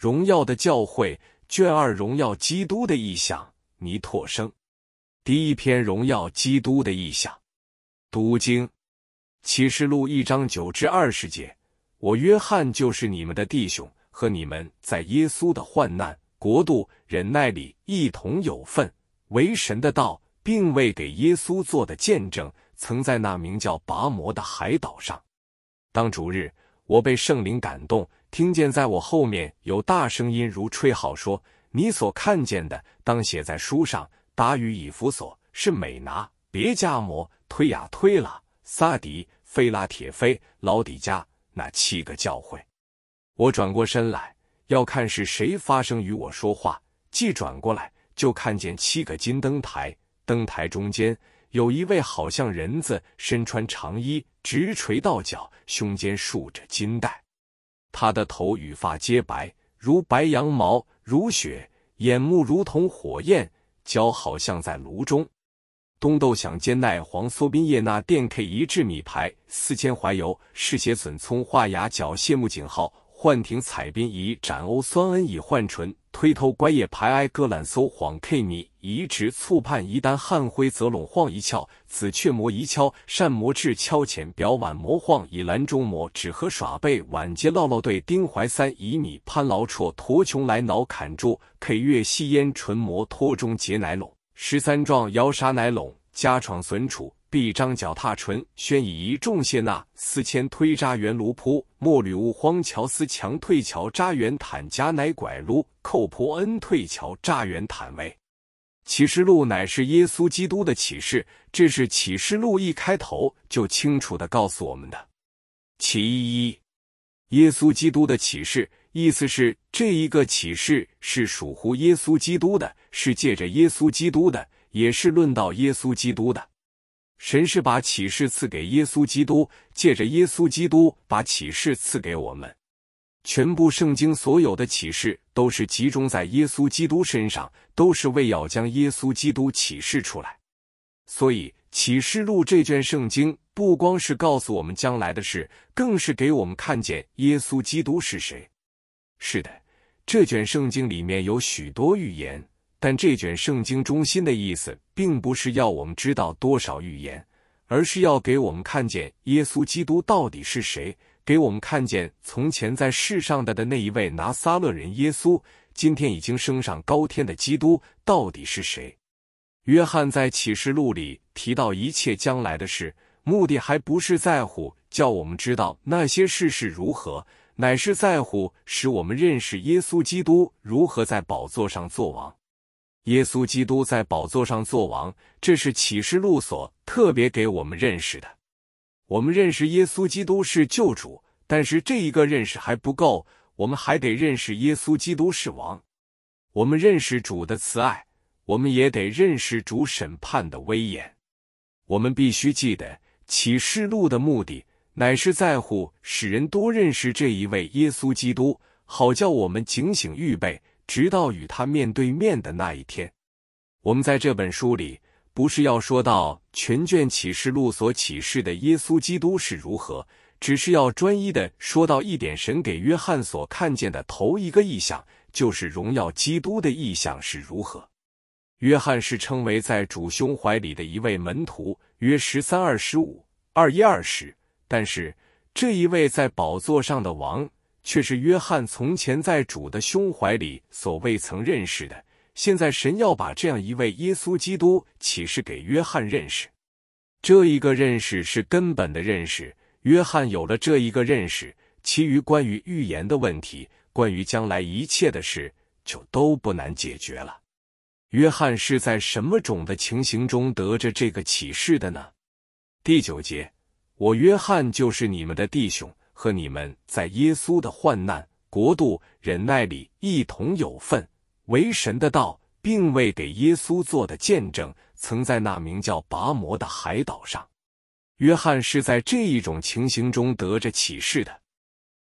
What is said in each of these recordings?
荣耀的教诲卷二：荣耀基督的意象。尼拓生第一篇：荣耀基督的意象。读经启示录一章九至二十节。我约翰就是你们的弟兄，和你们在耶稣的患难国度忍耐里一同有份，为神的道，并未给耶稣做的见证，曾在那名叫拔摩的海岛上。当主日，我被圣灵感动。听见在我后面有大声音，如吹号说：“你所看见的，当写在书上。”答语以弗所是美拿、别加摩、推雅推拉、萨迪、菲拉铁菲老底加那七个教会。我转过身来要看是谁发声与我说话，既转过来，就看见七个金灯台，灯台中间有一位好像人子，身穿长衣，直垂到脚，胸间竖着金带。他的头与发皆白，如白羊毛，如雪；眼目如同火焰，脚好像在炉中。东豆想煎奈黄梭宾叶那垫 K 一制米牌四千淮油嗜血笋葱画牙角谢木井号。幻庭彩宾以斩欧酸恩以幻唇，推头乖叶排哀戈揽搜谎 k 米移植促盼一旦汗灰泽拢晃一翘紫雀磨一敲善磨至敲浅表碗磨晃以蓝中磨止和耍背晚接唠唠对丁怀三以米潘劳辍驼穷来脑砍柱 k 月吸烟唇磨托中结奶拢十三壮摇沙奶拢家闯损楚。臂张脚踏唇，宣以一众谢纳四千推扎元卢仆莫吕物荒乔斯强退桥扎元坦迦乃拐卢寇仆恩退桥扎元坦为启示录乃是耶稣基督的启示，这是启示录一开头就清楚的告诉我们的。其一，耶稣基督的启示，意思是这一个启示是属乎耶稣基督的，是借着耶稣基督的，也是论到耶稣基督的。神是把启示赐给耶稣基督，借着耶稣基督把启示赐给我们。全部圣经所有的启示都是集中在耶稣基督身上，都是为要将耶稣基督启示出来。所以，《启示录》这卷圣经不光是告诉我们将来的事，更是给我们看见耶稣基督是谁。是的，这卷圣经里面有许多预言。但这卷圣经中心的意思，并不是要我们知道多少预言，而是要给我们看见耶稣基督到底是谁，给我们看见从前在世上的的那一位拿撒勒人耶稣，今天已经升上高天的基督到底是谁。约翰在启示录里提到一切将来的事，目的还不是在乎叫我们知道那些事是如何，乃是在乎使我们认识耶稣基督如何在宝座上作王。耶稣基督在宝座上作王，这是启示录所特别给我们认识的。我们认识耶稣基督是救主，但是这一个认识还不够，我们还得认识耶稣基督是王。我们认识主的慈爱，我们也得认识主审判的威严。我们必须记得，启示录的目的乃是在乎使人多认识这一位耶稣基督，好叫我们警醒预备。直到与他面对面的那一天，我们在这本书里不是要说到全卷启示录所启示的耶稣基督是如何，只是要专一的说到一点：神给约翰所看见的头一个意象，就是荣耀基督的意象是如何。约翰是称为在主胸怀里的一位门徒，约十三二十五二一二十。但是这一位在宝座上的王。却是约翰从前在主的胸怀里所未曾认识的。现在神要把这样一位耶稣基督启示给约翰认识，这一个认识是根本的认识。约翰有了这一个认识，其余关于预言的问题、关于将来一切的事，就都不难解决了。约翰是在什么种的情形中得着这个启示的呢？第九节，我约翰就是你们的弟兄。和你们在耶稣的患难、国度、忍耐里一同有份，为神的道，并未给耶稣做的见证，曾在那名叫拔摩的海岛上。约翰是在这一种情形中得着启示的。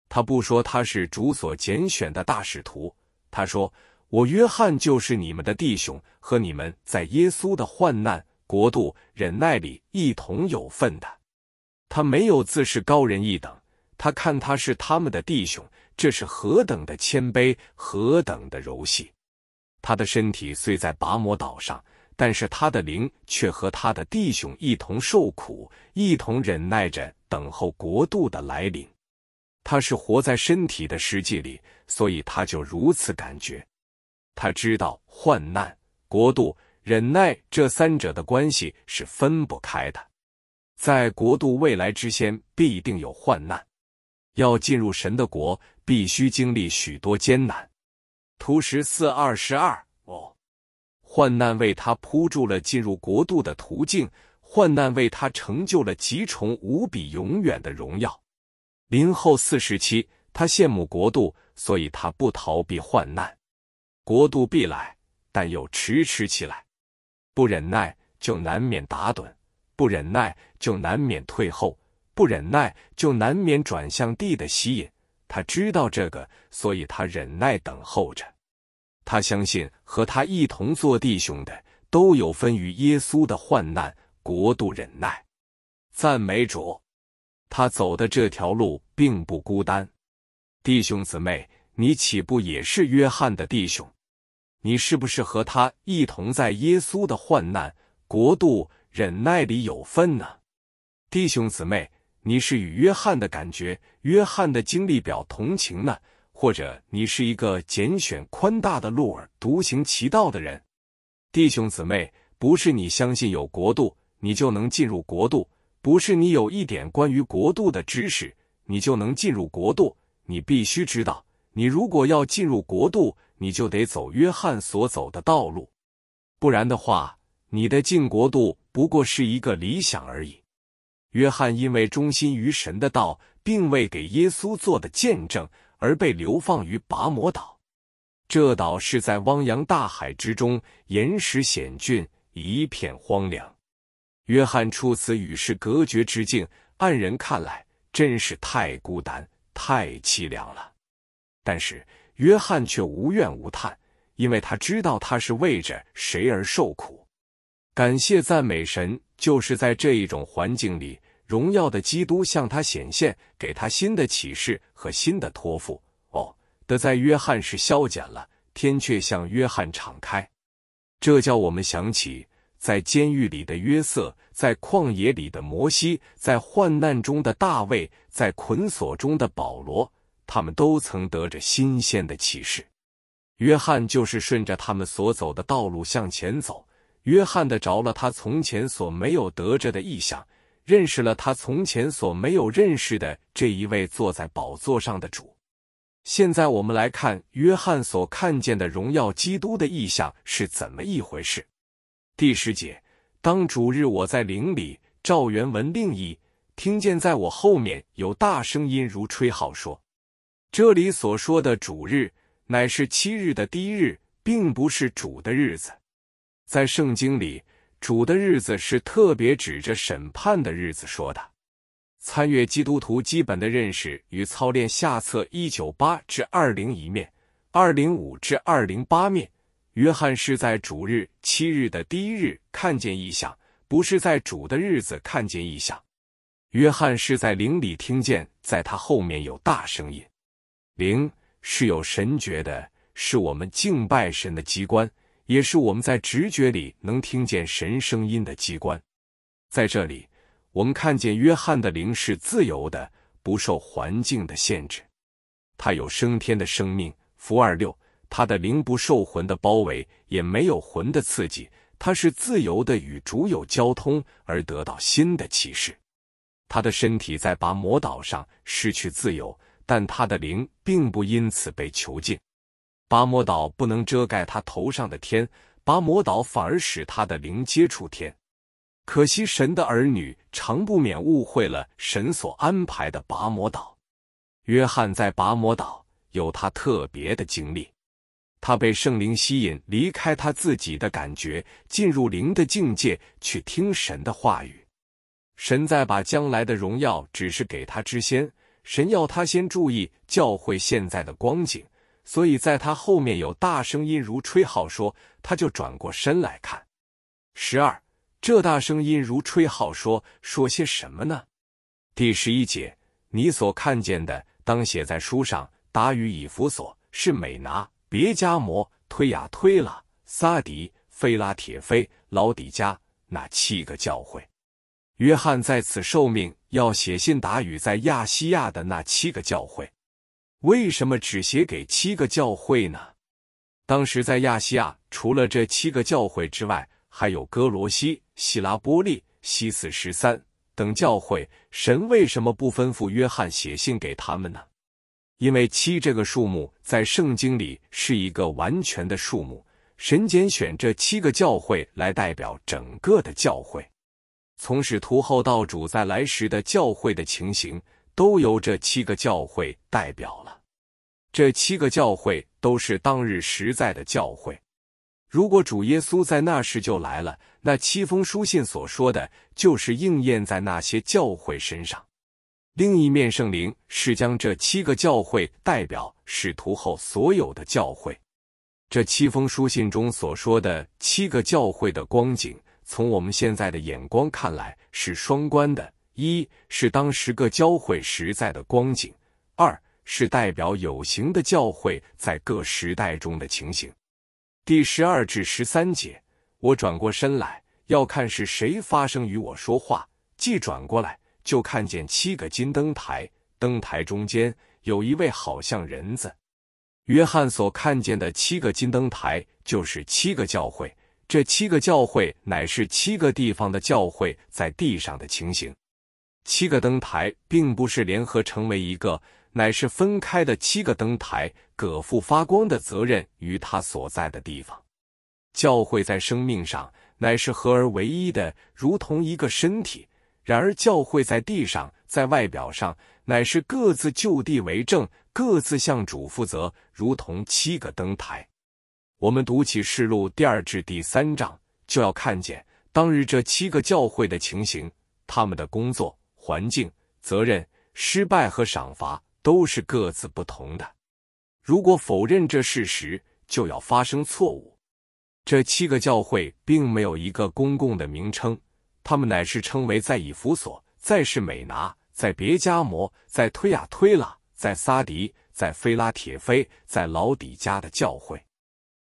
他不说他是主所拣选的大使徒，他说：“我约翰就是你们的弟兄，和你们在耶稣的患难、国度、忍耐里一同有份的。”他没有自视高人一等。他看他是他们的弟兄，这是何等的谦卑，何等的柔细。他的身体虽在拔摩岛上，但是他的灵却和他的弟兄一同受苦，一同忍耐着等候国度的来临。他是活在身体的实际里，所以他就如此感觉。他知道患难、国度、忍耐这三者的关系是分不开的，在国度未来之先，必定有患难。要进入神的国，必须经历许多艰难。图十四二十二，哦，患难为他铺住了进入国度的途径，患难为他成就了极重无比永远的荣耀。临后四十七，他羡慕国度，所以他不逃避患难。国度必来，但又迟迟起来。不忍耐就难免打盹，不忍耐就难免退后。不忍耐，就难免转向地的吸引。他知道这个，所以他忍耐等候着。他相信和他一同做弟兄的，都有分于耶稣的患难、国度、忍耐。赞美主！他走的这条路并不孤单。弟兄姊妹，你岂不也是约翰的弟兄？你是不是和他一同在耶稣的患难、国度、忍耐里有份呢？弟兄姊妹。你是与约翰的感觉、约翰的经历表同情呢，或者你是一个拣选宽大的路儿，独行其道的人？弟兄姊妹，不是你相信有国度，你就能进入国度；不是你有一点关于国度的知识，你就能进入国度。你必须知道，你如果要进入国度，你就得走约翰所走的道路，不然的话，你的进国度不过是一个理想而已。约翰因为忠心于神的道，并未给耶稣做的见证，而被流放于拔摩岛。这岛是在汪洋大海之中，岩石险峻，一片荒凉。约翰出此与世隔绝之境，按人看来，真是太孤单、太凄凉了。但是约翰却无怨无叹，因为他知道他是为着谁而受苦。感谢赞美神。就是在这一种环境里，荣耀的基督向他显现，给他新的启示和新的托付。哦，得在约翰是消减了，天却向约翰敞开。这叫我们想起，在监狱里的约瑟，在旷野里的摩西，在患难中的大卫，在捆锁中的保罗，他们都曾得着新鲜的启示。约翰就是顺着他们所走的道路向前走。约翰的着了他从前所没有得着的意象，认识了他从前所没有认识的这一位坐在宝座上的主。现在我们来看约翰所看见的荣耀基督的意象是怎么一回事。第十节，当主日我在灵里照原文另一，听见在我后面有大声音如吹号说：“这里所说的主日，乃是七日的第一日，并不是主的日子。”在圣经里，主的日子是特别指着审判的日子说的。参阅《基督徒基本的认识与操练》下册一九八至二零一面、二零五至二零八面。约翰是在主日七日的第一日看见异象，不是在主的日子看见异象。约翰是在灵里听见，在他后面有大声音。灵是有神觉的，是我们敬拜神的机关。也是我们在直觉里能听见神声音的机关，在这里，我们看见约翰的灵是自由的，不受环境的限制，他有升天的生命。符二六，他的灵不受魂的包围，也没有魂的刺激，他是自由的与主有交通，而得到新的启示。他的身体在拔魔岛上失去自由，但他的灵并不因此被囚禁。拔魔岛不能遮盖他头上的天，拔魔岛反而使他的灵接触天。可惜神的儿女常不免误会了神所安排的拔魔岛。约翰在拔魔岛有他特别的经历，他被圣灵吸引，离开他自己的感觉，进入灵的境界，去听神的话语。神在把将来的荣耀只是给他之先，神要他先注意教会现在的光景。所以，在他后面有大声音如吹号说，他就转过身来看。十二这大声音如吹号说，说些什么呢？第十一节，你所看见的当写在书上。答语以弗所是美拿、别加摩、推雅推拉、撒迪、菲拉铁非、老底加那七个教会。约翰在此受命要写信答语在亚细亚的那七个教会。为什么只写给七个教会呢？当时在亚细亚，除了这七个教会之外，还有哥罗西、希拉波利、西四十三等教会。神为什么不吩咐约翰写信给他们呢？因为七这个数目在圣经里是一个完全的数目，神拣选这七个教会来代表整个的教会，从使徒后道主在来时的教会的情形。都由这七个教会代表了。这七个教会都是当日实在的教会。如果主耶稣在那时就来了，那七封书信所说的就是应验在那些教会身上。另一面圣灵是将这七个教会代表使徒后所有的教会。这七封书信中所说的七个教会的光景，从我们现在的眼光看来是双关的。一是当时各教会实在的光景，二是代表有形的教会在各时代中的情形。第十二至十三节，我转过身来要看是谁发声与我说话，既转过来就看见七个金灯台，灯台中间有一位好像人子。约翰所看见的七个金灯台，就是七个教会，这七个教会乃是七个地方的教会在地上的情形。七个灯台并不是联合成为一个，乃是分开的七个灯台。各负发光的责任于他所在的地方。教会在生命上乃是合而为一的，如同一个身体；然而教会在地上，在外表上乃是各自就地为政，各自向主负责，如同七个灯台。我们读起《示录》第二至第三章，就要看见当日这七个教会的情形，他们的工作。环境、责任、失败和赏罚都是各自不同的。如果否认这事实，就要发生错误。这七个教会并没有一个公共的名称，他们乃是称为在以弗所、在是美拿、在别加摩、在推亚推拉、在撒迪、在菲拉铁菲，在老底家的教会。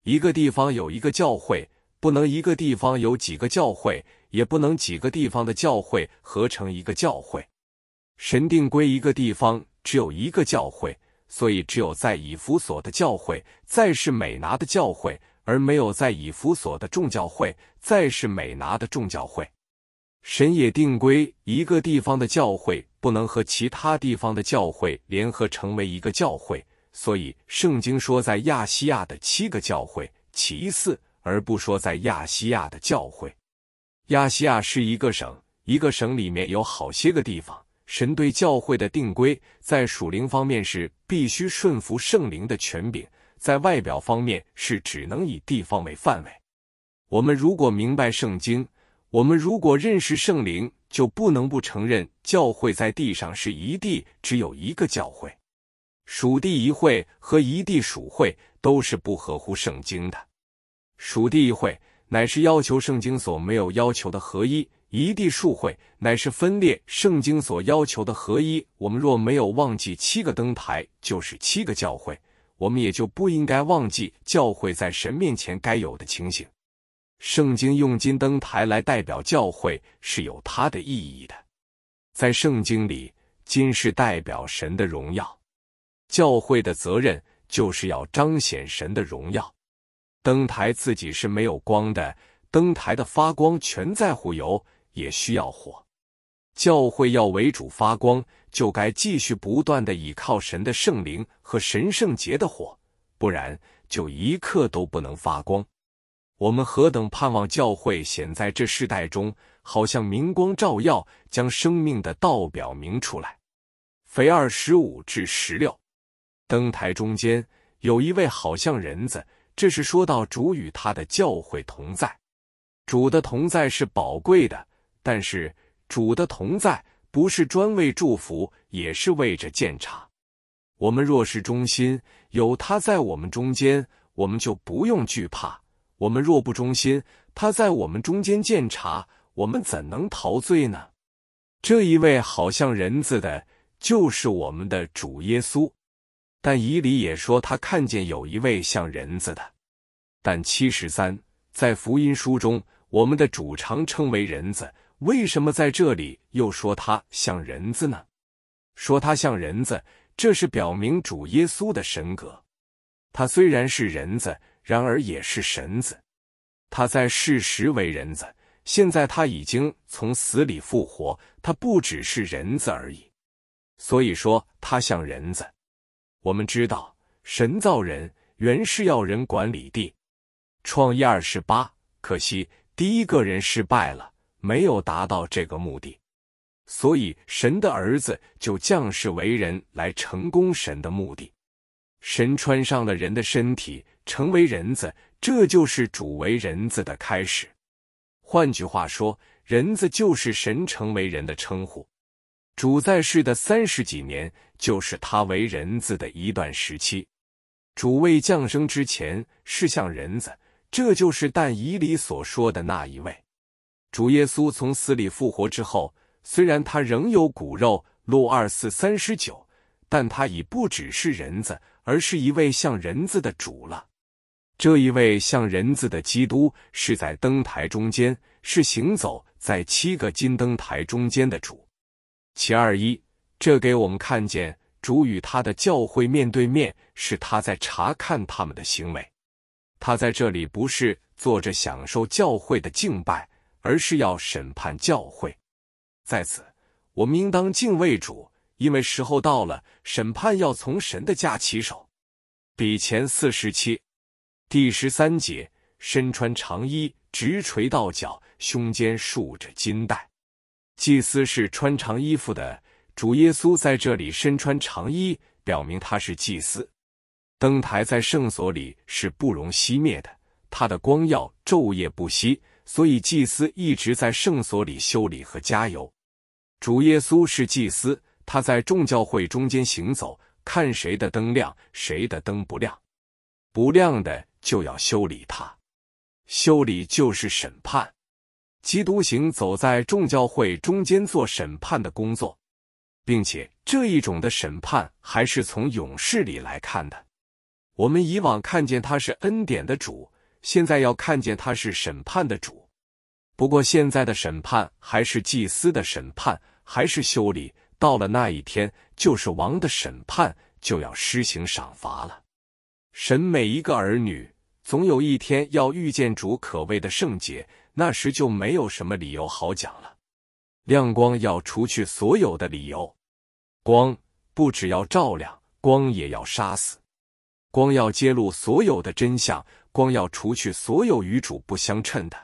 一个地方有一个教会，不能一个地方有几个教会。也不能几个地方的教会合成一个教会，神定规一个地方只有一个教会，所以只有在以弗所的教会，再是美拿的教会，而没有在以弗所的众教会，再是美拿的众教会。神也定规一个地方的教会不能和其他地方的教会联合成为一个教会，所以圣经说在亚细亚的七个教会，其次，而不说在亚细亚的教会。亚细亚是一个省，一个省里面有好些个地方。神对教会的定规，在属灵方面是必须顺服圣灵的权柄，在外表方面是只能以地方为范围。我们如果明白圣经，我们如果认识圣灵，就不能不承认教会在地上是一地只有一个教会，属地一会和一地属会都是不合乎圣经的，属地一会。乃是要求圣经所没有要求的合一，一地数会乃是分裂圣经所要求的合一。我们若没有忘记七个灯台，就是七个教会，我们也就不应该忘记教会在神面前该有的情形。圣经用金灯台来代表教会是有它的意义的，在圣经里，金是代表神的荣耀，教会的责任就是要彰显神的荣耀。灯台自己是没有光的，灯台的发光全在乎油，也需要火。教会要为主发光，就该继续不断的倚靠神的圣灵和神圣洁的火，不然就一刻都不能发光。我们何等盼望教会显在这世代中，好像明光照耀，将生命的道表明出来。肥二十五至十六，灯台中间有一位好像人子。这是说到主与他的教诲同在，主的同在是宝贵的，但是主的同在不是专为祝福，也是为着鉴察。我们若是忠心，有他在我们中间，我们就不用惧怕；我们若不忠心，他在我们中间鉴察，我们怎能陶醉呢？这一位好像人字的，就是我们的主耶稣。但以理也说他看见有一位像人子的。但七十三在福音书中，我们的主常称为人子，为什么在这里又说他像人子呢？说他像人子，这是表明主耶稣的神格。他虽然是人子，然而也是神子。他在世时为人子，现在他已经从死里复活，他不只是人子而已。所以说他像人子。我们知道，神造人原是要人管理地，创一二十八。可惜第一个人失败了，没有达到这个目的，所以神的儿子就降世为人来成功神的目的。神穿上了人的身体，成为人子，这就是主为人子的开始。换句话说，人子就是神成为人的称呼。主在世的三十几年。就是他为人子的一段时期，主位降生之前是像人子，这就是但以理所说的那一位。主耶稣从死里复活之后，虽然他仍有骨肉，路二四三十九，但他已不只是人子，而是一位像人子的主了。这一位像人子的基督是在灯台中间，是行走在七个金灯台中间的主。其二一。这给我们看见主与他的教会面对面，是他在查看他们的行为。他在这里不是坐着享受教会的敬拜，而是要审判教会。在此，我们应当敬畏主，因为时候到了，审判要从神的家起手。比前四十七第十三节，身穿长衣，直垂到脚，胸间束着金带。祭司是穿长衣服的。主耶稣在这里身穿长衣，表明他是祭司。灯台在圣所里是不容熄灭的，它的光耀昼夜不息，所以祭司一直在圣所里修理和加油。主耶稣是祭司，他在众教会中间行走，看谁的灯亮，谁的灯不亮，不亮的就要修理他。修理就是审判。基督行走在众教会中间，做审判的工作。并且这一种的审判还是从勇士里来看的。我们以往看见他是恩典的主，现在要看见他是审判的主。不过现在的审判还是祭司的审判，还是修理。到了那一天，就是王的审判，就要施行赏罚了。神每一个儿女，总有一天要遇见主可畏的圣洁，那时就没有什么理由好讲了。亮光要除去所有的理由。光不只要照亮，光也要杀死。光要揭露所有的真相，光要除去所有与主不相称的。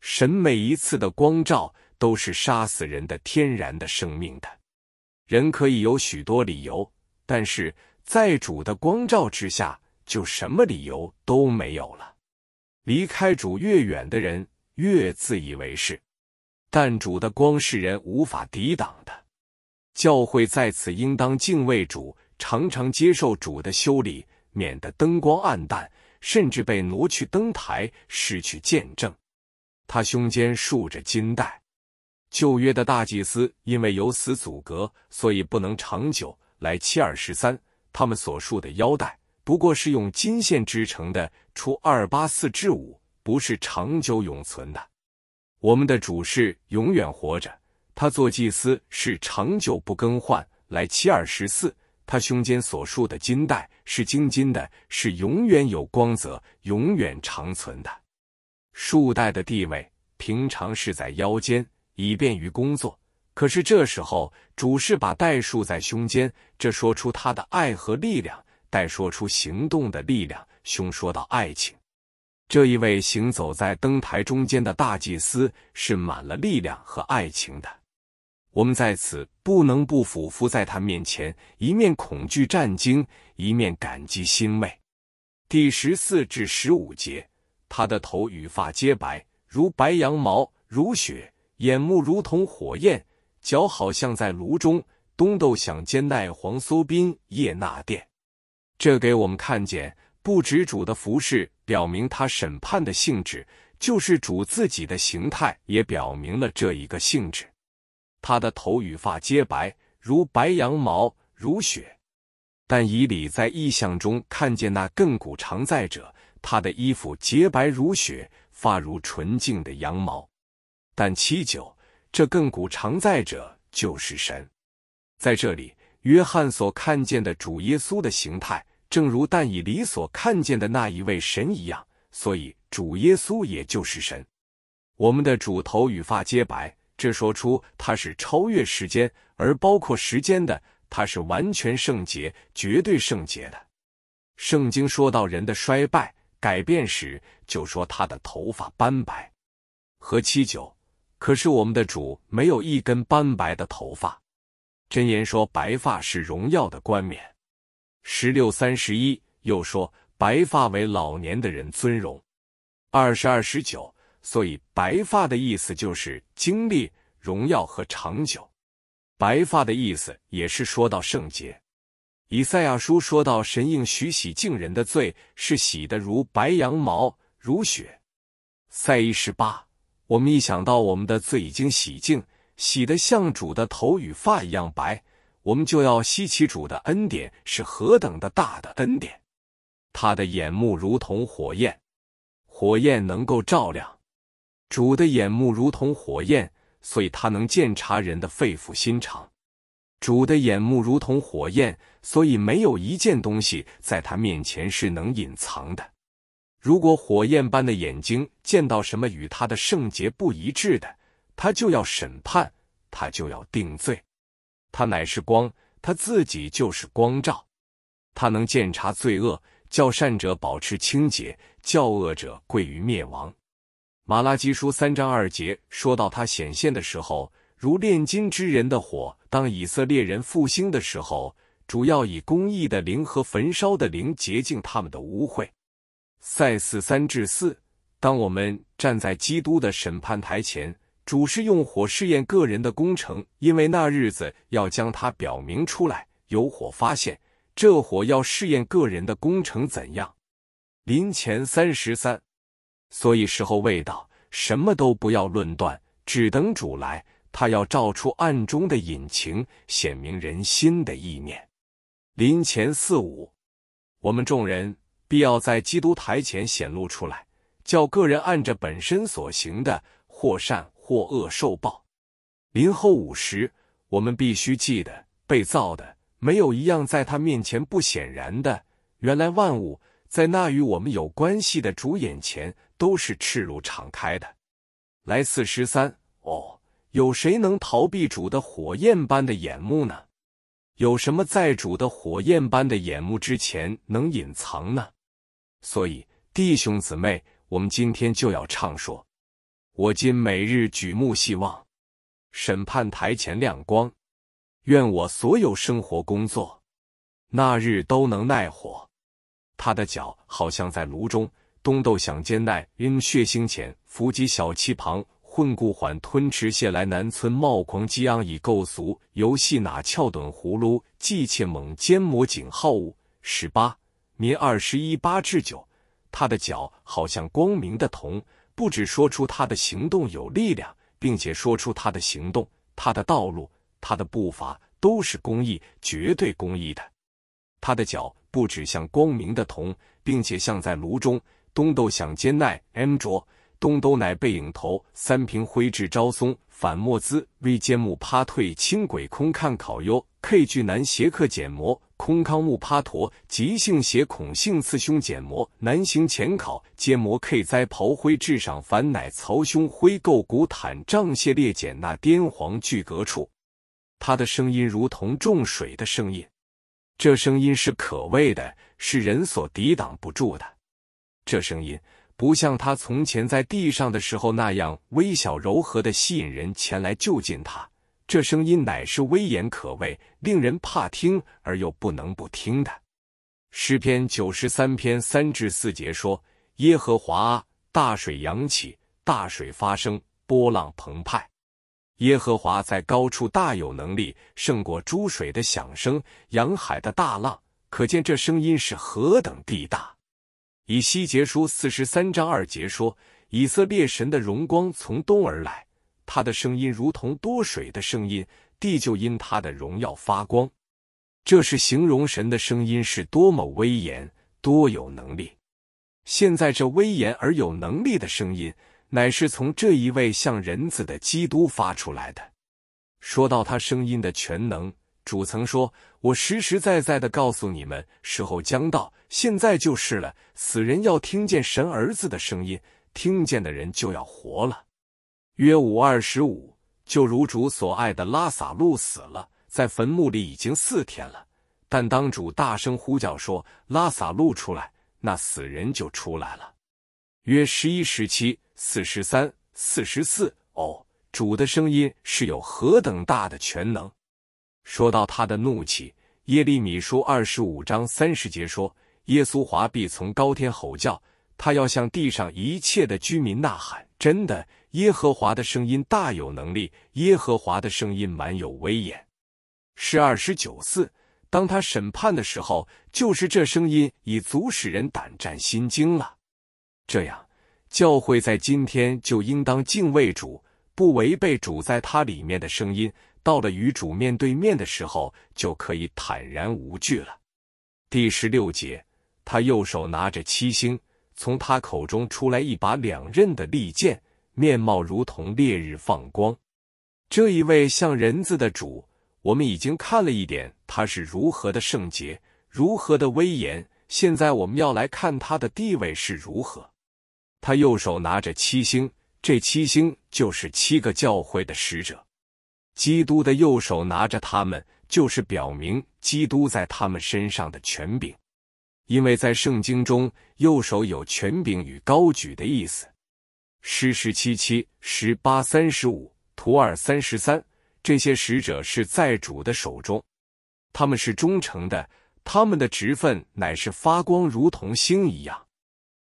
神每一次的光照都是杀死人的天然的生命的。人可以有许多理由，但是在主的光照之下，就什么理由都没有了。离开主越远的人越自以为是，但主的光是人无法抵挡的。教会在此应当敬畏主，常常接受主的修理，免得灯光暗淡，甚至被挪去灯台，失去见证。他胸间束着金带，旧约的大祭司因为有死阻隔，所以不能长久。来七二十三，他们所束的腰带不过是用金线织成的，出二八四至五，不是长久永存的。我们的主是永远活着。他做祭司是长久不更换，来七二十四。他胸间所束的金带是金金的，是永远有光泽、永远长存的。束带的地位平常是在腰间，以便于工作。可是这时候主事把带束在胸间，这说出他的爱和力量，带说出行动的力量，胸说到爱情。这一位行走在灯台中间的大祭司是满了力量和爱情的。我们在此不能不俯伏在他面前，一面恐惧战惊，一面感激欣慰。第十四至十五节，他的头羽发皆白，如白羊毛，如雪；眼目如同火焰，脚好像在炉中。东斗想兼奈黄梭宾叶纳殿，这给我们看见不止主的服饰，表明他审判的性质；就是主自己的形态，也表明了这一个性质。他的头与发皆白，如白羊毛，如雪。但以理在异象中看见那亘古常在者，他的衣服洁白如雪，发如纯净的羊毛。但七九，这亘古常在者就是神。在这里，约翰所看见的主耶稣的形态，正如但以理所看见的那一位神一样，所以主耶稣也就是神。我们的主头与发皆白。这说出他是超越时间而包括时间的，他是完全圣洁、绝对圣洁的。圣经说到人的衰败、改变时，就说他的头发斑白。和七九，可是我们的主没有一根斑白的头发。箴言说白发是荣耀的冠冕。十六三十一又说白发为老年的人尊荣。二十二十九。所以，白发的意思就是经历、荣耀和长久。白发的意思也是说到圣洁。以赛亚书说到神应许洗净人的罪，是洗的如白羊毛、如雪。赛一十八，我们一想到我们的罪已经洗净，洗的像主的头与发一样白，我们就要吸其主的恩典是何等的大的恩典。他的眼目如同火焰，火焰能够照亮。主的眼目如同火焰，所以他能鉴察人的肺腑心肠。主的眼目如同火焰，所以没有一件东西在他面前是能隐藏的。如果火焰般的眼睛见到什么与他的圣洁不一致的，他就要审判，他就要定罪。他乃是光，他自己就是光照。他能鉴察罪恶，叫善者保持清洁，叫恶者归于灭亡。马拉基书三章二节说到他显现的时候，如炼金之人的火；当以色列人复兴的时候，主要以公义的灵和焚烧的灵洁净他们的污秽。赛四三至四，当我们站在基督的审判台前，主是用火试验个人的工程，因为那日子要将它表明出来，有火发现。这火要试验个人的工程怎样。临前三十三。所以时候未到，什么都不要论断，只等主来。他要照出暗中的隐情，显明人心的意念。临前四五，我们众人必要在基督台前显露出来，叫个人按着本身所行的，或善或恶受报。临后五十，我们必须记得，被造的没有一样在他面前不显然的。原来万物在那与我们有关系的主眼前。都是赤露敞开的。来四十三哦，有谁能逃避主的火焰般的眼目呢？有什么在主的火焰般的眼目之前能隐藏呢？所以，弟兄姊妹，我们今天就要唱说：我今每日举目希望，审判台前亮光。愿我所有生活工作，那日都能耐火。他的脚好像在炉中。东斗响肩奈，因血腥浅；伏击小溪旁，混故缓吞池蟹来。南村冒狂激昂以构俗，游戏哪翘短葫芦？计切猛奸磨警号物。十八，民二十一八至九，他的脚好像光明的铜，不止说出他的行动有力量，并且说出他的行动、他的道路、他的步伐都是公益，绝对公益的。他的脚不只像光明的铜，并且像在炉中。东斗响肩奈 m 卓，东斗乃背影头三平灰至昭松反墨兹 v 肩木趴退轻轨空看考优 k 巨南斜克剪魔空康木趴陀急性斜孔性刺胸剪魔南行前考肩模 k 灾刨灰至上反乃曹胸灰垢骨坦胀泄裂减那癫黄巨阁处。他的声音如同重水的声音，这声音是可畏的，是人所抵挡不住的。这声音不像他从前在地上的时候那样微小柔和的吸引人前来就近他。这声音乃是威严可畏，令人怕听而又不能不听的。诗篇九十三篇三至四节说：“耶和华，大水扬起，大水发生，波浪澎湃。耶和华在高处大有能力，胜过诸水的响声，洋海的大浪。可见这声音是何等地大。”以西结书四十三章二节说：“以色列神的荣光从东而来，他的声音如同多水的声音，地就因他的荣耀发光。”这是形容神的声音是多么威严，多有能力。现在这威严而有能力的声音，乃是从这一位像人子的基督发出来的。说到他声音的全能。主曾说：“我实实在在的告诉你们，时候将到，现在就是了。死人要听见神儿子的声音，听见的人就要活了。”约五二十五，就如主所爱的拉撒路死了，在坟墓里已经四天了。但当主大声呼叫说：“拉撒路出来！”那死人就出来了。约十一十七、四十三、四十四。哦，主的声音是有何等大的全能！说到他的怒气，耶利米书二十五章三十节说：“耶稣华必从高天吼叫，他要向地上一切的居民呐喊。”真的，耶和华的声音大有能力，耶和华的声音满有威严。是二十九四，当他审判的时候，就是这声音已足使人胆战心惊了。这样，教会在今天就应当敬畏主，不违背主在他里面的声音。到了与主面对面的时候，就可以坦然无惧了。第十六节，他右手拿着七星，从他口中出来一把两刃的利剑，面貌如同烈日放光。这一位像人字的主，我们已经看了一点他是如何的圣洁，如何的威严。现在我们要来看他的地位是如何。他右手拿着七星，这七星就是七个教会的使者。基督的右手拿着他们，就是表明基督在他们身上的权柄，因为在圣经中，右手有权柄与高举的意思。诗十七七十八三十五图二三十三，这些使者是在主的手中，他们是忠诚的，他们的职分乃是发光，如同星一样。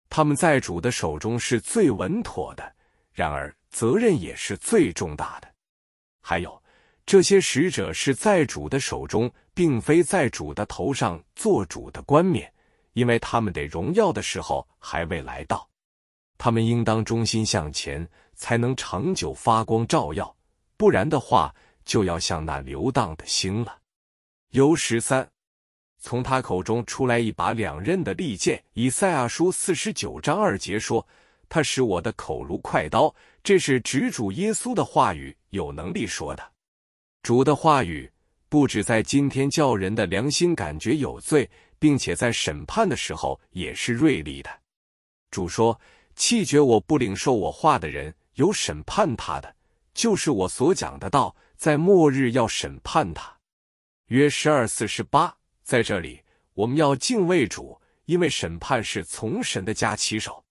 他们在主的手中是最稳妥的，然而责任也是最重大的。还有，这些使者是在主的手中，并非在主的头上做主的冠冕，因为他们得荣耀的时候还未来到。他们应当忠心向前，才能长久发光照耀；不然的话，就要像那流荡的星了。由十三，从他口中出来一把两刃的利剑。以赛亚书四十九章二节说。他使我的口如快刀，这是指主耶稣的话语有能力说的。主的话语不止在今天叫人的良心感觉有罪，并且在审判的时候也是锐利的。主说：“弃绝我不领受我话的人，有审判他的，就是我所讲的道，在末日要审判他。”约十二四十八在这里，我们要敬畏主，因为审判是从神的家起手。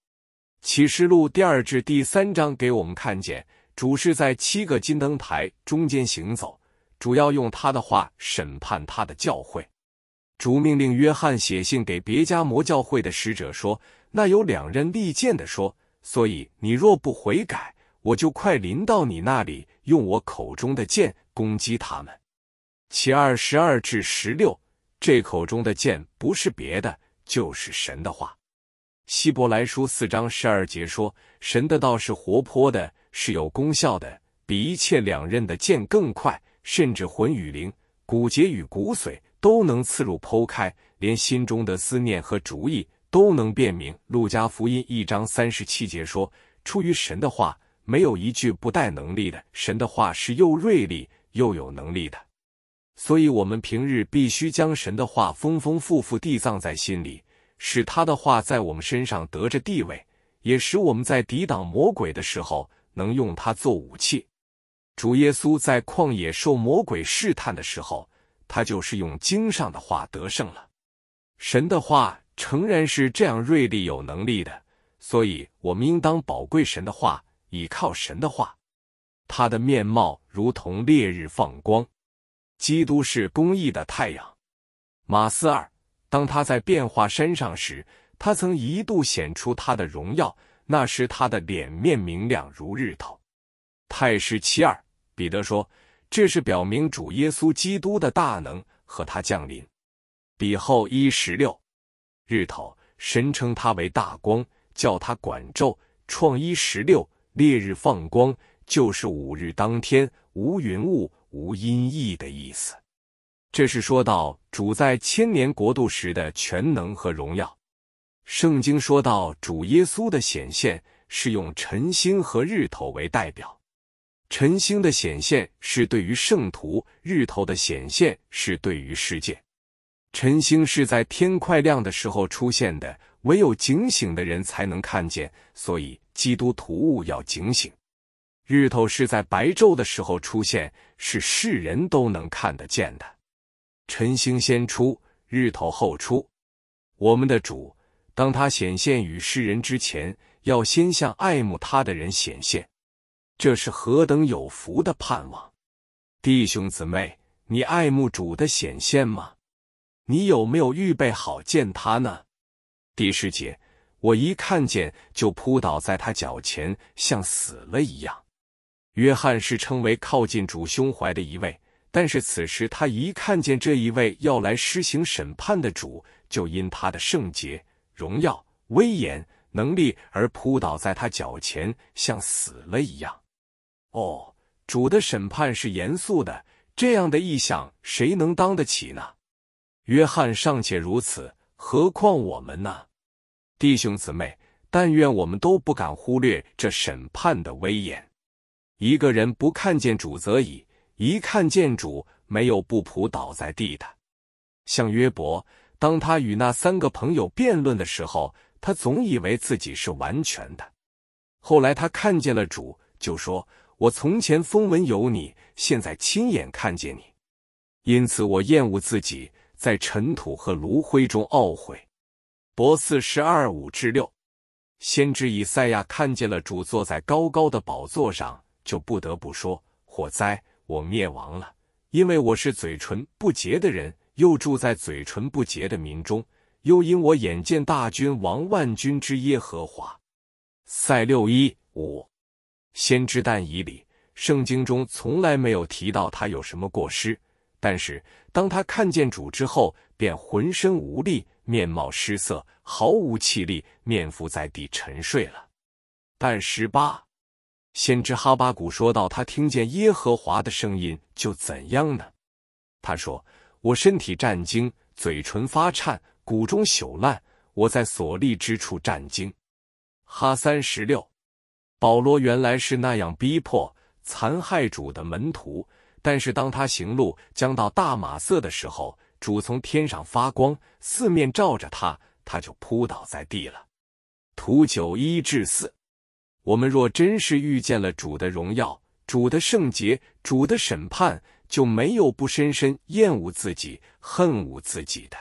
启示录第二至第三章给我们看见，主是在七个金灯台中间行走，主要用他的话审判他的教会。主命令约翰写信给别家摩教会的使者说：“那有两刃利剑的说，所以你若不悔改，我就快临到你那里，用我口中的剑攻击他们。”其二十二至十六，这口中的剑不是别的，就是神的话。希伯来书四章十二节说：“神的道是活泼的，是有功效的，比一切两刃的剑更快，甚至魂与灵、骨节与骨髓都能刺入剖开，连心中的思念和主意都能辨明。”路加福音一章三十七节说：“出于神的话，没有一句不带能力的。神的话是又锐利又有能力的，所以我们平日必须将神的话丰丰富富地藏在心里。”使他的话在我们身上得着地位，也使我们在抵挡魔鬼的时候能用它做武器。主耶稣在旷野受魔鬼试探的时候，他就是用经上的话得胜了。神的话诚然是这样锐利、有能力的，所以我们应当宝贵神的话，倚靠神的话。他的面貌如同烈日放光，基督是公义的太阳。马四二。当他在变化山上时，他曾一度显出他的荣耀。那时他的脸面明亮如日头。太师七二，彼得说：“这是表明主耶稣基督的大能和他降临。”比后一十六，日头神称他为大光，叫他管昼。创一十六，烈日放光，就是五日当天无云雾无阴翳的意思。这是说到主在千年国度时的全能和荣耀。圣经说到主耶稣的显现是用晨星和日头为代表。晨星的显现是对于圣徒，日头的显现是对于世界。晨星是在天快亮的时候出现的，唯有警醒的人才能看见，所以基督徒务要警醒。日头是在白昼的时候出现，是世人都能看得见的。晨星先出，日头后出。我们的主，当他显现于世人之前，要先向爱慕他的人显现。这是何等有福的盼望！弟兄姊妹，你爱慕主的显现吗？你有没有预备好见他呢？第十节，我一看见就扑倒在他脚前，像死了一样。约翰是称为靠近主胸怀的一位。但是此时，他一看见这一位要来施行审判的主，就因他的圣洁、荣耀、威严、能力而扑倒在他脚前，像死了一样。哦，主的审判是严肃的，这样的意象谁能当得起呢？约翰尚且如此，何况我们呢？弟兄姊妹，但愿我们都不敢忽略这审判的威严。一个人不看见主则已。一看见主，没有不仆倒在地的。像约伯，当他与那三个朋友辩论的时候，他总以为自己是完全的。后来他看见了主，就说：“我从前风闻有你，现在亲眼看见你，因此我厌恶自己，在尘土和炉灰中懊悔。”伯四十二五至六，先知以赛亚看见了主坐在高高的宝座上，就不得不说：“火灾。”我灭亡了，因为我是嘴唇不洁的人，又住在嘴唇不洁的民中，又因我眼见大军王万军之耶和华。赛六一五，先知但以理，圣经中从来没有提到他有什么过失，但是当他看见主之后，便浑身无力，面貌失色，毫无气力，面伏在地沉睡了。但十八。先知哈巴谷说道：“他听见耶和华的声音，就怎样呢？”他说：“我身体战惊，嘴唇发颤，骨中朽烂。我在所立之处战惊。”哈三十六，保罗原来是那样逼迫、残害主的门徒，但是当他行路将到大马色的时候，主从天上发光，四面照着他，他就扑倒在地了。图九一至四。我们若真是遇见了主的荣耀、主的圣洁、主的审判，就没有不深深厌恶自己、恨恶自己的。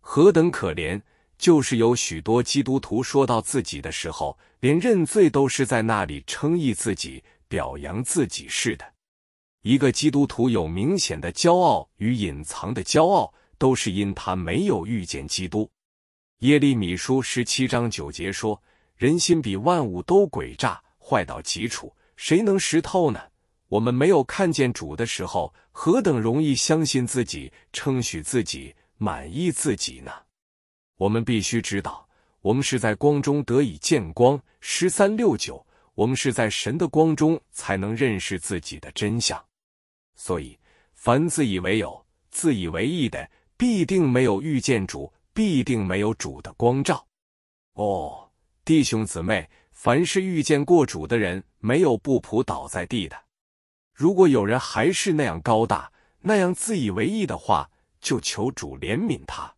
何等可怜！就是有许多基督徒说到自己的时候，连认罪都是在那里称义自己、表扬自己似的。一个基督徒有明显的骄傲与隐藏的骄傲，都是因他没有遇见基督。耶利米书十七章九节说。人心比万物都诡诈，坏到极处，谁能识透呢？我们没有看见主的时候，何等容易相信自己、称许自己、满意自己呢？我们必须知道，我们是在光中得以见光，十三六九，我们是在神的光中才能认识自己的真相。所以，凡自以为有、自以为意的，必定没有遇见主，必定没有主的光照。哦。弟兄姊妹，凡是遇见过主的人，没有不仆倒在地的。如果有人还是那样高大，那样自以为意的话，就求主怜悯他。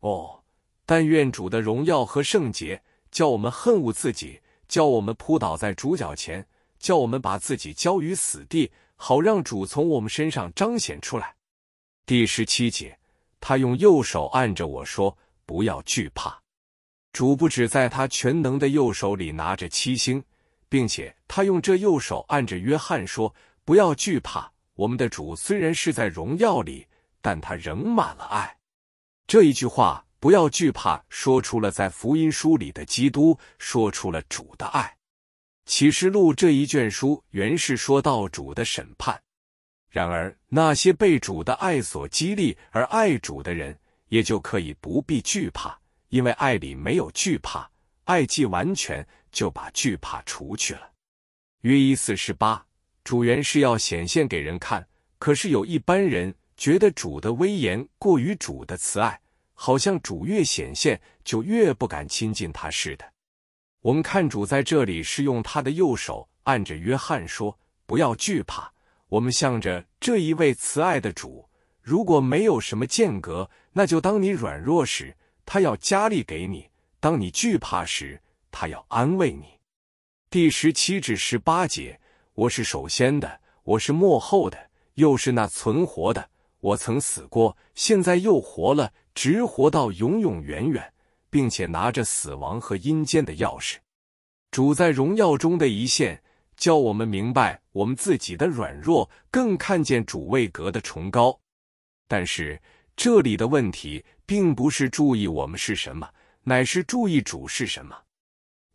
哦，但愿主的荣耀和圣洁叫我们恨恶自己，叫我们扑倒在主脚前，叫我们把自己交于死地，好让主从我们身上彰显出来。第十七节，他用右手按着我说：“不要惧怕。”主不止在他全能的右手里拿着七星，并且他用这右手按着约翰说：“不要惧怕，我们的主虽然是在荣耀里，但他仍满了爱。”这一句话“不要惧怕”说出了在福音书里的基督，说出了主的爱。启示录这一卷书原是说到主的审判，然而那些被主的爱所激励而爱主的人，也就可以不必惧怕。因为爱里没有惧怕，爱既完全，就把惧怕除去了。约一四十八，主原是要显现给人看，可是有一般人觉得主的威严过于主的慈爱，好像主越显现就越不敢亲近他似的。我们看主在这里是用他的右手按着约翰说：“不要惧怕。”我们向着这一位慈爱的主，如果没有什么间隔，那就当你软弱时。他要加力给你，当你惧怕时，他要安慰你。第十七至十八节，我是首先的，我是末后的，又是那存活的。我曾死过，现在又活了，直活到永永远远，并且拿着死亡和阴间的钥匙。主在荣耀中的一线，叫我们明白我们自己的软弱，更看见主位格的崇高。但是这里的问题。并不是注意我们是什么，乃是注意主是什么。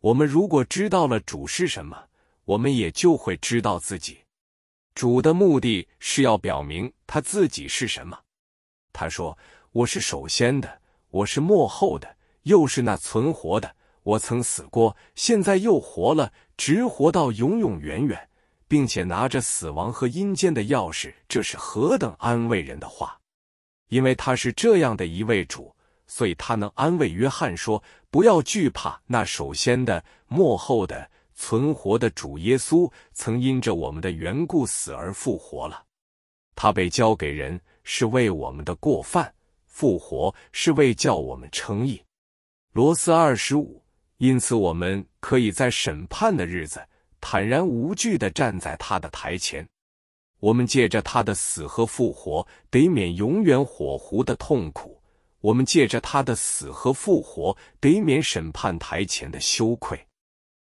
我们如果知道了主是什么，我们也就会知道自己。主的目的是要表明他自己是什么。他说：“我是首先的，我是末后的，又是那存活的。我曾死过，现在又活了，直活到永永远远，并且拿着死亡和阴间的钥匙。”这是何等安慰人的话！因为他是这样的一位主，所以他能安慰约翰说：“不要惧怕。那首先的、幕后的、存活的主耶稣，曾因着我们的缘故死而复活了。他被交给人，是为我们的过犯；复活是为叫我们称义。”罗斯二十五。因此，我们可以在审判的日子坦然无惧地站在他的台前。我们借着他的死和复活，得免永远火狐的痛苦；我们借着他的死和复活，得免审判台前的羞愧。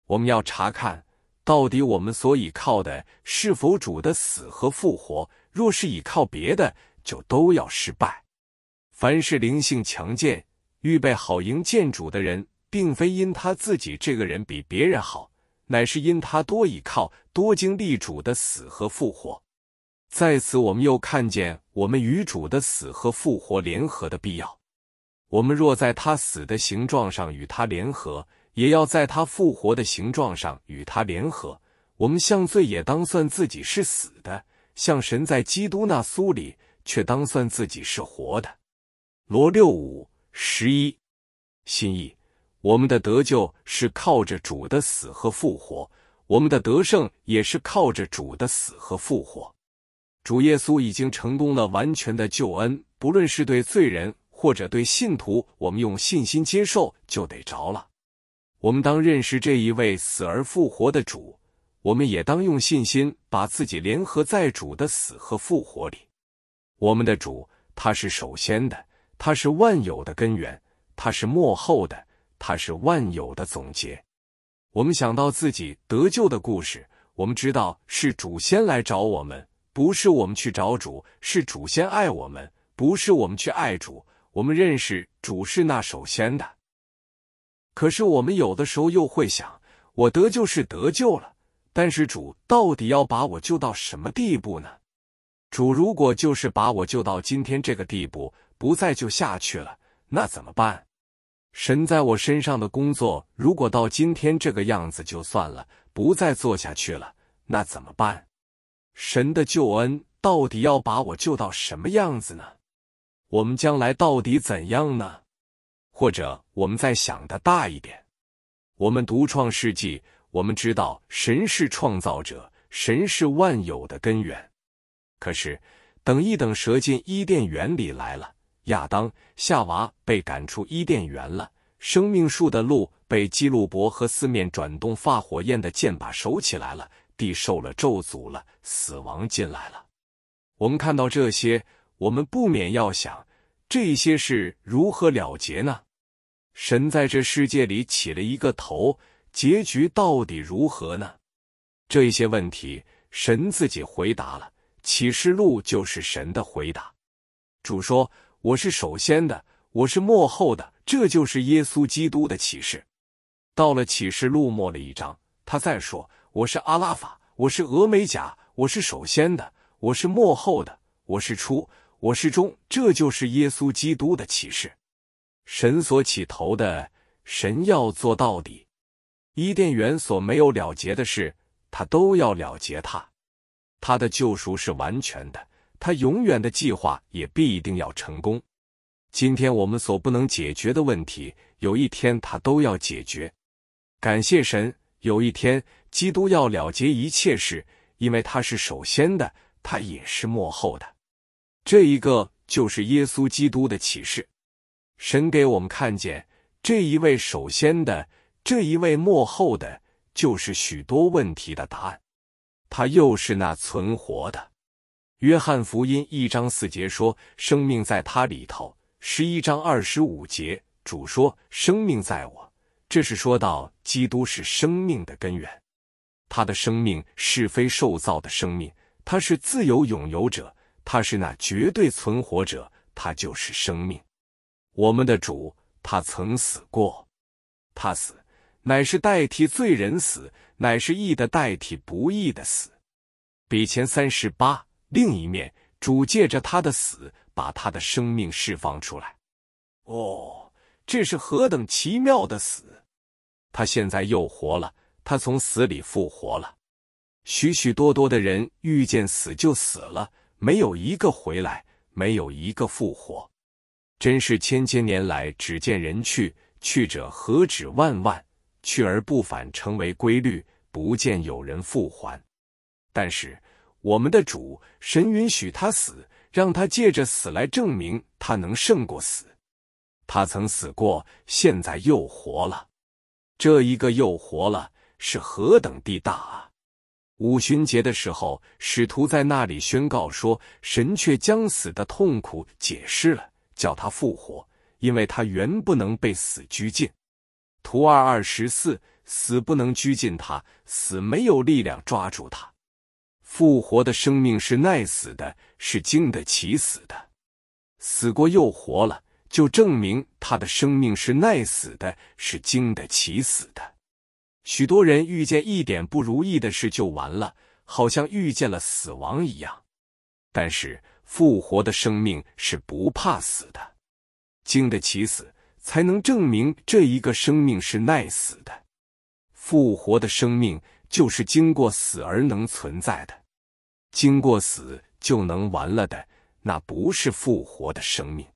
我们要查看，到底我们所倚靠的是否主的死和复活？若是倚靠别的，就都要失败。凡是灵性强健、预备好迎见主的人，并非因他自己这个人比别人好，乃是因他多倚靠、多经历主的死和复活。在此，我们又看见我们与主的死和复活联合的必要。我们若在他死的形状上与他联合，也要在他复活的形状上与他联合。我们向罪也当算自己是死的，向神在基督那苏里，却当算自己是活的。罗六五十一，心意。我们的得救是靠着主的死和复活，我们的得胜也是靠着主的死和复活。主耶稣已经成功了完全的救恩，不论是对罪人或者对信徒，我们用信心接受就得着了。我们当认识这一位死而复活的主，我们也当用信心把自己联合在主的死和复活里。我们的主，他是首先的，他是万有的根源，他是末后的，他是万有的总结。我们想到自己得救的故事，我们知道是主先来找我们。不是我们去找主，是主先爱我们；不是我们去爱主，我们认识主是那首先的。可是我们有的时候又会想，我得救是得救了，但是主到底要把我救到什么地步呢？主如果就是把我救到今天这个地步，不再就下去了，那怎么办？神在我身上的工作，如果到今天这个样子就算了，不再做下去了，那怎么办？神的救恩到底要把我救到什么样子呢？我们将来到底怎样呢？或者我们再想的大一点，我们独创世纪，我们知道神是创造者，神是万有的根源。可是等一等，蛇进伊甸园里来了，亚当、夏娃被赶出伊甸园了，生命树的路被基路伯和四面转动发火焰的剑把手起来了。地受了咒诅了，死亡进来了。我们看到这些，我们不免要想：这些事如何了结呢？神在这世界里起了一个头，结局到底如何呢？这些问题，神自己回答了。启示录就是神的回答。主说：“我是首先的，我是末后的。”这就是耶稣基督的启示。到了启示录末了一章，他再说。我是阿拉法，我是俄美甲，我是首先的，我是末后的，我是出，我是中，这就是耶稣基督的启示。神所起头的，神要做到底。伊甸园所没有了结的事，他都要了结。他，他的救赎是完全的，他永远的计划也必定要成功。今天我们所不能解决的问题，有一天他都要解决。感谢神，有一天。基督要了结一切事，因为他是首先的，他也是末后的。这一个就是耶稣基督的启示。神给我们看见这一位首先的，这一位末后的，就是许多问题的答案。他又是那存活的。约翰福音一章四节说：“生命在他里头。”十一章二十五节主说：“生命在我。”这是说到基督是生命的根源。他的生命是非受造的生命，他是自由拥有者，他是那绝对存活者，他就是生命。我们的主，他曾死过，他死乃是代替罪人死，乃是义的代替不义的死。比前三十八，另一面，主借着他的死，把他的生命释放出来。哦，这是何等奇妙的死！他现在又活了。他从死里复活了，许许多多的人遇见死就死了，没有一个回来，没有一个复活，真是千千年来只见人去，去者何止万万，去而不返成为规律，不见有人复还。但是我们的主神允许他死，让他借着死来证明他能胜过死。他曾死过，现在又活了，这一个又活了。是何等地大啊！五旬节的时候，使徒在那里宣告说：“神却将死的痛苦解释了，叫他复活，因为他原不能被死拘禁。”图二二十四，死不能拘禁他，死没有力量抓住他。复活的生命是耐死的，是经得起死的。死过又活了，就证明他的生命是耐死的，是经得起死的。许多人遇见一点不如意的事就完了，好像遇见了死亡一样。但是复活的生命是不怕死的，经得起死，才能证明这一个生命是耐死的。复活的生命就是经过死而能存在的，经过死就能完了的，那不是复活的生命。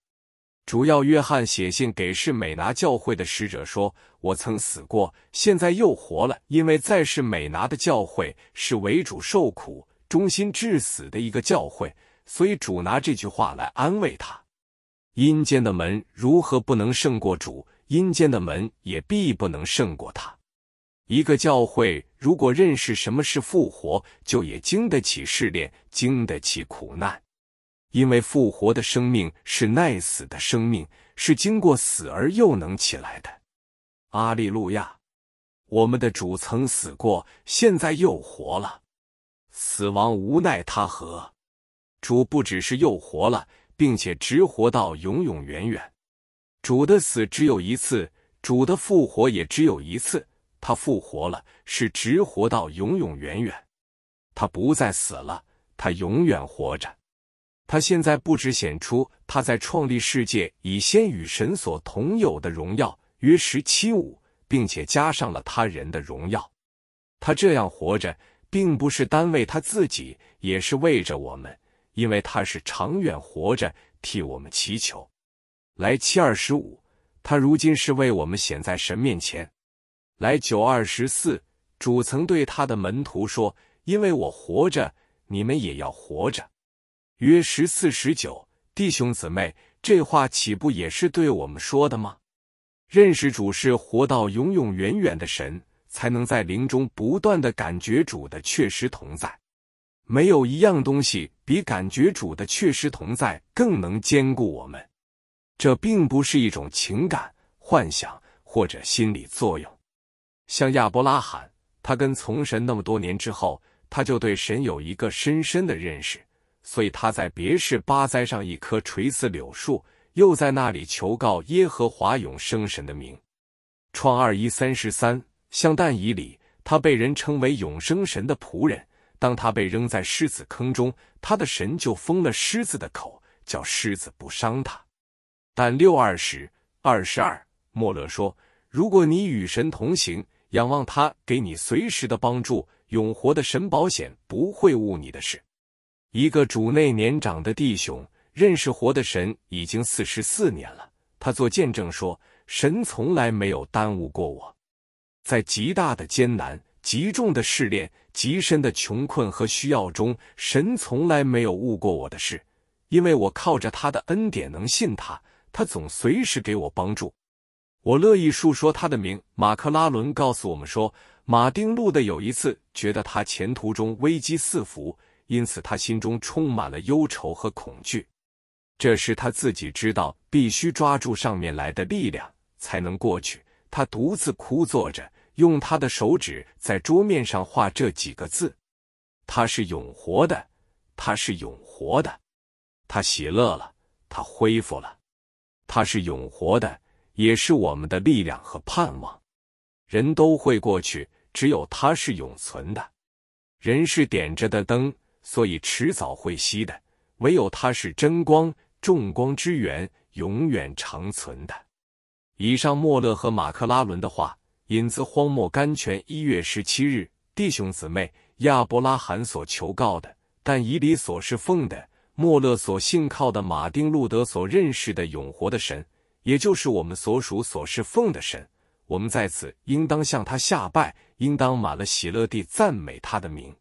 主要，约翰写信给是美拿教会的使者说：“我曾死过，现在又活了，因为在是美拿的教会是为主受苦、忠心至死的一个教会，所以主拿这句话来安慰他。阴间的门如何不能胜过主？阴间的门也必不能胜过他。一个教会如果认识什么是复活，就也经得起试炼，经得起苦难。”因为复活的生命是耐死的生命，是经过死而又能起来的。阿利路亚！我们的主曾死过，现在又活了。死亡无奈他何？主不只是又活了，并且直活到永永远远。主的死只有一次，主的复活也只有一次。他复活了，是直活到永永远远。他不再死了，他永远活着。他现在不止显出他在创立世界以先与神所同有的荣耀，约十七五，并且加上了他人的荣耀。他这样活着，并不是单为他自己，也是为着我们，因为他是长远活着，替我们祈求。来七二十五，他如今是为我们显在神面前。来九二十四，主曾对他的门徒说：“因为我活着，你们也要活着。”约十四十九，弟兄姊妹，这话岂不也是对我们说的吗？认识主是活到永永远远的神，才能在灵中不断的感觉主的确实同在。没有一样东西比感觉主的确实同在更能兼顾我们。这并不是一种情感、幻想或者心理作用。像亚伯拉罕，他跟从神那么多年之后，他就对神有一个深深的认识。所以他在别是巴栽上一棵垂死柳树，又在那里求告耶和华永生神的名。创二一三十三。像但以里，他被人称为永生神的仆人。当他被扔在狮子坑中，他的神就封了狮子的口，叫狮子不伤他。但六二十二十二，莫勒说：“如果你与神同行，仰望他给你随时的帮助，永活的神保险不会误你的事。”一个主内年长的弟兄认识活的神已经四十四年了。他做见证说：“神从来没有耽误过我，在极大的艰难、极重的试炼、极深的穷困和需要中，神从来没有误过我的事，因为我靠着他的恩典能信他，他总随时给我帮助。我乐意述说他的名。”马克·拉伦告诉我们说：“马丁路德有一次觉得他前途中危机四伏。”因此，他心中充满了忧愁和恐惧。这时他自己知道，必须抓住上面来的力量，才能过去。他独自枯坐着，用他的手指在桌面上画这几个字：“他是永活的，他是永活的，他喜乐了，他恢复了，他是永活的，也是我们的力量和盼望。人都会过去，只有他是永存的。人是点着的灯。”所以迟早会熄的，唯有他是真光，众光之源，永远长存的。以上莫勒和马克拉伦的话引自《荒漠甘泉》一月十七日。弟兄姊妹，亚伯拉罕所求告的，但以理所是奉的，莫勒所信靠的，马丁路德所认识的永活的神，也就是我们所属所是奉的神。我们在此应当向他下拜，应当满了喜乐地赞美他的名。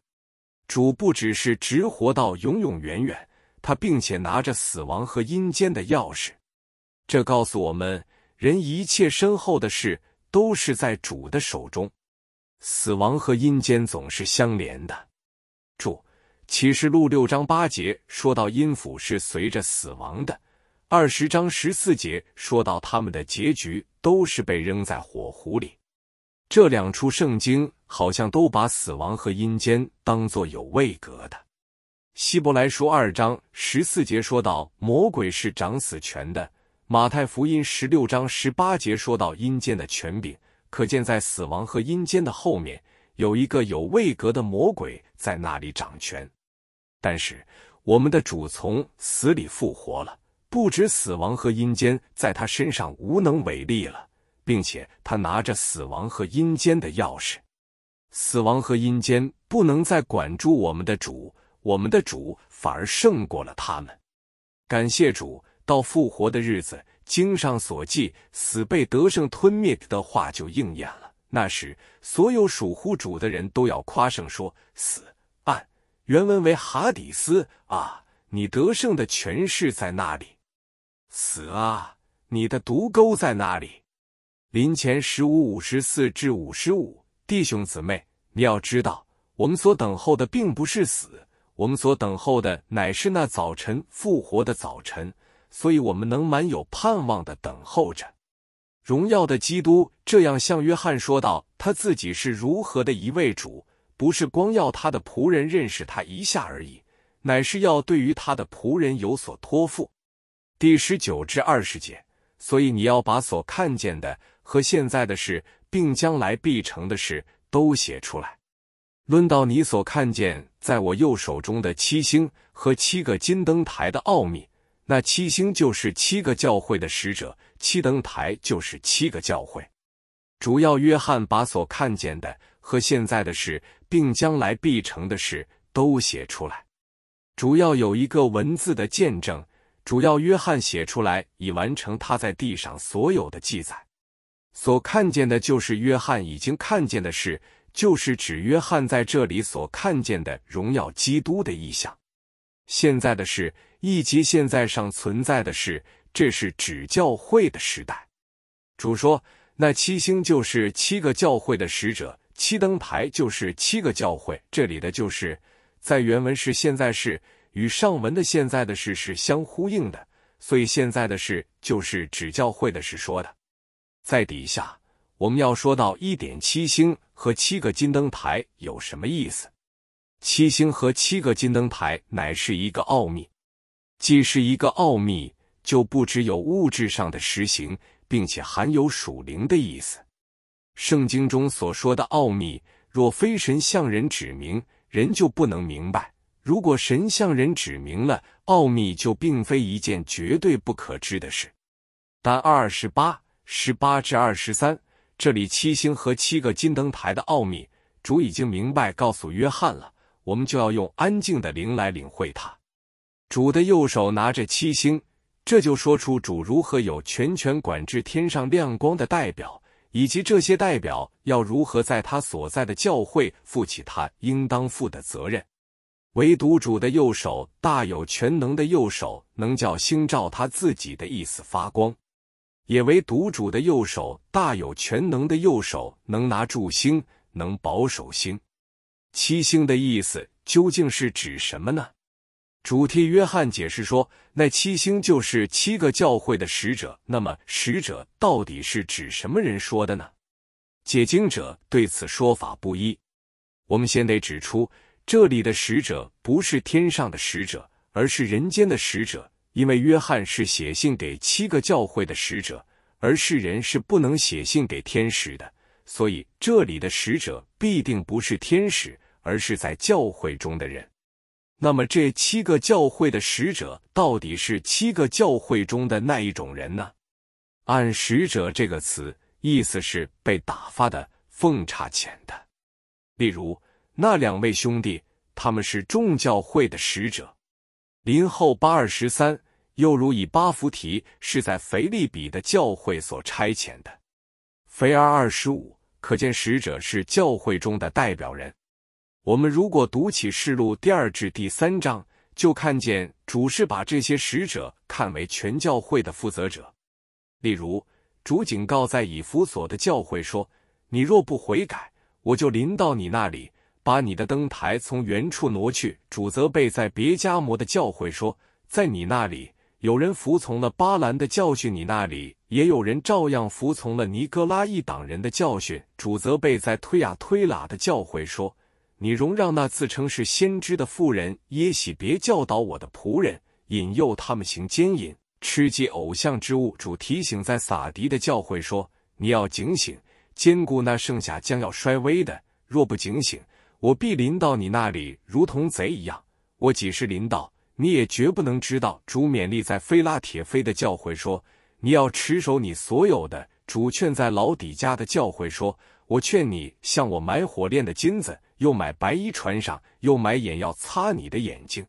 主不只是直活到永永远远，他并且拿着死亡和阴间的钥匙。这告诉我们，人一切身后的事都是在主的手中。死亡和阴间总是相连的。注：其实录六章八节说到阴府是随着死亡的，二十章十四节说到他们的结局都是被扔在火湖里。这两处圣经好像都把死亡和阴间当做有位格的。希伯来书二章十四节说到魔鬼是掌死权的；马太福音十六章十八节说到阴间的权柄。可见在死亡和阴间的后面有一个有位格的魔鬼在那里掌权。但是我们的主从死里复活了，不止死亡和阴间在他身上无能为力了。并且他拿着死亡和阴间的钥匙，死亡和阴间不能再管住我们的主，我们的主反而胜过了他们。感谢主，到复活的日子，经上所记，死被得胜吞灭的话就应验了。那时，所有属乎主的人都要夸胜说：“死啊！”原文为哈底斯啊！你得胜的权势在那里？死啊！你的毒钩在那里？临前十五五十四至五十五，弟兄姊妹，你要知道，我们所等候的并不是死，我们所等候的乃是那早晨复活的早晨，所以我们能满有盼望的等候着荣耀的基督。这样向约翰说道，他自己是如何的一位主，不是光要他的仆人认识他一下而已，乃是要对于他的仆人有所托付。第十九至二十节，所以你要把所看见的。和现在的事，并将来必成的事都写出来。论到你所看见在我右手中的七星和七个金灯台的奥秘，那七星就是七个教会的使者，七灯台就是七个教会。主要约翰把所看见的和现在的事，并将来必成的事都写出来。主要有一个文字的见证。主要约翰写出来，已完成他在地上所有的记载。所看见的就是约翰已经看见的事，就是指约翰在这里所看见的荣耀基督的意象。现在的事，以及现在上存在的事，这是指教会的时代。主说，那七星就是七个教会的使者，七灯台就是七个教会。这里的就是在原文是现在是与上文的现在的事是相呼应的，所以现在的事就是指教会的事说的。在底下，我们要说到一点七星和七个金灯台有什么意思？七星和七个金灯台乃是一个奥秘，既是一个奥秘，就不只有物质上的实行，并且含有属灵的意思。圣经中所说的奥秘，若非神向人指明，人就不能明白；如果神向人指明了奥秘，就并非一件绝对不可知的事。但二十八。十八至二十三，这里七星和七个金灯台的奥秘，主已经明白，告诉约翰了。我们就要用安静的灵来领会它。主的右手拿着七星，这就说出主如何有全权管制天上亮光的代表，以及这些代表要如何在他所在的教会负起他应当负的责任。唯独主的右手，大有全能的右手，能叫星照他自己的意思发光。也为独主的右手，大有全能的右手，能拿住星，能保守星。七星的意思究竟是指什么呢？主替约翰解释说，那七星就是七个教会的使者。那么使者到底是指什么人说的呢？解经者对此说法不一。我们先得指出，这里的使者不是天上的使者，而是人间的使者。因为约翰是写信给七个教会的使者，而世人是不能写信给天使的，所以这里的使者必定不是天使，而是在教会中的人。那么，这七个教会的使者到底是七个教会中的那一种人呢？按“使者”这个词，意思是被打发的、奉差遣的。例如，那两位兄弟，他们是众教会的使者。林后八二十三，又如以巴弗提是在腓利比的教会所差遣的，腓二二十五，可见使者是教会中的代表人。我们如果读启示录第二至第三章，就看见主是把这些使者看为全教会的负责者。例如，主警告在以弗所的教会说：“你若不悔改，我就临到你那里。”把你的灯台从原处挪去。主责备在别家摩的教诲说，在你那里有人服从了巴兰的教训，你那里也有人照样服从了尼哥拉一党人的教训。主责备在推亚推拉的教诲说，你容让那自称是先知的妇人耶喜别教导我的仆人，引诱他们行奸淫、吃祭偶像之物。主提醒在撒迪的教诲说，你要警醒，坚固那剩下将要衰微的。若不警醒，我必临到你那里，如同贼一样。我几时临到，你也绝不能知道。主勉励在菲拉铁菲的教诲说：“你要持守你所有的。”主劝在老底家的教诲说：“我劝你向我买火炼的金子，又买白衣穿上，又买眼药擦你的眼睛。”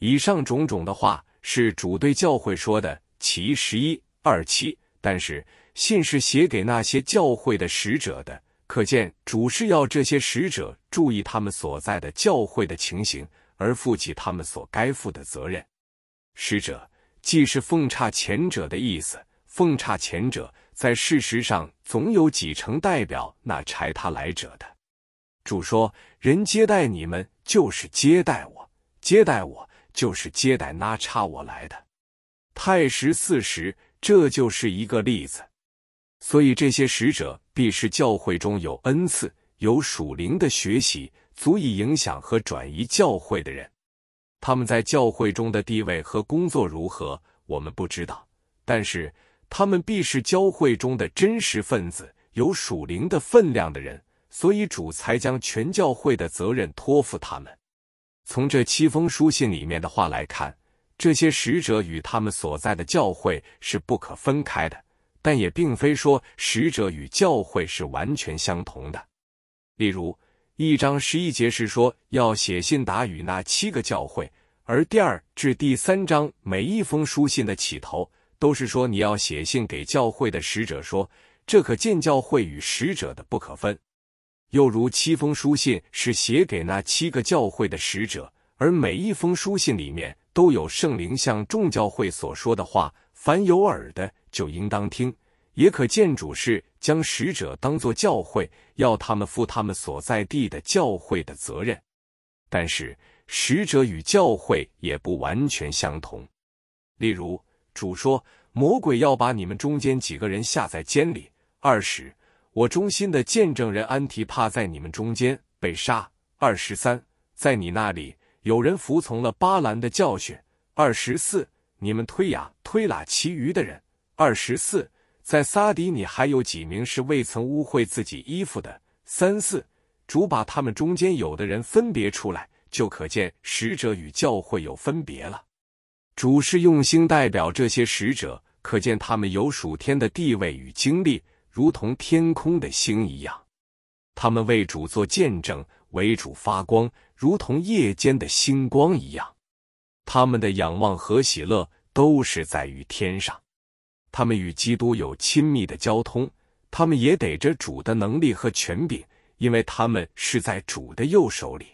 以上种种的话是主对教会说的，其十一二七。但是信是写给那些教会的使者的。可见主是要这些使者注意他们所在的教会的情形，而负起他们所该负的责任。使者既是奉差前者的意思，奉差前者在事实上总有几成代表那差他来者的。主说：“人接待你们，就是接待我；接待我，就是接待那差我来的。”太十四时，这就是一个例子。所以，这些使者必是教会中有恩赐、有属灵的学习，足以影响和转移教会的人。他们在教会中的地位和工作如何，我们不知道。但是，他们必是教会中的真实分子，有属灵的分量的人。所以，主才将全教会的责任托付他们。从这七封书信里面的话来看，这些使者与他们所在的教会是不可分开的。但也并非说使者与教会是完全相同的。例如，一章十一节是说要写信打与那七个教会，而第二至第三章每一封书信的起头都是说你要写信给教会的使者，说这可见教会与使者的不可分。又如七封书信是写给那七个教会的使者，而每一封书信里面都有圣灵向众教会所说的话，凡有耳的。就应当听，也可见主是将使者当作教会，要他们负他们所在地的教会的责任。但是使者与教会也不完全相同。例如，主说：“魔鬼要把你们中间几个人下在监里。”二十，我忠心的见证人安提帕在你们中间被杀。二十三，在你那里有人服从了巴兰的教训。二十四，你们推雅推拉其余的人。二十四，在撒底，你还有几名是未曾污秽自己衣服的？三四，主把他们中间有的人分别出来，就可见使者与教会有分别了。主是用心代表这些使者，可见他们有属天的地位与经历，如同天空的星一样。他们为主做见证，为主发光，如同夜间的星光一样。他们的仰望和喜乐都是在于天上。他们与基督有亲密的交通，他们也得着主的能力和权柄，因为他们是在主的右手里。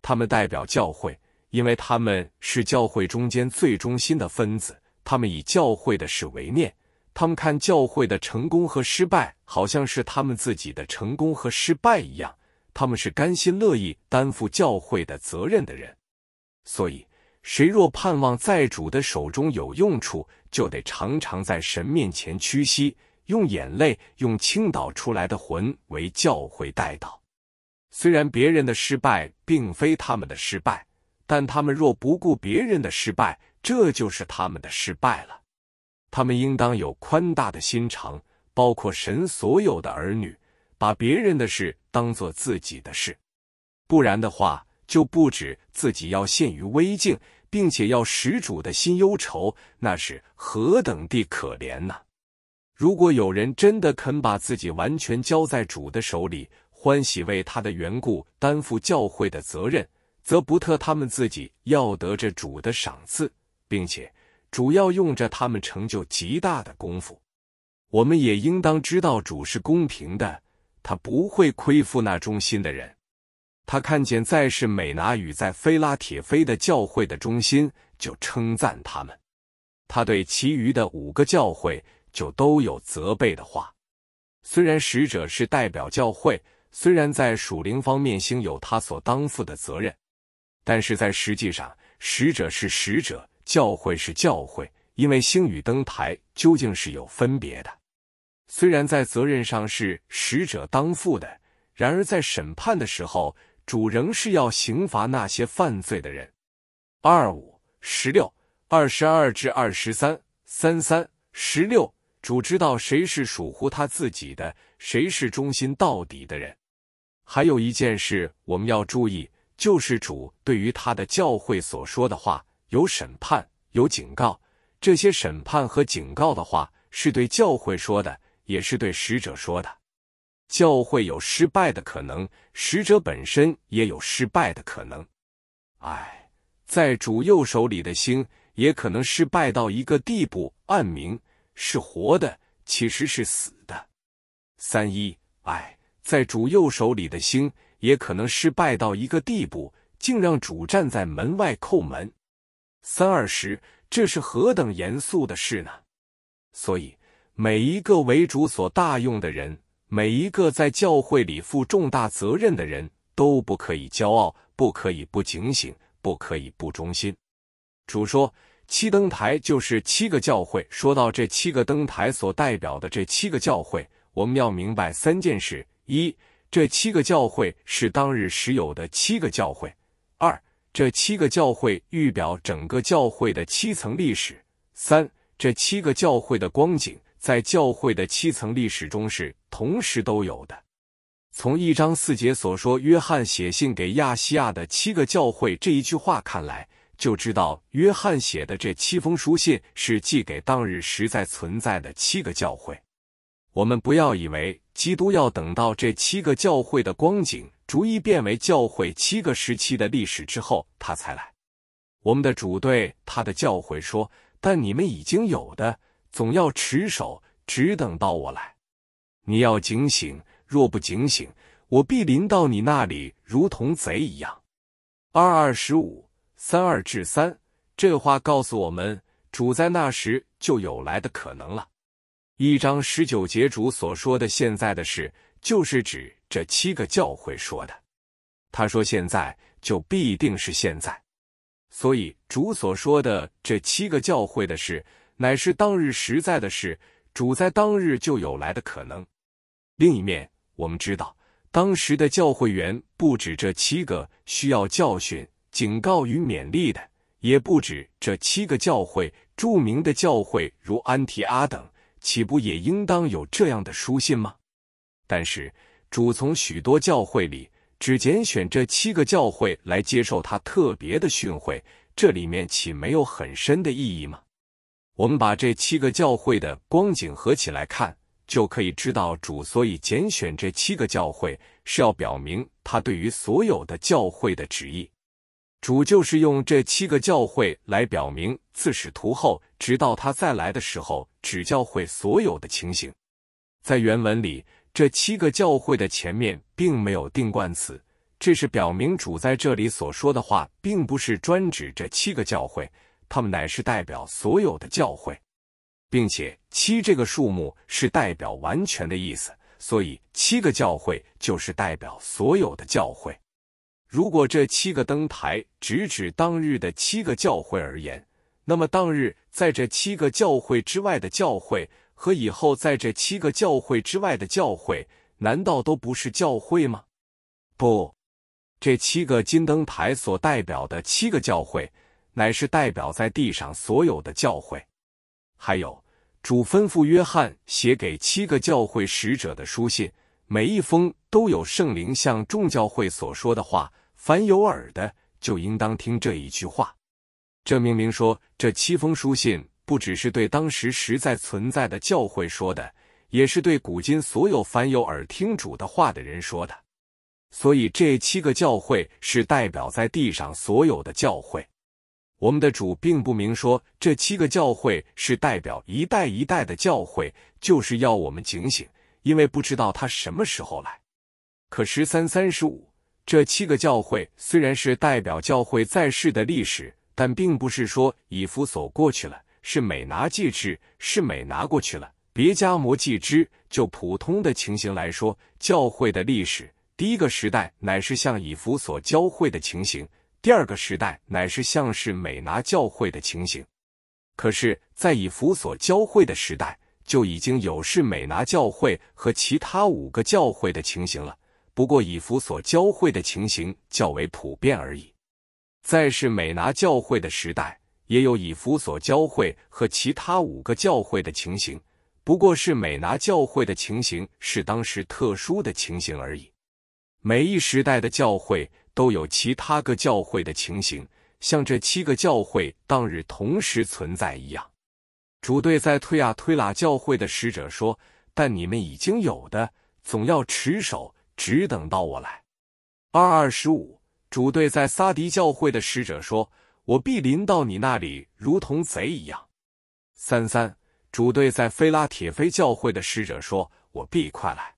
他们代表教会，因为他们是教会中间最中心的分子。他们以教会的事为念，他们看教会的成功和失败，好像是他们自己的成功和失败一样。他们是甘心乐意担负教会的责任的人，所以。谁若盼望在主的手中有用处，就得常常在神面前屈膝，用眼泪，用倾倒出来的魂为教诲代祷。虽然别人的失败并非他们的失败，但他们若不顾别人的失败，这就是他们的失败了。他们应当有宽大的心肠，包括神所有的儿女，把别人的事当做自己的事。不然的话，就不止自己要陷于危境。并且要使主的心忧愁，那是何等地可怜呢！如果有人真的肯把自己完全交在主的手里，欢喜为他的缘故担负教会的责任，则不特他们自己要得着主的赏赐，并且主要用着他们成就极大的功夫。我们也应当知道主是公平的，他不会亏负那忠心的人。他看见在是美拿与在菲拉铁菲的教会的中心，就称赞他们；他对其余的五个教会就都有责备的话。虽然使者是代表教会，虽然在属灵方面兴有他所当负的责任，但是在实际上，使者是使者，教会是教会，因为星与登台究竟是有分别的。虽然在责任上是使者当负的，然而在审判的时候。主仍是要刑罚那些犯罪的人。二五十六二十二至二十三三三十六主知道谁是属乎他自己的，谁是忠心到底的人。还有一件事我们要注意，就是主对于他的教会所说的话，有审判，有警告。这些审判和警告的话，是对教会说的，也是对使者说的。教会有失败的可能，使者本身也有失败的可能。哎，在主右手里的星，也可能失败到一个地步，暗明是活的，其实是死的。三一，哎，在主右手里的星，也可能失败到一个地步，竟让主站在门外叩门。三二十，这是何等严肃的事呢？所以，每一个为主所大用的人。每一个在教会里负重大责任的人都不可以骄傲，不可以不警醒，不可以不忠心。主说：“七灯台就是七个教会。”说到这七个灯台所代表的这七个教会，我们要明白三件事：一、这七个教会是当日时有的七个教会；二、这七个教会预表整个教会的七层历史；三、这七个教会的光景。在教会的七层历史中是同时都有的。从一章四节所说“约翰写信给亚细亚的七个教会”这一句话看来，就知道约翰写的这七封书信是寄给当日实在存在的七个教会。我们不要以为基督要等到这七个教会的光景逐一变为教会七个时期的历史之后他才来。我们的主对他的教会说：“但你们已经有的。”总要持守，只等到我来。你要警醒，若不警醒，我必临到你那里，如同贼一样。二二十五三二至三，这话告诉我们，主在那时就有来的可能了。一章十九节主所说的现在的事，就是指这七个教会说的。他说现在就必定是现在，所以主所说的这七个教会的事。乃是当日实在的事，主在当日就有来的可能。另一面，我们知道当时的教会员不止这七个需要教训、警告与勉励的，也不止这七个教会。著名的教会如安提阿等，岂不也应当有这样的书信吗？但是主从许多教会里只拣选这七个教会来接受他特别的训诲，这里面岂没有很深的意义吗？我们把这七个教会的光景合起来看，就可以知道主所以拣选这七个教会，是要表明他对于所有的教会的旨意。主就是用这七个教会来表明自使徒后，直到他再来的时候，指教会所有的情形。在原文里，这七个教会的前面并没有定冠词，这是表明主在这里所说的话，并不是专指这七个教会。他们乃是代表所有的教会，并且七这个数目是代表完全的意思，所以七个教会就是代表所有的教会。如果这七个灯台直指当日的七个教会而言，那么当日在这七个教会之外的教会，和以后在这七个教会之外的教会，难道都不是教会吗？不，这七个金灯台所代表的七个教会。乃是代表在地上所有的教会，还有主吩咐约翰写给七个教会使者的书信，每一封都有圣灵向众教会所说的话，凡有耳的就应当听这一句话。这明明说，这七封书信不只是对当时实在存在的教会说的，也是对古今所有凡有耳听主的话的人说的。所以，这七个教会是代表在地上所有的教会。我们的主并不明说这七个教会是代表一代一代的教会，就是要我们警醒，因为不知道他什么时候来。可十三三十五这七个教会虽然是代表教会在世的历史，但并不是说以弗所过去了，是美拿祭之，是美拿过去了，别加摩祭之。就普通的情形来说，教会的历史第一个时代乃是像以弗所教会的情形。第二个时代乃是像是美拿教会的情形，可是，在以弗所教会的时代就已经有是美拿教会和其他五个教会的情形了。不过，以弗所教会的情形较为普遍而已。在是美拿教会的时代，也有以弗所教会和其他五个教会的情形，不过是美拿教会的情形是当时特殊的情形而已。每一时代的教会。都有其他个教会的情形，像这七个教会当日同时存在一样。主队在推亚推拉教会的使者说：“但你们已经有的，总要持守，只等到我来。”二二十五，主队在撒迪教会的使者说：“我必临到你那里，如同贼一样。”三三，主队在菲拉铁菲教会的使者说：“我必快来。”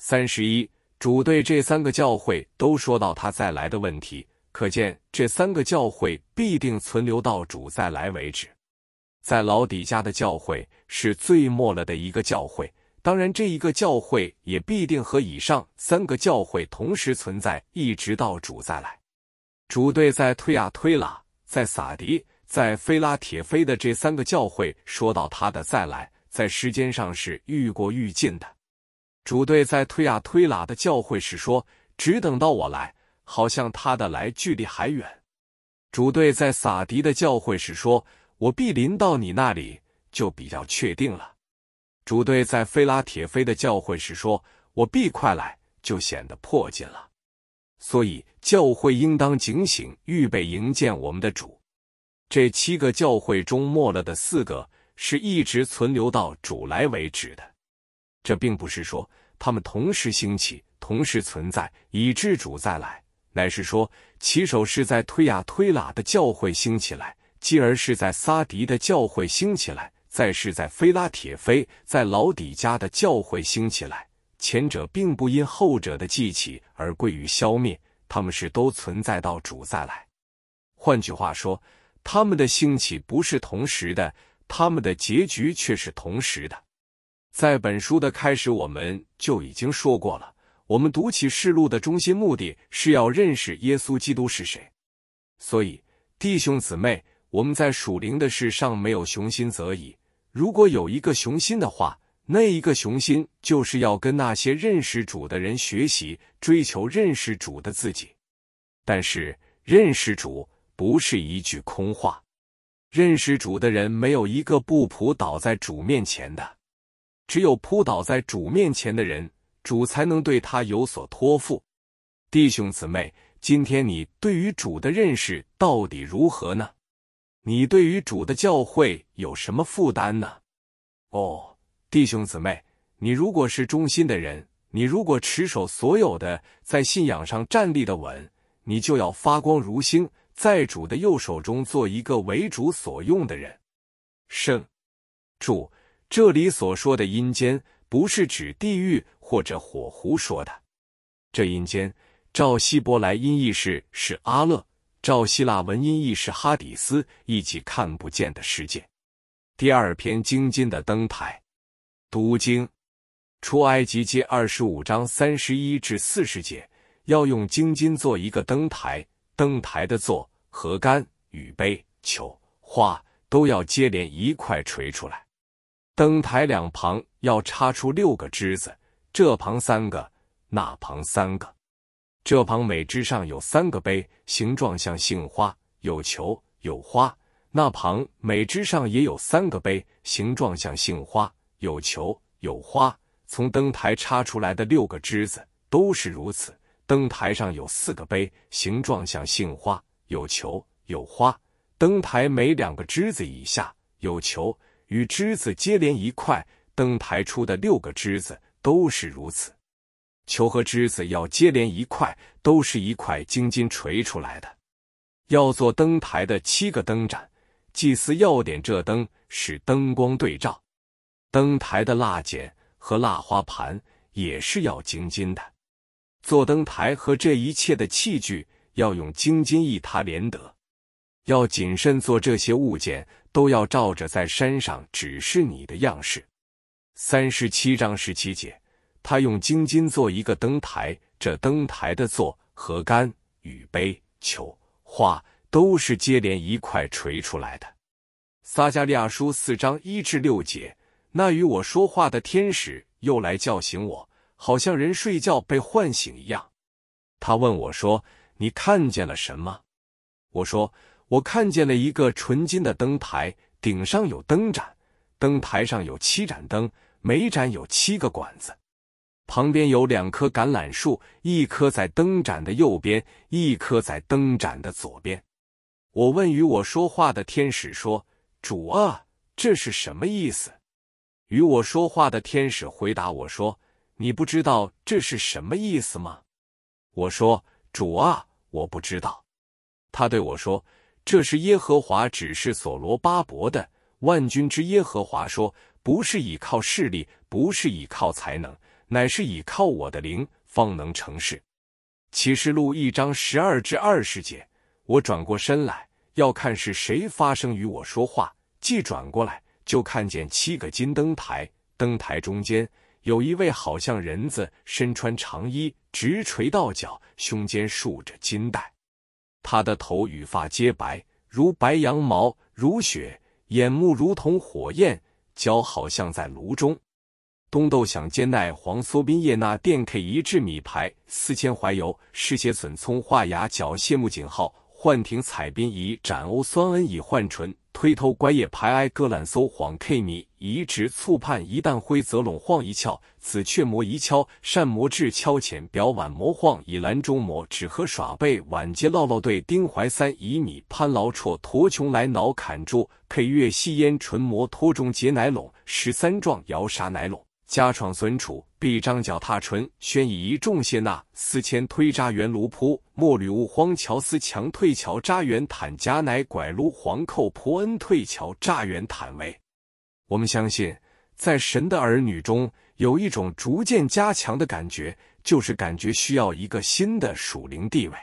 三十一。主对这三个教会都说到他再来的问题，可见这三个教会必定存留到主再来为止。在老底家的教会是最末了的一个教会，当然这一个教会也必定和以上三个教会同时存在，一直到主再来。主对在推亚推拉、在撒迪、在菲拉铁菲的这三个教会说到他的再来，在时间上是愈过愈近的。主队在推亚推拉的教会时说：“只等到我来，好像他的来距离还远。”主队在撒迪的教会时说：“我必临到你那里，就比较确定了。”主队在菲拉铁菲的教会时说：“我必快来，就显得迫切了。”所以教会应当警醒预备迎接我们的主。这七个教会中没了的四个，是一直存留到主来为止的。这并不是说他们同时兴起、同时存在，以至主再来，乃是说起手是在推雅推拉的教会兴起来，继而是在撒迪的教会兴起来，再是在菲拉铁菲在老底家的教会兴起来。前者并不因后者的记起而归于消灭，他们是都存在到主再来。换句话说，他们的兴起不是同时的，他们的结局却是同时的。在本书的开始，我们就已经说过了，我们读启示录的中心目的是要认识耶稣基督是谁。所以，弟兄姊妹，我们在属灵的事上没有雄心则已，如果有一个雄心的话，那一个雄心就是要跟那些认识主的人学习，追求认识主的自己。但是，认识主不是一句空话，认识主的人没有一个不仆倒在主面前的。只有扑倒在主面前的人，主才能对他有所托付。弟兄姊妹，今天你对于主的认识到底如何呢？你对于主的教会有什么负担呢？哦，弟兄姊妹，你如果是忠心的人，你如果持守所有的，在信仰上站立的稳，你就要发光如星，在主的右手中做一个为主所用的人。圣，主。这里所说的阴间，不是指地狱或者火狐说的。这阴间，照希伯来音译是是阿勒，照希腊文音译是哈底斯，一起看不见的世界。第二篇《精金》的登台读经，出埃及记二十五章三十一至四十节，要用精金做一个登台，登台的座、和杆、与杯、球、花都要接连一块锤出来。灯台两旁要插出六个枝子，这旁三个，那旁三个。这旁每枝上有三个杯，形状像杏花，有球有花。那旁每枝上也有三个杯，形状像杏花，有球有花。从灯台插出来的六个枝子都是如此。灯台上有四个杯，形状像杏花，有球有花。灯台每两个枝子以下有球。与枝子接连一块，灯台出的六个枝子都是如此。球和枝子要接连一块，都是一块晶金锤出来的。要做灯台的七个灯盏，祭祀要点这灯，使灯光对照。灯台的蜡剪和蜡花盘也是要晶金的。做灯台和这一切的器具要用晶金一塔连得。要谨慎做这些物件，都要照着在山上指示你的样式。三十七章十七节，他用晶金做一个灯台，这灯台的座、和杆、与杯、球、花，都是接连一块锤出来的。撒加利亚书四章一至六节，那与我说话的天使又来叫醒我，好像人睡觉被唤醒一样。他问我说：“你看见了什么？”我说。我看见了一个纯金的灯台，顶上有灯盏，灯台上有七盏灯，每盏有七个管子。旁边有两棵橄榄树，一棵在灯盏的右边，一棵在灯盏的左边。我问与我说话的天使说：“主啊，这是什么意思？”与我说话的天使回答我说：“你不知道这是什么意思吗？”我说：“主啊，我不知道。”他对我说。这是耶和华指示所罗巴伯的万军之耶和华说，不是倚靠势力，不是倚靠才能，乃是倚靠我的灵，方能成事。启示录一章十二至二十节，我转过身来，要看是谁发声与我说话。既转过来，就看见七个金灯台，灯台中间有一位好像人子，身穿长衣，直垂到脚，胸间束着金带。他的头与发皆白，如白羊毛，如雪；眼目如同火焰，脚好像在炉中。东豆想煎奈黄梭宾叶那电 K 一制米牌，四千淮油湿血笋葱画牙角谢木井号幻庭彩宾仪斩欧酸恩乙幻纯推头乖叶排埃割懒搜黄 K 米。移直促判，一旦灰则拢晃一翘；此雀磨一敲，善磨至敲浅。表碗磨晃，以蓝中磨；只喝耍背碗，节唠唠对。丁怀三乙米潘牢绰，驼穷来脑砍住，配月吸烟唇磨托中结奶拢，十三壮摇杀奶拢。家闯损处，臂张脚踏唇。宣以一众谢纳四千推扎圆炉铺，墨吕勿荒桥丝强退桥扎圆坦夹乃拐炉黄扣婆恩退桥扎圆坦为。我们相信，在神的儿女中有一种逐渐加强的感觉，就是感觉需要一个新的属灵地位。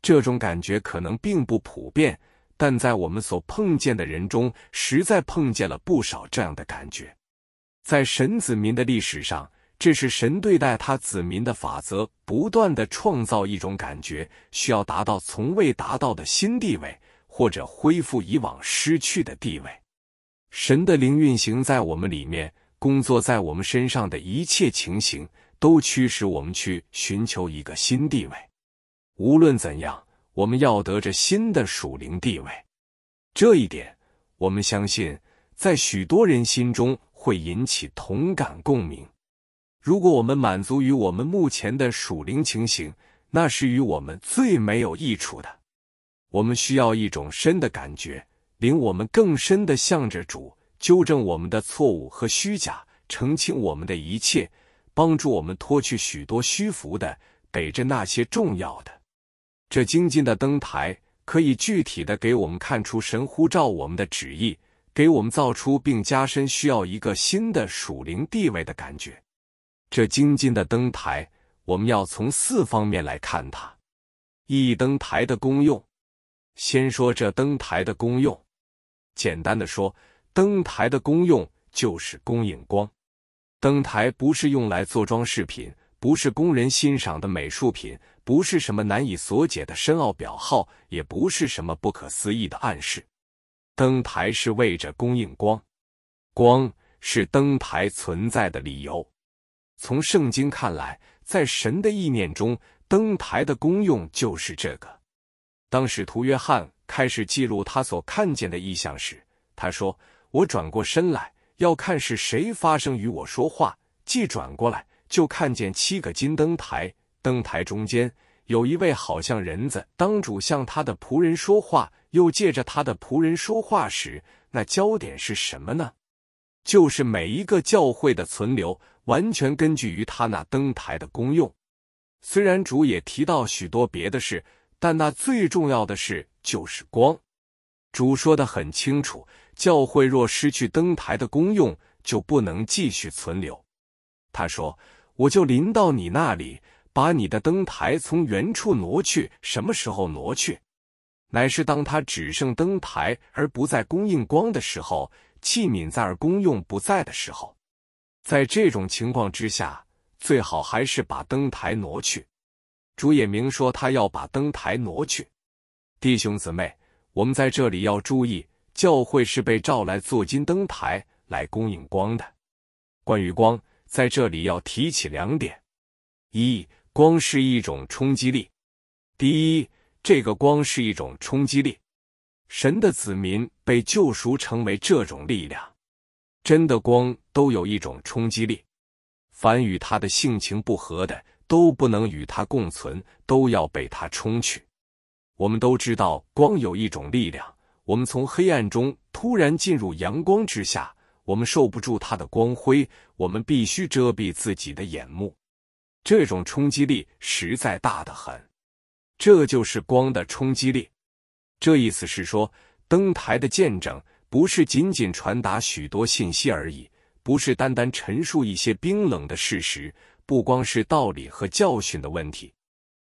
这种感觉可能并不普遍，但在我们所碰见的人中，实在碰见了不少这样的感觉。在神子民的历史上，这是神对待他子民的法则，不断地创造一种感觉，需要达到从未达到的新地位，或者恢复以往失去的地位。神的灵运行在我们里面，工作在我们身上的一切情形，都驱使我们去寻求一个新地位。无论怎样，我们要得着新的属灵地位。这一点，我们相信在许多人心中会引起同感共鸣。如果我们满足于我们目前的属灵情形，那是与我们最没有益处的。我们需要一种深的感觉。领我们更深的向着主，纠正我们的错误和虚假，澄清我们的一切，帮助我们脱去许多虚浮的，给着那些重要的。这精进的登台可以具体的给我们看出神呼召我们的旨意，给我们造出并加深需要一个新的属灵地位的感觉。这精进的登台，我们要从四方面来看它：一、登台的功用。先说这登台的功用。简单的说，灯台的功用就是供应光。灯台不是用来做装饰品，不是供人欣赏的美术品，不是什么难以所解的深奥表号，也不是什么不可思议的暗示。灯台是为着供应光，光是灯台存在的理由。从圣经看来，在神的意念中，灯台的功用就是这个。当使徒约翰。开始记录他所看见的异象时，他说：“我转过身来要看是谁发声与我说话。既转过来，就看见七个金灯台，灯台中间有一位好像人子，当主向他的仆人说话，又借着他的仆人说话时，那焦点是什么呢？就是每一个教会的存留，完全根据于他那灯台的功用。虽然主也提到许多别的事，但那最重要的是。”就是光，主说的很清楚：教会若失去灯台的功用，就不能继续存留。他说：“我就临到你那里，把你的灯台从原处挪去。什么时候挪去？乃是当他只剩灯台而不再供应光的时候，器皿在而功用不在的时候。在这种情况之下，最好还是把灯台挪去。”朱也明说：“他要把灯台挪去。”弟兄姊妹，我们在这里要注意，教会是被召来坐金灯台，来供应光的。关于光，在这里要提起两点：一、光是一种冲击力；第一，这个光是一种冲击力。神的子民被救赎，成为这种力量。真的光都有一种冲击力，凡与他的性情不合的，都不能与他共存，都要被他冲去。我们都知道光有一种力量。我们从黑暗中突然进入阳光之下，我们受不住它的光辉，我们必须遮蔽自己的眼目。这种冲击力实在大得很。这就是光的冲击力。这意思是说，登台的见证不是仅仅传达许多信息而已，不是单单陈述一些冰冷的事实，不光是道理和教训的问题。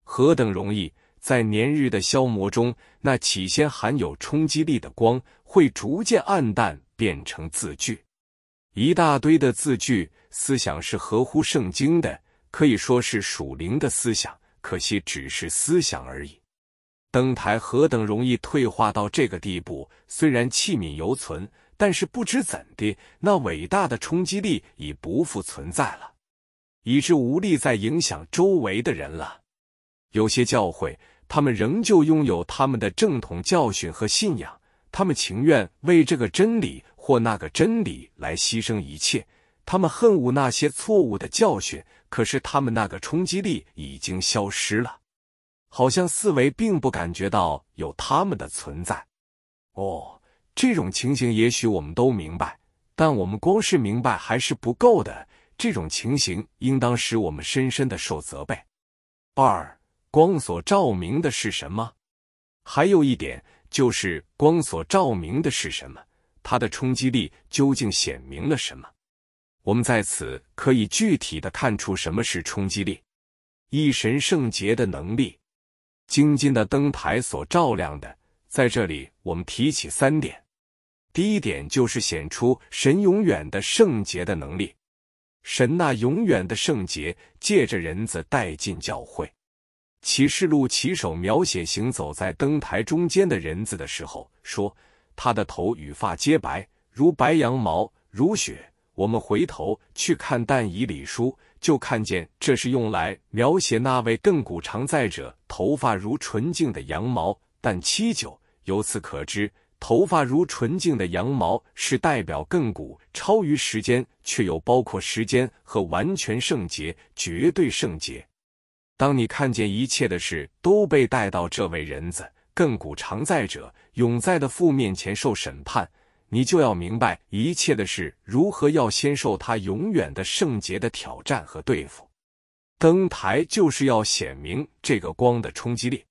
何等容易！在年日的消磨中，那起先含有冲击力的光会逐渐暗淡，变成字句。一大堆的字句，思想是合乎圣经的，可以说是属灵的思想。可惜只是思想而已。登台何等容易退化到这个地步，虽然器皿犹存，但是不知怎的，那伟大的冲击力已不复存在了，以致无力再影响周围的人了。有些教会，他们仍旧拥有他们的正统教训和信仰，他们情愿为这个真理或那个真理来牺牲一切，他们恨恶那些错误的教训，可是他们那个冲击力已经消失了，好像思维并不感觉到有他们的存在。哦，这种情形也许我们都明白，但我们光是明白还是不够的，这种情形应当使我们深深的受责备。二。光所照明的是什么？还有一点就是光所照明的是什么？它的冲击力究竟显明了什么？我们在此可以具体的看出什么是冲击力。一神圣洁的能力，精金的灯台所照亮的。在这里，我们提起三点：第一点就是显出神永远的圣洁的能力，神那永远的圣洁借着人子带进教会。《启示录》骑手描写行走在灯台中间的人子的时候，说他的头与发皆白，如白羊毛，如雪。我们回头去看《但以理书》，就看见这是用来描写那位亘古常在者头发如纯净的羊毛。但七九，由此可知，头发如纯净的羊毛是代表亘古超于时间，却又包括时间和完全圣洁、绝对圣洁。当你看见一切的事都被带到这位人子、亘古常在者、永在的父面前受审判，你就要明白一切的事如何要先受他永远的圣洁的挑战和对付。登台就是要显明这个光的冲击力，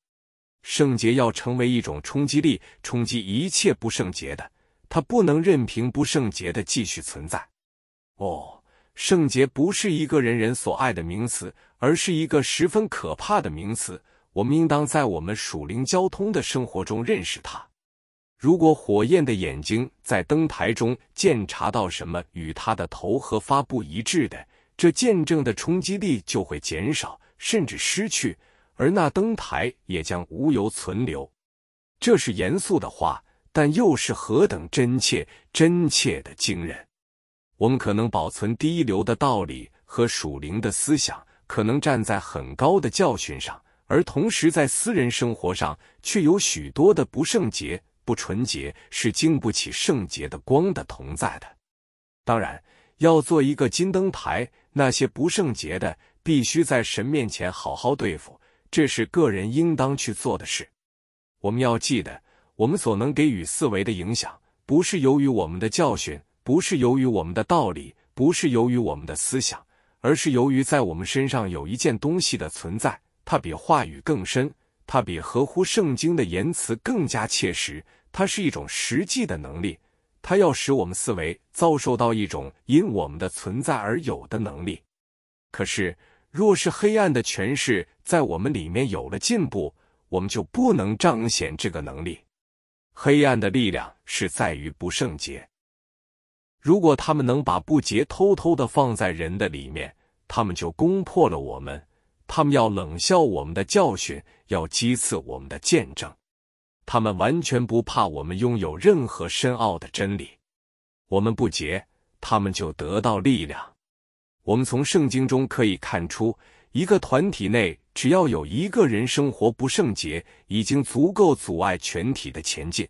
圣洁要成为一种冲击力，冲击一切不圣洁的。他不能任凭不圣洁的继续存在。哦。圣洁不是一个人人所爱的名词，而是一个十分可怕的名词。我们应当在我们属灵交通的生活中认识它。如果火焰的眼睛在灯台中鉴察到什么与他的头和发不一致的，这见证的冲击力就会减少，甚至失去，而那灯台也将无由存留。这是严肃的话，但又是何等真切、真切的惊人！我们可能保存第一流的道理和属灵的思想，可能站在很高的教训上，而同时在私人生活上却有许多的不圣洁、不纯洁，是经不起圣洁的光的同在的。当然，要做一个金灯台，那些不圣洁的必须在神面前好好对付，这是个人应当去做的事。我们要记得，我们所能给予四维的影响，不是由于我们的教训。不是由于我们的道理，不是由于我们的思想，而是由于在我们身上有一件东西的存在，它比话语更深，它比合乎圣经的言辞更加切实，它是一种实际的能力，它要使我们思维遭受到一种因我们的存在而有的能力。可是，若是黑暗的权势在我们里面有了进步，我们就不能彰显这个能力。黑暗的力量是在于不圣洁。如果他们能把不洁偷偷的放在人的里面，他们就攻破了我们。他们要冷笑我们的教训，要讥刺我们的见证。他们完全不怕我们拥有任何深奥的真理。我们不洁，他们就得到力量。我们从圣经中可以看出，一个团体内只要有一个人生活不圣洁，已经足够阻碍全体的前进。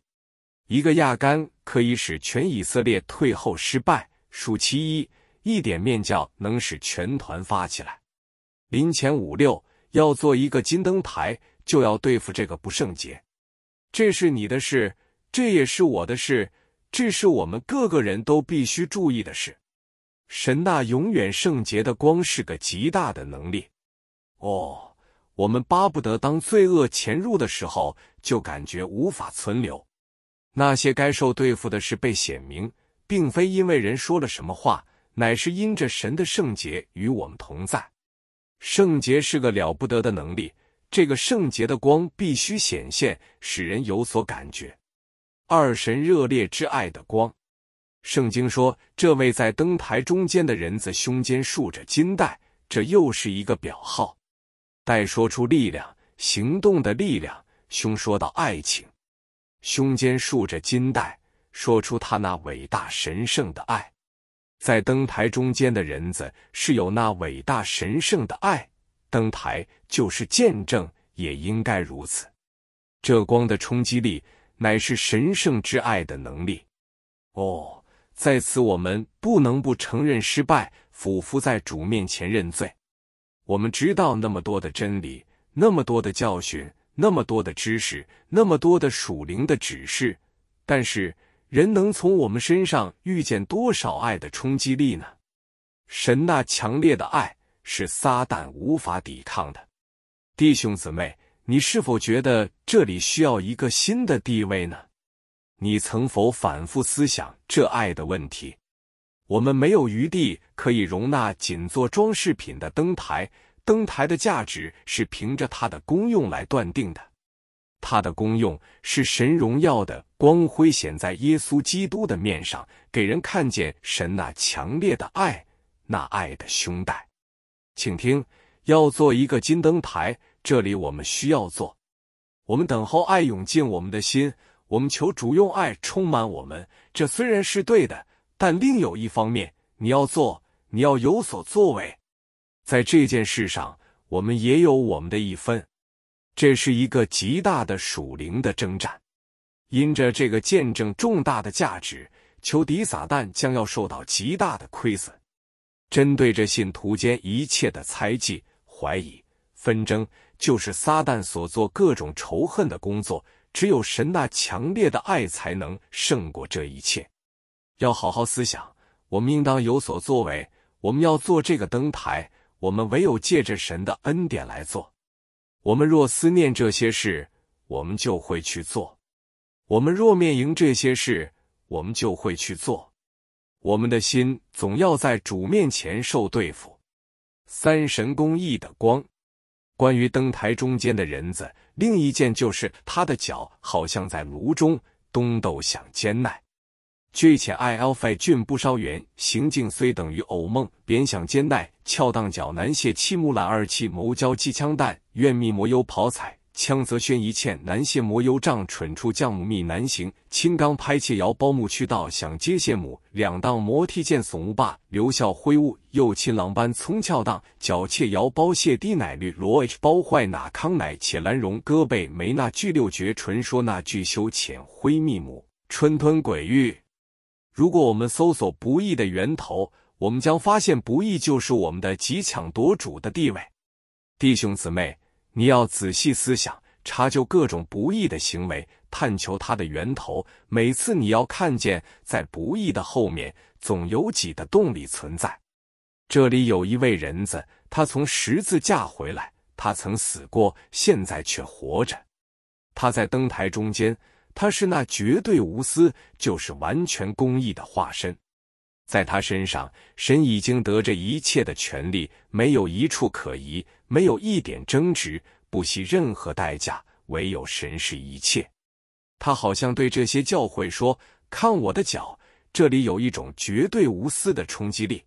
一个亚杆可以使全以色列退后失败，数其一；一点面教能使全团发起来。临前五六要做一个金灯台，就要对付这个不圣洁。这是你的事，这也是我的事，这是我们各个人都必须注意的事。神那永远圣洁的光是个极大的能力。哦，我们巴不得当罪恶潜入的时候，就感觉无法存留。那些该受对付的事被显明，并非因为人说了什么话，乃是因着神的圣洁与我们同在。圣洁是个了不得的能力，这个圣洁的光必须显现，使人有所感觉。二神热烈之爱的光。圣经说，这位在灯台中间的人子胸间竖着金带，这又是一个表号。待说出力量，行动的力量。兄说到爱情。胸间竖着金带，说出他那伟大神圣的爱。在灯台中间的人子是有那伟大神圣的爱。灯台就是见证，也应该如此。这光的冲击力，乃是神圣之爱的能力。哦，在此我们不能不承认失败，俯伏在主面前认罪。我们知道那么多的真理，那么多的教训。那么多的知识，那么多的属灵的指示，但是人能从我们身上遇见多少爱的冲击力呢？神那强烈的爱是撒旦无法抵抗的。弟兄姊妹，你是否觉得这里需要一个新的地位呢？你曾否反复思想这爱的问题？我们没有余地可以容纳仅做装饰品的灯台。灯台的价值是凭着它的功用来断定的，它的功用是神荣耀的光辉显在耶稣基督的面上，给人看见神那强烈的爱，那爱的胸带。请听，要做一个金灯台，这里我们需要做，我们等候爱涌进我们的心，我们求主用爱充满我们。这虽然是对的，但另有一方面，你要做，你要有所作为。在这件事上，我们也有我们的一分。这是一个极大的属灵的征战。因着这个见证重大的价值，求迪撒旦将要受到极大的亏损。针对这信徒间一切的猜忌、怀疑、纷争，就是撒旦所做各种仇恨的工作。只有神那强烈的爱才能胜过这一切。要好好思想，我们应当有所作为。我们要做这个登台。我们唯有借着神的恩典来做。我们若思念这些事，我们就会去做；我们若面迎这些事，我们就会去做。我们的心总要在主面前受对付。三神公义的光。关于灯台中间的人子，另一件就是他的脚好像在炉中东斗想煎耐。巨浅爱 a l p h a 俊不烧圆，行径虽等于偶梦，扁想肩带，翘荡脚难卸七木懒二七谋交机枪弹，愿密魔幽跑彩枪则宣一欠难卸魔幽杖蠢处将母密难行，青钢拍切摇包木去道想接谢母两荡魔踢剑耸木霸，留笑挥雾又亲狼般葱翘荡脚切摇包谢低奶绿罗 h 包坏哪康奶且兰荣。割背没那巨六绝唇说那巨修浅灰密母春吞鬼域。如果我们搜索不义的源头，我们将发现不义就是我们的极抢夺主的地位。弟兄姊妹，你要仔细思想，查究各种不义的行为，探求它的源头。每次你要看见，在不义的后面，总有己的动力存在。这里有一位人子，他从十字架回来，他曾死过，现在却活着。他在灯台中间。他是那绝对无私，就是完全公义的化身。在他身上，神已经得着一切的权利，没有一处可疑，没有一点争执，不惜任何代价，唯有神是一切。他好像对这些教会说：“看我的脚，这里有一种绝对无私的冲击力，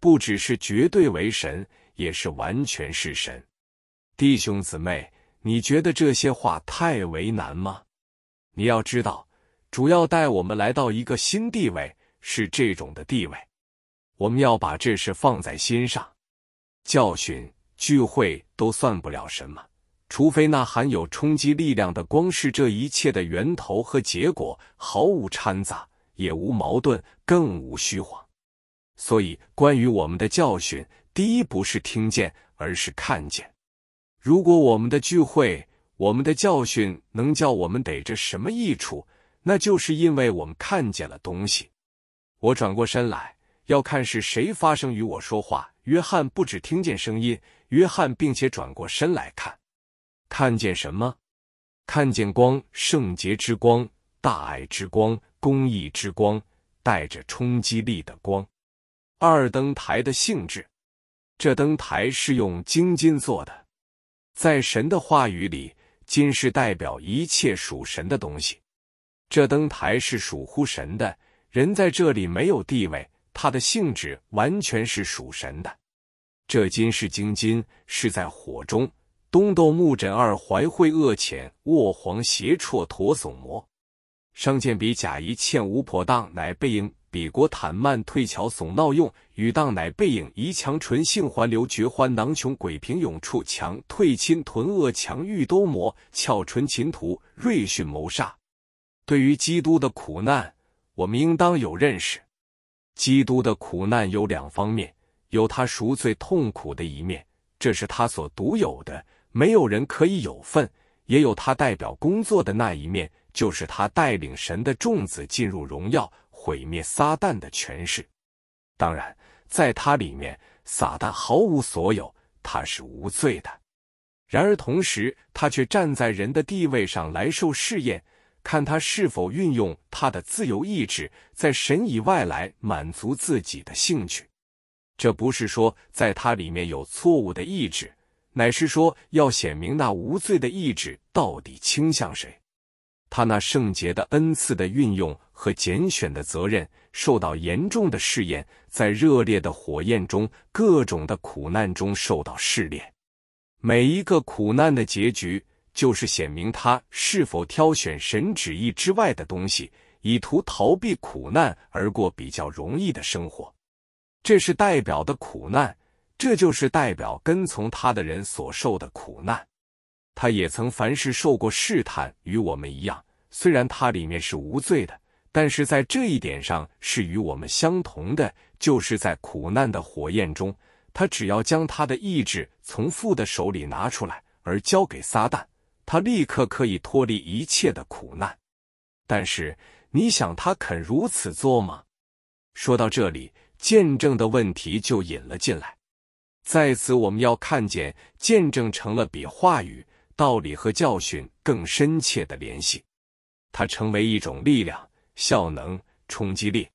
不只是绝对为神，也是完全是神。”弟兄姊妹，你觉得这些话太为难吗？你要知道，主要带我们来到一个新地位，是这种的地位。我们要把这事放在心上。教训、聚会都算不了什么，除非那含有冲击力量的光是这一切的源头和结果，毫无掺杂，也无矛盾，更无虚谎。所以，关于我们的教训，第一不是听见，而是看见。如果我们的聚会，我们的教训能叫我们逮着什么益处？那就是因为我们看见了东西。我转过身来要看是谁发声与我说话。约翰不只听见声音，约翰并且转过身来看，看见什么？看见光，圣洁之光，大爱之光，公义之光，带着冲击力的光。二灯台的性质，这灯台是用精金做的，在神的话语里。金是代表一切属神的东西，这灯台是属乎神的，人在这里没有地位，它的性质完全是属神的。这金是精金，是在火中，东斗木枕二怀会恶浅卧黄胁绰陀耸魔，上见笔甲一欠无婆当乃背应。比国坦慢退桥耸闹用与荡乃背影移墙纯性环流绝欢囊穷鬼平涌处强退亲屯恶强欲多磨翘唇秦图瑞迅谋杀。对于基督的苦难，我们应当有认识。基督的苦难有两方面：有他赎罪痛苦的一面，这是他所独有的，没有人可以有份；也有他代表工作的那一面，就是他带领神的众子进入荣耀。毁灭撒旦的权势，当然，在他里面，撒旦毫无所有，他是无罪的。然而，同时，他却站在人的地位上来受试验，看他是否运用他的自由意志，在神以外来满足自己的兴趣。这不是说，在他里面有错误的意志，乃是说要显明那无罪的意志到底倾向谁。他那圣洁的恩赐的运用和拣选的责任受到严重的试验，在热烈的火焰中、各种的苦难中受到试炼。每一个苦难的结局，就是显明他是否挑选神旨意之外的东西，以图逃避苦难而过比较容易的生活。这是代表的苦难，这就是代表跟从他的人所受的苦难。他也曾凡事受过试探，与我们一样。虽然他里面是无罪的，但是在这一点上是与我们相同的，就是在苦难的火焰中，他只要将他的意志从父的手里拿出来，而交给撒旦，他立刻可以脱离一切的苦难。但是，你想他肯如此做吗？说到这里，见证的问题就引了进来。在此，我们要看见，见证成了比话语。道理和教训更深切的联系，它成为一种力量、效能、冲击力，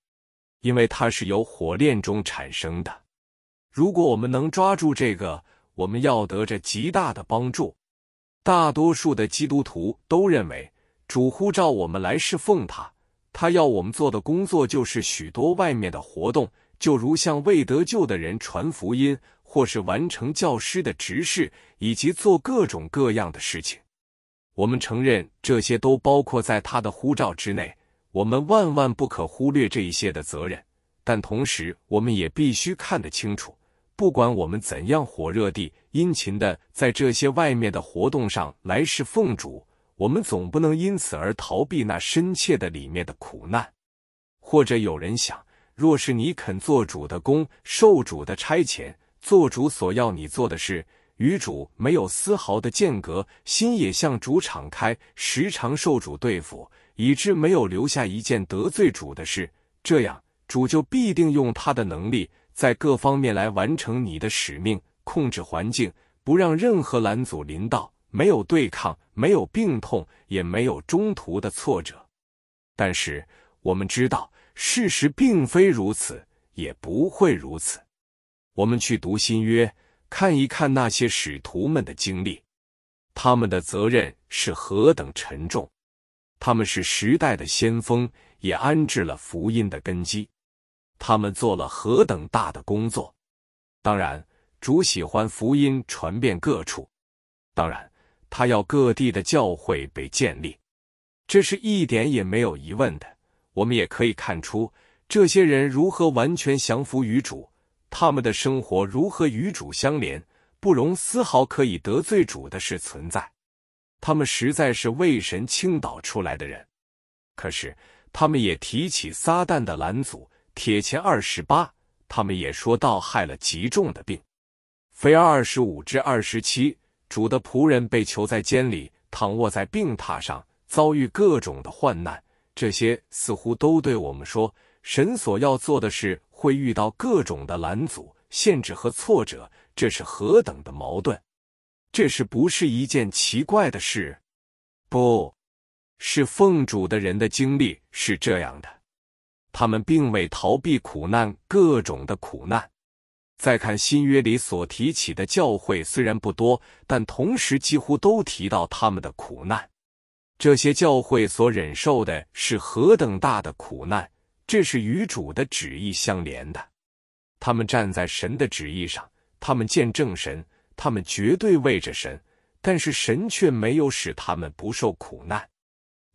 因为它是由火炼中产生的。如果我们能抓住这个，我们要得着极大的帮助。大多数的基督徒都认为，主呼召我们来侍奉他，他要我们做的工作就是许多外面的活动，就如向未得救的人传福音。或是完成教师的职事，以及做各种各样的事情，我们承认这些都包括在他的呼召之内。我们万万不可忽略这一些的责任，但同时我们也必须看得清楚：不管我们怎样火热地殷勤地在这些外面的活动上来侍奉主，我们总不能因此而逃避那深切的里面的苦难。或者有人想，若是你肯做主的工，受主的差遣。做主所要你做的事，与主没有丝毫的间隔，心也向主敞开，时常受主对付，以致没有留下一件得罪主的事。这样，主就必定用他的能力，在各方面来完成你的使命，控制环境，不让任何拦阻临到，没有对抗，没有病痛，也没有中途的挫折。但是，我们知道事实并非如此，也不会如此。我们去读新约，看一看那些使徒们的经历，他们的责任是何等沉重。他们是时代的先锋，也安置了福音的根基。他们做了何等大的工作！当然，主喜欢福音传遍各处。当然，他要各地的教会被建立，这是一点也没有疑问的。我们也可以看出这些人如何完全降服于主。他们的生活如何与主相连？不容丝毫可以得罪主的事存在。他们实在是为神倾倒出来的人。可是他们也提起撒旦的拦阻，铁钱二十八，他们也说到害了极重的病，非二十五至二十七，主的仆人被囚在监里，躺卧在病榻上，遭遇各种的患难。这些似乎都对我们说。神所要做的事，会遇到各种的拦阻、限制和挫折，这是何等的矛盾！这是不是一件奇怪的事？不是奉主的人的经历是这样的，他们并未逃避苦难，各种的苦难。再看新约里所提起的教会，虽然不多，但同时几乎都提到他们的苦难。这些教会所忍受的是何等大的苦难！这是与主的旨意相连的，他们站在神的旨意上，他们见证神，他们绝对为着神，但是神却没有使他们不受苦难，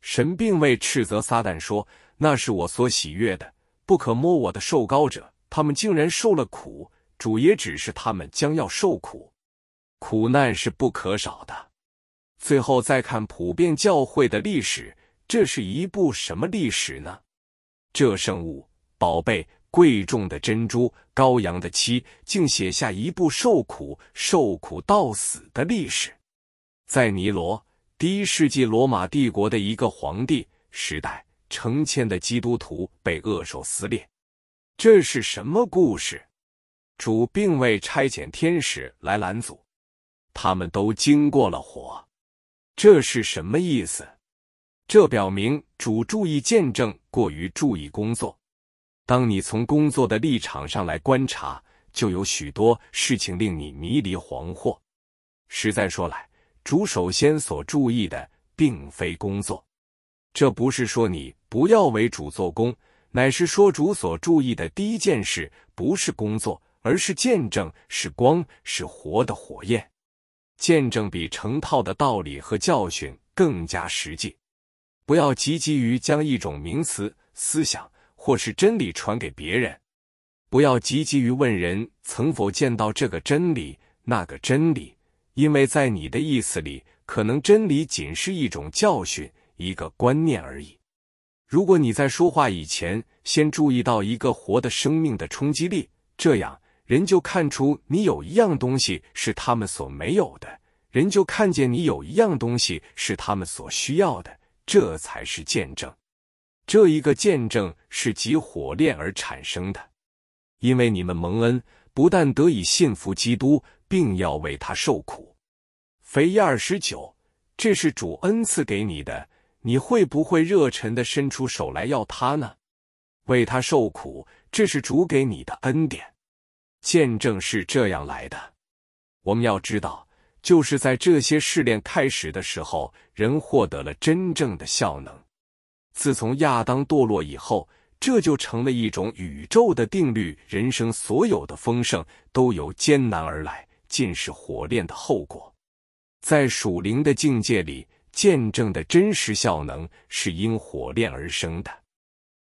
神并未斥责撒旦说：“那是我所喜悦的，不可摸我的受膏者。”他们竟然受了苦，主也只是他们将要受苦，苦难是不可少的。最后再看普遍教会的历史，这是一部什么历史呢？这圣物、宝贝、贵重的珍珠、羔羊的妻，竟写下一部受苦、受苦到死的历史。在尼罗第一世纪罗马帝国的一个皇帝时代，成千的基督徒被恶兽撕裂。这是什么故事？主并未差遣天使来拦阻，他们都经过了火。这是什么意思？这表明主注意见证过于注意工作。当你从工作的立场上来观察，就有许多事情令你迷离惶惑。实在说来，主首先所注意的并非工作。这不是说你不要为主做工，乃是说主所注意的第一件事不是工作，而是见证，是光，是活的火焰。见证比成套的道理和教训更加实际。不要急急于将一种名词、思想或是真理传给别人；不要急急于问人曾否见到这个真理、那个真理，因为在你的意思里，可能真理仅是一种教训、一个观念而已。如果你在说话以前先注意到一个活的生命的冲击力，这样人就看出你有一样东西是他们所没有的，人就看见你有一样东西是他们所需要的。这才是见证，这一个见证是集火炼而产生的，因为你们蒙恩，不但得以信服基督，并要为他受苦。腓二十九，这是主恩赐给你的，你会不会热忱的伸出手来要他呢？为他受苦，这是主给你的恩典。见证是这样来的，我们要知道。就是在这些试炼开始的时候，人获得了真正的效能。自从亚当堕落以后，这就成了一种宇宙的定律：人生所有的丰盛都由艰难而来，尽是火炼的后果。在属灵的境界里，见证的真实效能是因火炼而生的。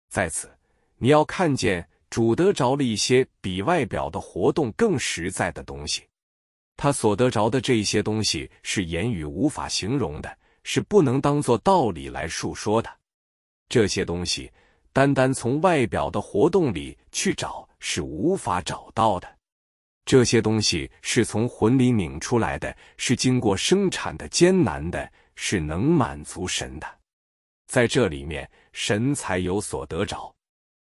在此，你要看见主得着了一些比外表的活动更实在的东西。他所得着的这些东西是言语无法形容的，是不能当做道理来述说的。这些东西单单从外表的活动里去找是无法找到的。这些东西是从魂里拧出来的，是经过生产的艰难的，是能满足神的。在这里面，神才有所得着。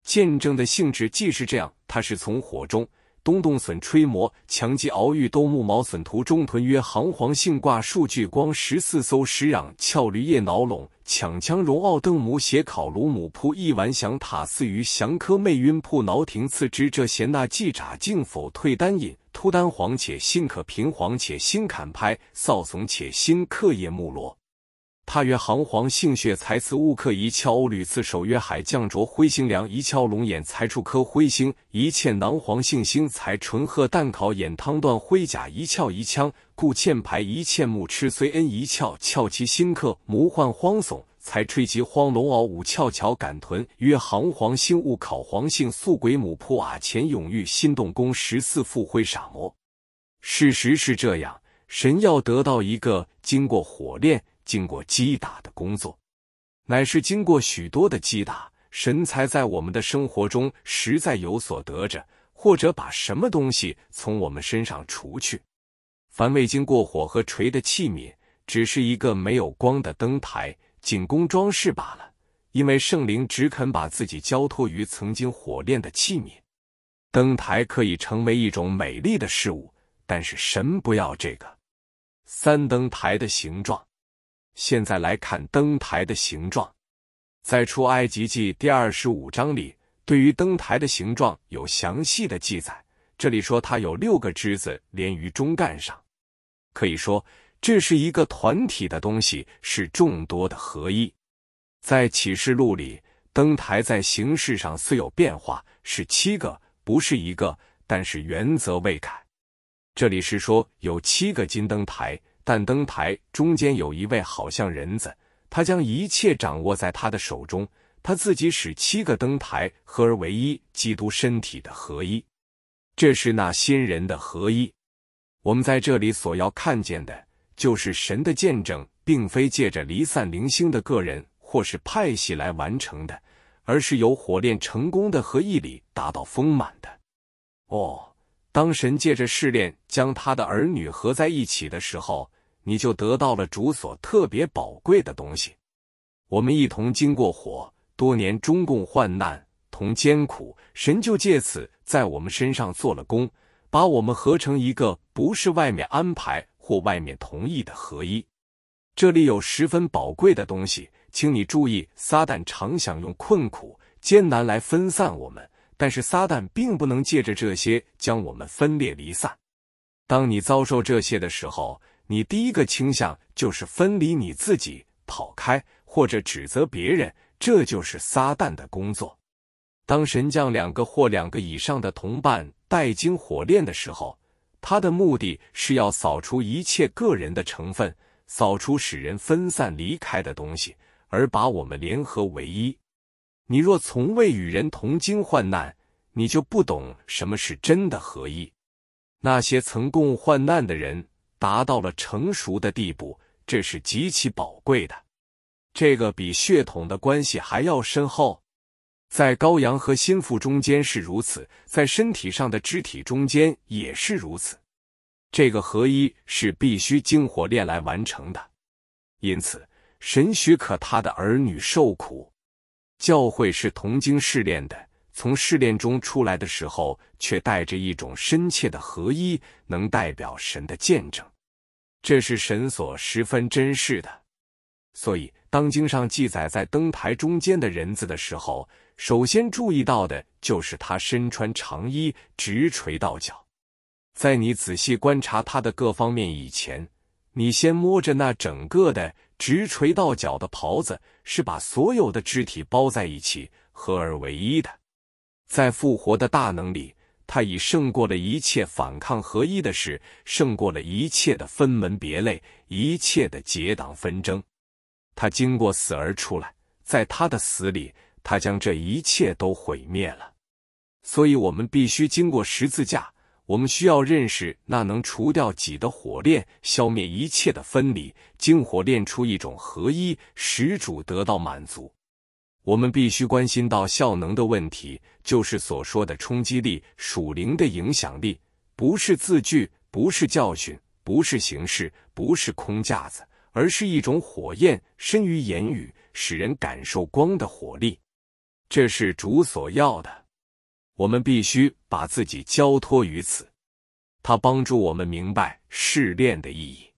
见证的性质既是这样，它是从火中。东洞笋吹磨，强击熬玉兜木毛笋图。中屯曰行黄杏挂数聚光十四艘石壤俏驴叶脑垄抢枪荣奥邓母写烤炉母铺一丸响塔寺于祥科魅晕铺挠庭赐之。这闲那记眨竟否退单饮秃单黄且新可平黄且心砍拍扫怂且心客夜木罗。他曰：“行黄性血，才辞乌克一窍；偶屡次守约海将，着灰星凉一窍。龙眼才出颗灰星，一欠囊黄性星才纯褐蛋烤眼汤断灰甲一窍一枪。故欠牌一欠木吃随恩一窍，翘其心客魔幻荒耸才吹及荒龙袄五窍桥敢屯。曰行黄性物烤黄性素鬼母铺瓦前永玉心动宫十四副灰傻魔。事实是这样，神要得到一个经过火炼。”经过击打的工作，乃是经过许多的击打，神才在我们的生活中实在有所得着，或者把什么东西从我们身上除去。凡未经过火和锤的器皿，只是一个没有光的灯台，仅供装饰罢了。因为圣灵只肯把自己交托于曾经火炼的器皿。灯台可以成为一种美丽的事物，但是神不要这个三灯台的形状。现在来看灯台的形状，在出埃及记第二十五章里，对于灯台的形状有详细的记载。这里说它有六个枝子连于中干上，可以说这是一个团体的东西，是众多的合一。在启示录里，灯台在形式上虽有变化，是七个，不是一个，但是原则未改。这里是说有七个金灯台。但灯台中间有一位好像人子，他将一切掌握在他的手中，他自己使七个灯台合而为一，基督身体的合一，这是那新人的合一。我们在这里所要看见的，就是神的见证，并非借着离散零星的个人或是派系来完成的，而是由火炼成功的合一里达到丰满的。哦，当神借着试炼将他的儿女合在一起的时候。你就得到了主所特别宝贵的东西。我们一同经过火，多年中共患难同艰苦，神就借此在我们身上做了工，把我们合成一个，不是外面安排或外面同意的合一。这里有十分宝贵的东西，请你注意。撒旦常想用困苦、艰难来分散我们，但是撒旦并不能借着这些将我们分裂离散。当你遭受这些的时候。你第一个倾向就是分离你自己，跑开或者指责别人，这就是撒旦的工作。当神将两个或两个以上的同伴带经火炼的时候，他的目的是要扫除一切个人的成分，扫除使人分散离开的东西，而把我们联合为一。你若从未与人同经患难，你就不懂什么是真的合一。那些曾共患难的人。达到了成熟的地步，这是极其宝贵的。这个比血统的关系还要深厚，在羔羊和心腹中间是如此，在身体上的肢体中间也是如此。这个合一，是必须经火炼来完成的。因此，神许可他的儿女受苦。教会是同经试炼的，从试炼中出来的时候，却带着一种深切的合一，能代表神的见证。这是神所十分珍视的，所以当经上记载在灯台中间的人子的时候，首先注意到的就是他身穿长衣，直垂到脚。在你仔细观察他的各方面以前，你先摸着那整个的直垂到脚的袍子，是把所有的肢体包在一起，合而为一的。在复活的大能里。他已胜过了一切反抗合一的事，胜过了一切的分门别类，一切的结党纷争。他经过死而出来，在他的死里，他将这一切都毁灭了。所以，我们必须经过十字架。我们需要认识那能除掉己的火炼，消灭一切的分离，经火炼出一种合一，使主得到满足。我们必须关心到效能的问题，就是所说的冲击力、属灵的影响力，不是字句，不是教训，不是形式，不是空架子，而是一种火焰，深于言语，使人感受光的火力。这是主所要的，我们必须把自己交托于此。他帮助我们明白试炼的意义。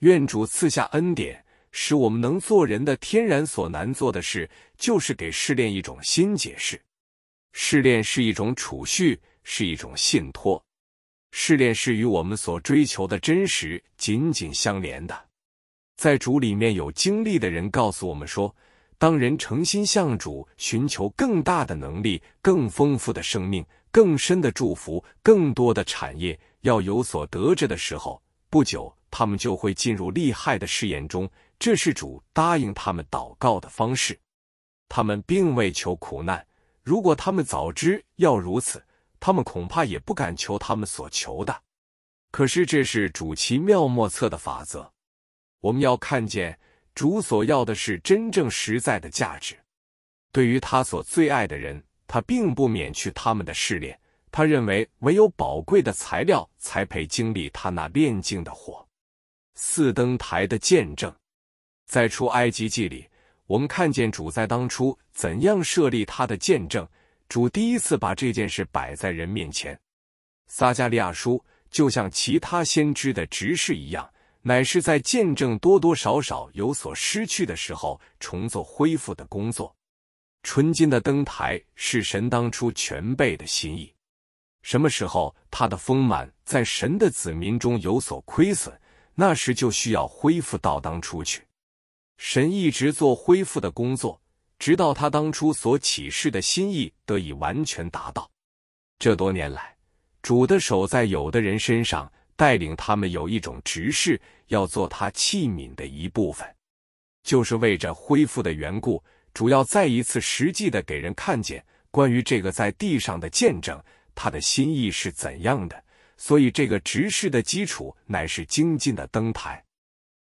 愿主赐下恩典。使我们能做人的天然所难做的事，就是给试炼一种新解释。试炼是一种储蓄，是一种信托。试炼是与我们所追求的真实紧紧相连的。在主里面有经历的人告诉我们说，当人诚心向主寻求更大的能力、更丰富的生命、更深的祝福、更多的产业，要有所得着的时候，不久他们就会进入利害的试验中。这是主答应他们祷告的方式。他们并未求苦难，如果他们早知要如此，他们恐怕也不敢求他们所求的。可是这是主奇妙莫测的法则。我们要看见主所要的是真正实在的价值。对于他所最爱的人，他并不免去他们的试炼。他认为唯有宝贵的材料才配经历他那炼净的火。四登台的见证。在出埃及记里，我们看见主在当初怎样设立他的见证。主第一次把这件事摆在人面前。撒加利亚书就像其他先知的执事一样，乃是在见证多多少少有所失去的时候，重做恢复的工作。纯金的灯台是神当初全备的心意。什么时候他的丰满在神的子民中有所亏损，那时就需要恢复到当初去。神一直做恢复的工作，直到他当初所启示的心意得以完全达到。这多年来，主的手在有的人身上带领他们有一种执事，要做他器皿的一部分，就是为着恢复的缘故。主要再一次实际的给人看见关于这个在地上的见证，他的心意是怎样的。所以，这个执事的基础乃是精进的灯台。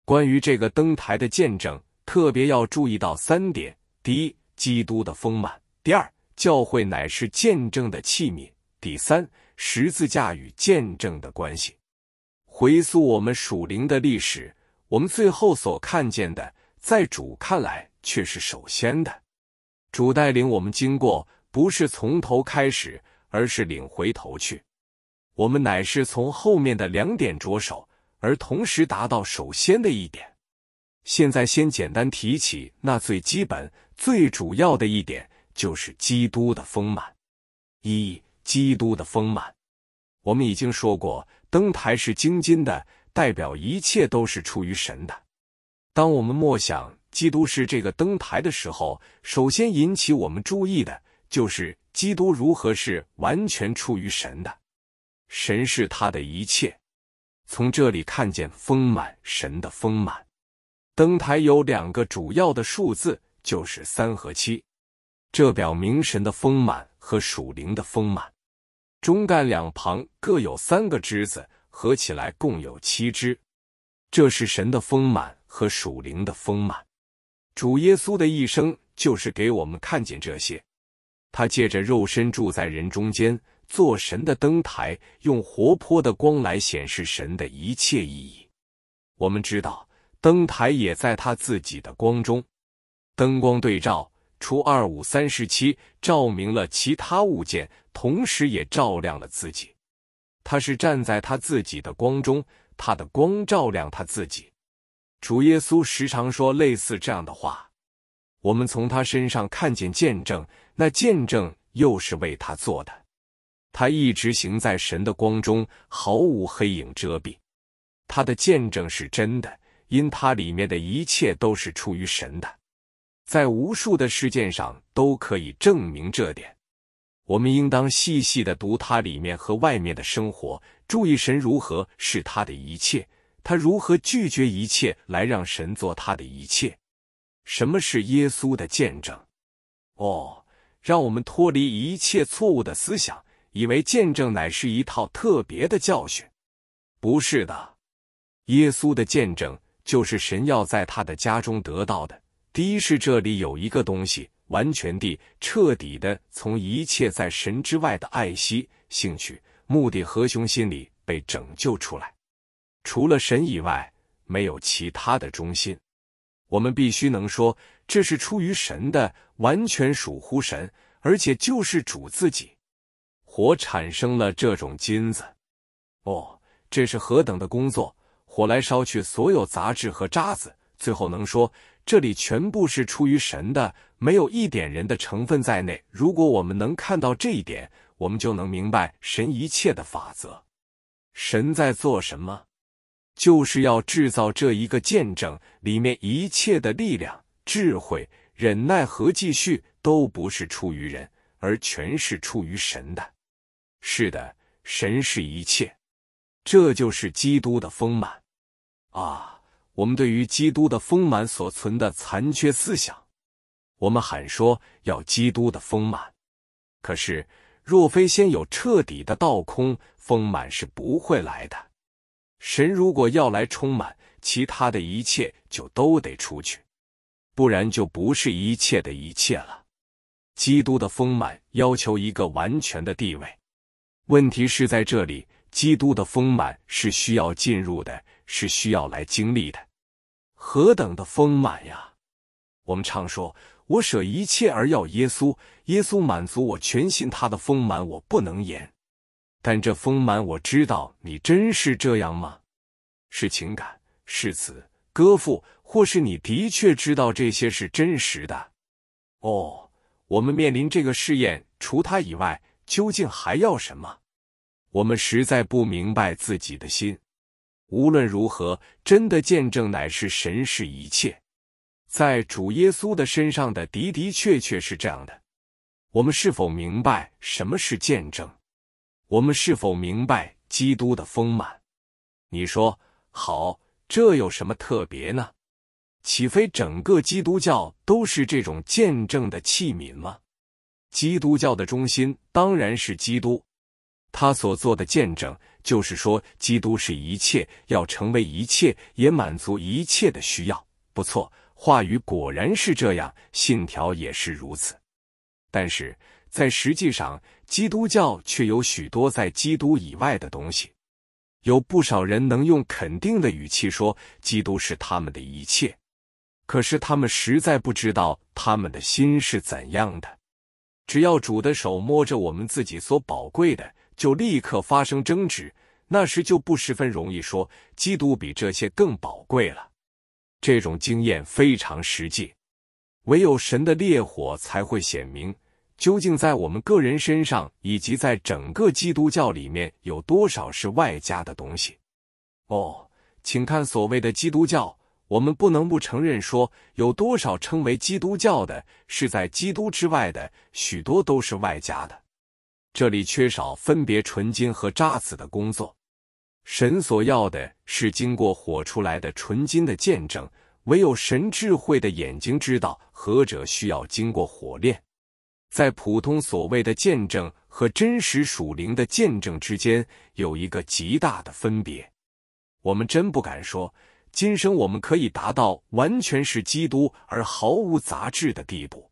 关于这个登台的见证，特别要注意到三点：第一，基督的丰满；第二，教会乃是见证的器皿；第三，十字架与见证的关系。回溯我们属灵的历史，我们最后所看见的，在主看来却是首先的。主带领我们经过，不是从头开始，而是领回头去。我们乃是从后面的两点着手。而同时达到首先的一点，现在先简单提起那最基本、最主要的一点，就是基督的丰满。一、基督的丰满，我们已经说过，登台是精金的，代表一切都是出于神的。当我们默想基督是这个灯台的时候，首先引起我们注意的就是基督如何是完全出于神的，神是他的一切。从这里看见丰满神的丰满，登台有两个主要的数字，就是三和七，这表明神的丰满和属灵的丰满。中干两旁各有三个枝子，合起来共有七枝，这是神的丰满和属灵的丰满。主耶稣的一生就是给我们看见这些，他借着肉身住在人中间。做神的灯台，用活泼的光来显示神的一切意义。我们知道，灯台也在他自己的光中，灯光对照出二五三十七，照明了其他物件，同时也照亮了自己。他是站在他自己的光中，他的光照亮他自己。主耶稣时常说类似这样的话。我们从他身上看见见证，那见证又是为他做的。他一直行在神的光中，毫无黑影遮蔽。他的见证是真的，因他里面的一切都是出于神的。在无数的事件上都可以证明这点。我们应当细细的读他里面和外面的生活，注意神如何是他的一切，他如何拒绝一切来让神做他的一切。什么是耶稣的见证？哦，让我们脱离一切错误的思想。以为见证乃是一套特别的教训，不是的。耶稣的见证就是神要在他的家中得到的。第一是这里有一个东西，完全地、彻底的从一切在神之外的爱惜、兴趣、目的和雄心里被拯救出来。除了神以外，没有其他的中心。我们必须能说，这是出于神的，完全属乎神，而且就是主自己。火产生了这种金子，哦，这是何等的工作！火来烧去所有杂质和渣子，最后能说这里全部是出于神的，没有一点人的成分在内。如果我们能看到这一点，我们就能明白神一切的法则。神在做什么？就是要制造这一个见证，里面一切的力量、智慧、忍耐和继续，都不是出于人，而全是出于神的。是的，神是一切，这就是基督的丰满啊！我们对于基督的丰满所存的残缺思想，我们喊说要基督的丰满，可是若非先有彻底的倒空，丰满是不会来的。神如果要来充满，其他的一切就都得出去，不然就不是一切的一切了。基督的丰满要求一个完全的地位。问题是在这里，基督的丰满是需要进入的，是需要来经历的。何等的丰满呀！我们常说，我舍一切而要耶稣，耶稣满足我全信他的丰满，我不能言。但这丰满，我知道你真是这样吗？是情感，是词歌赋，或是你的确知道这些是真实的？哦，我们面临这个试验，除他以外。究竟还要什么？我们实在不明白自己的心。无论如何，真的见证乃是神是一切，在主耶稣的身上的的的确确是这样的。我们是否明白什么是见证？我们是否明白基督的丰满？你说好，这有什么特别呢？岂非整个基督教都是这种见证的器皿吗？基督教的中心当然是基督，他所做的见证就是说，基督是一切，要成为一切，也满足一切的需要。不错，话语果然是这样，信条也是如此。但是在实际上，基督教却有许多在基督以外的东西。有不少人能用肯定的语气说，基督是他们的一切，可是他们实在不知道他们的心是怎样的。只要主的手摸着我们自己所宝贵的，就立刻发生争执，那时就不十分容易说基督比这些更宝贵了。这种经验非常实际，唯有神的烈火才会显明，究竟在我们个人身上以及在整个基督教里面有多少是外加的东西。哦，请看所谓的基督教。我们不能不承认，说有多少称为基督教的，是在基督之外的，许多都是外加的。这里缺少分别纯金和渣滓的工作。神所要的是经过火出来的纯金的见证，唯有神智慧的眼睛知道何者需要经过火炼。在普通所谓的见证和真实属灵的见证之间，有一个极大的分别。我们真不敢说。今生我们可以达到完全是基督而毫无杂质的地步，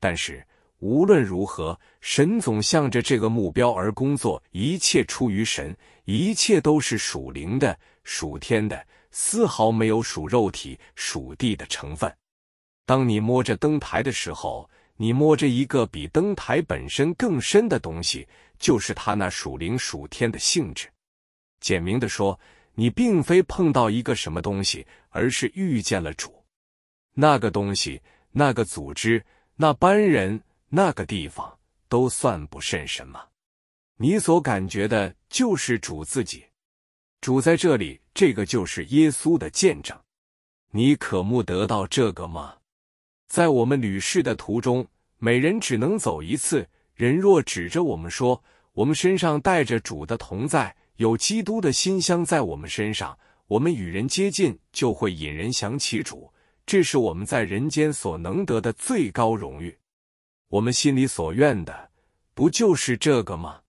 但是无论如何，神总向着这个目标而工作。一切出于神，一切都是属灵的、属天的，丝毫没有属肉体、属地的成分。当你摸着灯台的时候，你摸着一个比灯台本身更深的东西，就是它那属灵、属天的性质。简明的说。你并非碰到一个什么东西，而是遇见了主。那个东西、那个组织、那班人、那个地方都算不甚什么。你所感觉的就是主自己。主在这里，这个就是耶稣的见证。你渴慕得到这个吗？在我们旅世的途中，每人只能走一次。人若指着我们说，我们身上带着主的同在。有基督的馨香在我们身上，我们与人接近就会引人想起主，这是我们在人间所能得的最高荣誉。我们心里所愿的不就是这个吗？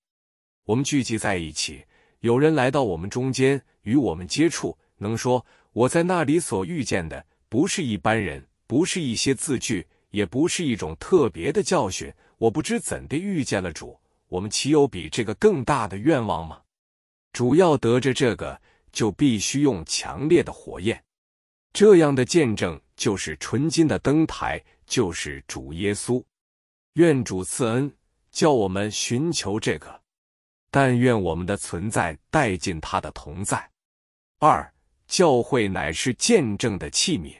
我们聚集在一起，有人来到我们中间与我们接触，能说我在那里所遇见的不是一般人，不是一些字句，也不是一种特别的教训。我不知怎的遇见了主，我们岂有比这个更大的愿望吗？主要得着这个，就必须用强烈的火焰。这样的见证就是纯金的灯台，就是主耶稣。愿主赐恩，叫我们寻求这个。但愿我们的存在带进他的同在。二、教会乃是见证的器皿。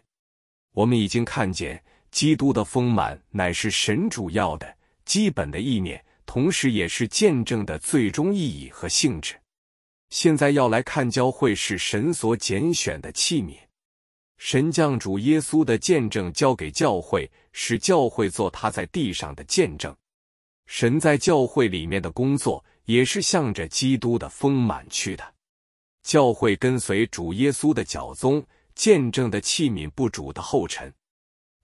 我们已经看见，基督的丰满乃是神主要的基本的意念，同时也是见证的最终意义和性质。现在要来看教会是神所拣选的器皿，神将主耶稣的见证交给教会，使教会做他在地上的见证。神在教会里面的工作也是向着基督的丰满去的。教会跟随主耶稣的教宗，见证的器皿不主的后尘。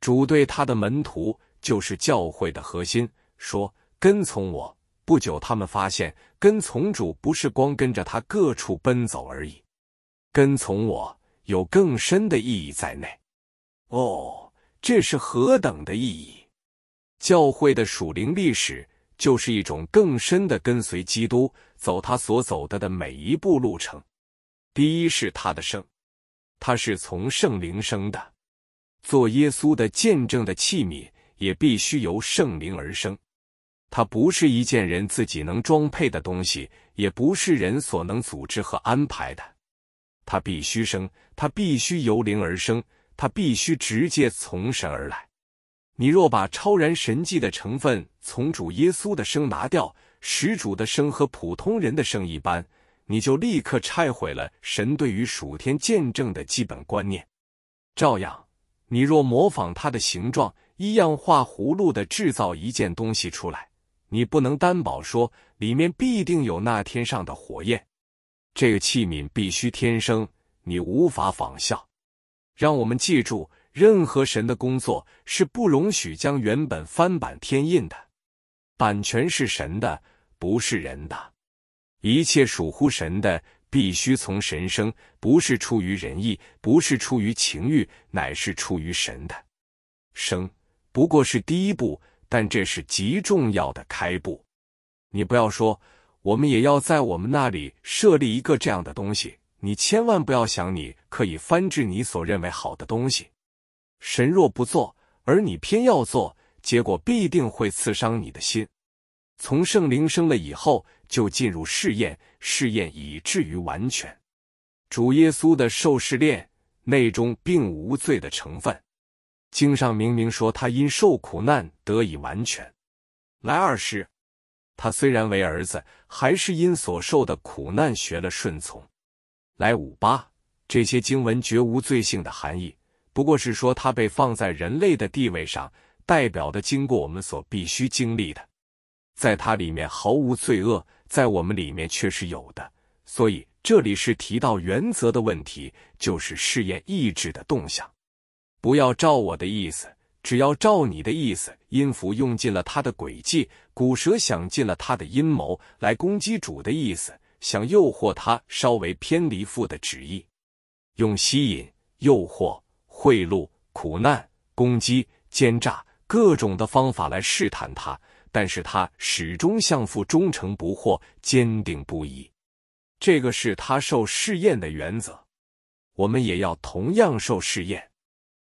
主对他的门徒，就是教会的核心，说：“跟从我。”不久，他们发现。跟从主不是光跟着他各处奔走而已，跟从我有更深的意义在内。哦，这是何等的意义！教会的属灵历史就是一种更深的跟随基督，走他所走的的每一步路程。第一是他的圣，他是从圣灵生的，做耶稣的见证的器皿，也必须由圣灵而生。它不是一件人自己能装配的东西，也不是人所能组织和安排的。它必须生，它必须由灵而生，它必须直接从神而来。你若把超然神迹的成分从主耶稣的生拿掉，始主的生和普通人的生一般，你就立刻拆毁了神对于属天见证的基本观念。照样，你若模仿它的形状，一样画葫芦的制造一件东西出来。你不能担保说里面必定有那天上的火焰。这个器皿必须天生，你无法仿效。让我们记住，任何神的工作是不容许将原本翻版天印的。版权是神的，不是人的。一切属乎神的，必须从神生，不是出于人意，不是出于情欲，乃是出于神的。生不过是第一步。但这是极重要的开步，你不要说，我们也要在我们那里设立一个这样的东西。你千万不要想，你可以翻制你所认为好的东西。神若不做，而你偏要做，结果必定会刺伤你的心。从圣灵生了以后，就进入试验，试验以至于完全。主耶稣的受试炼内中并无罪的成分。经上明明说他因受苦难得以完全，来二十，他虽然为儿子，还是因所受的苦难学了顺从。来五八，这些经文绝无罪性的含义，不过是说他被放在人类的地位上，代表的经过我们所必须经历的，在他里面毫无罪恶，在我们里面却是有的。所以这里是提到原则的问题，就是试验意志的动向。不要照我的意思，只要照你的意思。音符用尽了他的诡计，古蛇想尽了他的阴谋来攻击主的意思，想诱惑他稍微偏离父的旨意，用吸引、诱惑、贿赂、苦难、攻击、奸诈各种的方法来试探他。但是他始终向父忠诚不惑，坚定不移。这个是他受试验的原则。我们也要同样受试验。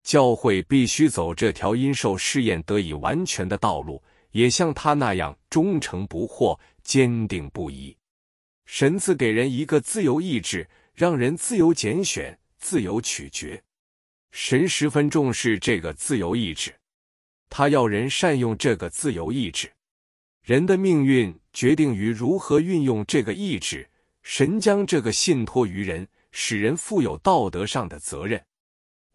教会必须走这条因受试验得以完全的道路，也像他那样忠诚不惑、坚定不移。神赐给人一个自由意志，让人自由拣选、自由取决。神十分重视这个自由意志，他要人善用这个自由意志。人的命运决定于如何运用这个意志。神将这个信托于人，使人负有道德上的责任。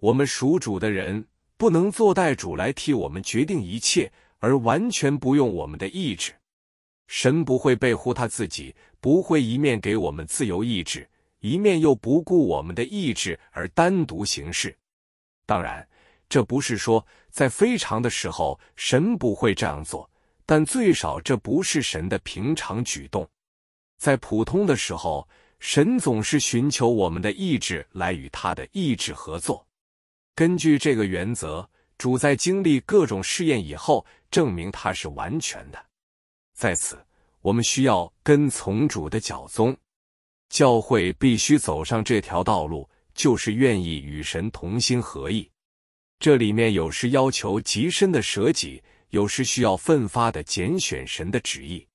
我们属主的人不能做代主来替我们决定一切，而完全不用我们的意志。神不会背乎他自己，不会一面给我们自由意志，一面又不顾我们的意志而单独行事。当然，这不是说在非常的时候神不会这样做，但最少这不是神的平常举动。在普通的时候，神总是寻求我们的意志来与他的意志合作。根据这个原则，主在经历各种试验以后，证明他是完全的。在此，我们需要跟从主的脚踪，教会必须走上这条道路，就是愿意与神同心合意。这里面有时要求极深的舍己，有时需要奋发的拣选神的旨意。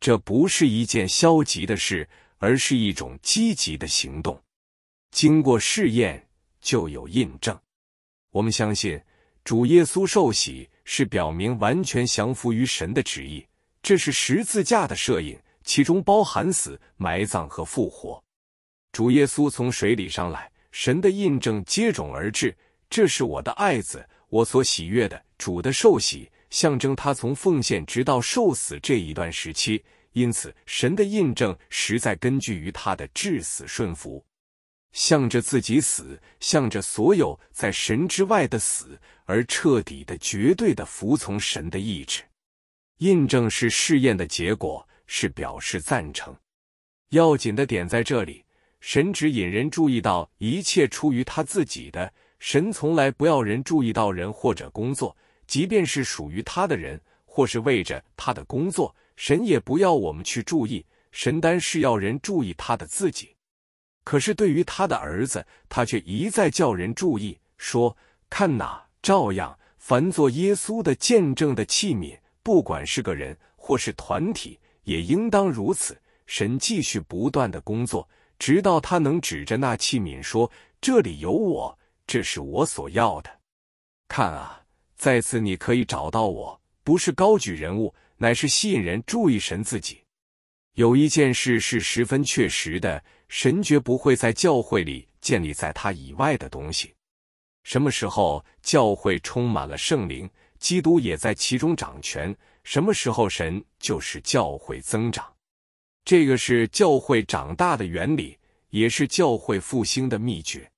这不是一件消极的事，而是一种积极的行动。经过试验，就有印证。我们相信，主耶稣受洗是表明完全降服于神的旨意，这是十字架的摄影，其中包含死、埋葬和复活。主耶稣从水里上来，神的印证接踵而至。这是我的爱子，我所喜悦的主的受洗，象征他从奉献直到受死这一段时期。因此，神的印证实在根据于他的至死顺服。向着自己死，向着所有在神之外的死，而彻底的、绝对的服从神的意志。印证是试验的结果，是表示赞成。要紧的点在这里：神只引人注意到一切出于他自己的。神从来不要人注意到人或者工作，即便是属于他的人，或是为着他的工作，神也不要我们去注意。神单是要人注意他的自己。可是，对于他的儿子，他却一再叫人注意说：“看哪，照样，凡做耶稣的见证的器皿，不管是个人或是团体，也应当如此。神继续不断的工作，直到他能指着那器皿说：‘这里有我，这是我所要的。看啊，在此你可以找到我。’不是高举人物，乃是吸引人注意神自己。有一件事是十分确实的。”神绝不会在教会里建立在他以外的东西。什么时候教会充满了圣灵，基督也在其中掌权，什么时候神就是教会增长。这个是教会长大的原理，也是教会复兴的秘诀。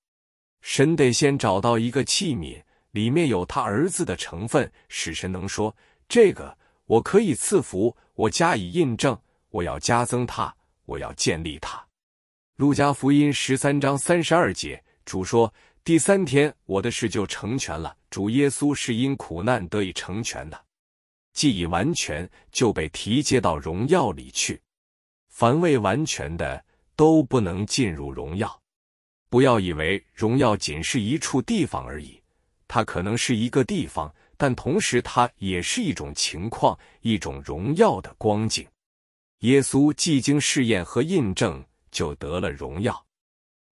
神得先找到一个器皿，里面有他儿子的成分，使神能说：“这个我可以赐福，我加以印证，我要加增它，我要建立它。”路加福音十三章三十二节，主说：“第三天，我的事就成全了。”主耶稣是因苦难得以成全的，既已完全，就被提接到荣耀里去。凡未完全的，都不能进入荣耀。不要以为荣耀仅是一处地方而已，它可能是一个地方，但同时它也是一种情况，一种荣耀的光景。耶稣既经试验和印证。就得了荣耀，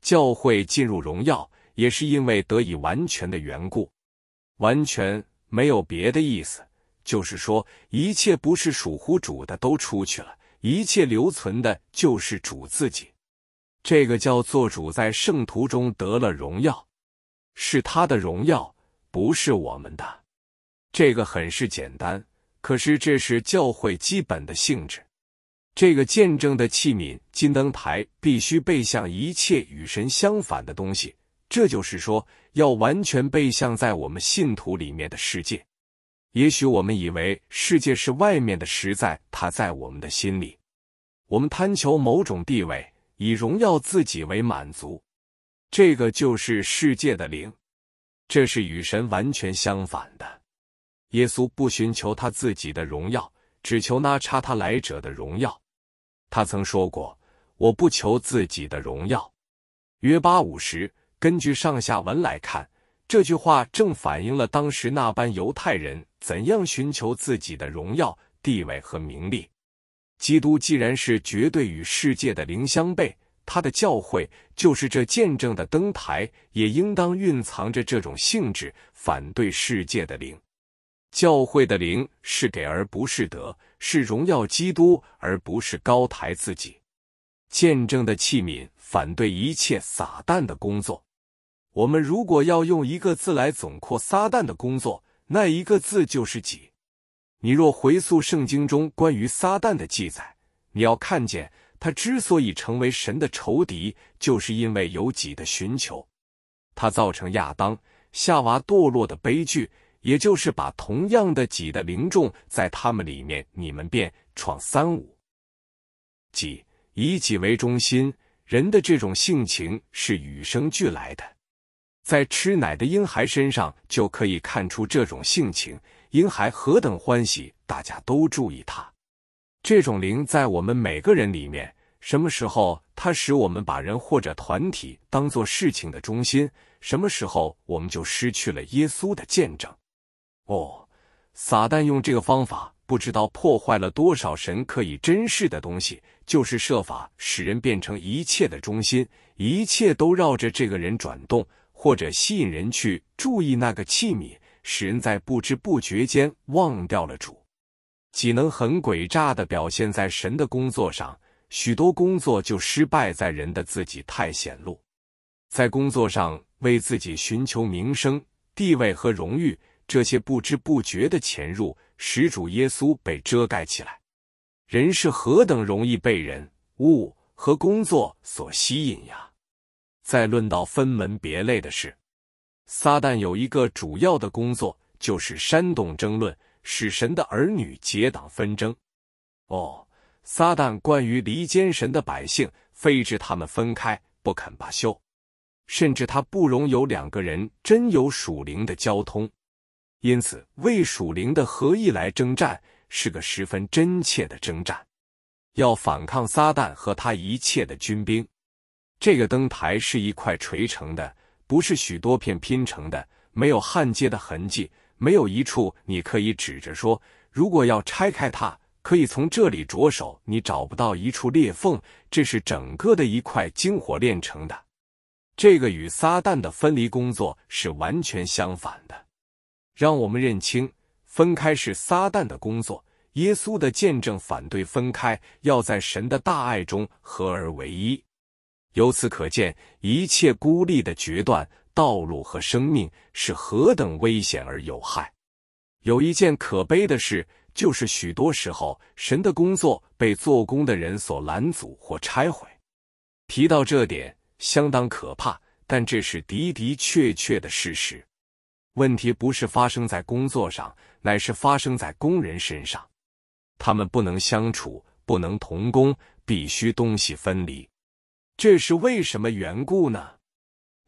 教会进入荣耀也是因为得以完全的缘故，完全没有别的意思，就是说一切不是属乎主的都出去了，一切留存的就是主自己。这个叫做主在圣徒中得了荣耀，是他的荣耀，不是我们的。这个很是简单，可是这是教会基本的性质。这个见证的器皿金灯台必须背向一切与神相反的东西，这就是说，要完全背向在我们信徒里面的世界。也许我们以为世界是外面的实在，它在我们的心里。我们贪求某种地位，以荣耀自己为满足。这个就是世界的灵，这是与神完全相反的。耶稣不寻求他自己的荣耀，只求那差他来者的荣耀。他曾说过：“我不求自己的荣耀。”约八五时，根据上下文来看，这句话正反映了当时那班犹太人怎样寻求自己的荣耀、地位和名利。基督既然是绝对与世界的灵相悖，他的教会就是这见证的灯台，也应当蕴藏着这种性质，反对世界的灵。教会的灵是给而不是得。是荣耀基督，而不是高抬自己，见证的器皿，反对一切撒旦的工作。我们如果要用一个字来总括撒旦的工作，那一个字就是己。你若回溯圣经中关于撒旦的记载，你要看见他之所以成为神的仇敌，就是因为有己的寻求。他造成亚当、夏娃堕落的悲剧。也就是把同样的己的灵种在他们里面，你们便闯三五己以己为中心。人的这种性情是与生俱来的，在吃奶的婴孩身上就可以看出这种性情。婴孩何等欢喜，大家都注意他。这种灵在我们每个人里面，什么时候它使我们把人或者团体当做事情的中心，什么时候我们就失去了耶稣的见证。哦，撒旦用这个方法，不知道破坏了多少神可以珍视的东西。就是设法使人变成一切的中心，一切都绕着这个人转动，或者吸引人去注意那个器皿，使人在不知不觉间忘掉了主。岂能很诡诈的表现在神的工作上，许多工作就失败在人的自己太显露，在工作上为自己寻求名声、地位和荣誉。这些不知不觉的潜入，使主耶稣被遮盖起来。人是何等容易被人物和工作所吸引呀！再论到分门别类的事，撒旦有一个主要的工作，就是煽动争论，使神的儿女结党纷争。哦，撒旦关于离间神的百姓，非致他们分开不肯罢休，甚至他不容有两个人真有属灵的交通。因此，为属灵的合议来征战，是个十分真切的征战。要反抗撒旦和他一切的军兵。这个灯台是一块锤成的，不是许多片拼成的，没有焊接的痕迹，没有一处你可以指着说，如果要拆开它，可以从这里着手。你找不到一处裂缝，这是整个的一块精火炼成的。这个与撒旦的分离工作是完全相反的。让我们认清，分开是撒旦的工作，耶稣的见证反对分开，要在神的大爱中合而为一。由此可见，一切孤立的决断、道路和生命是何等危险而有害。有一件可悲的事，就是许多时候神的工作被做工的人所拦阻或拆毁。提到这点，相当可怕，但这是的的确确的事实。问题不是发生在工作上，乃是发生在工人身上。他们不能相处，不能同工，必须东西分离。这是为什么缘故呢？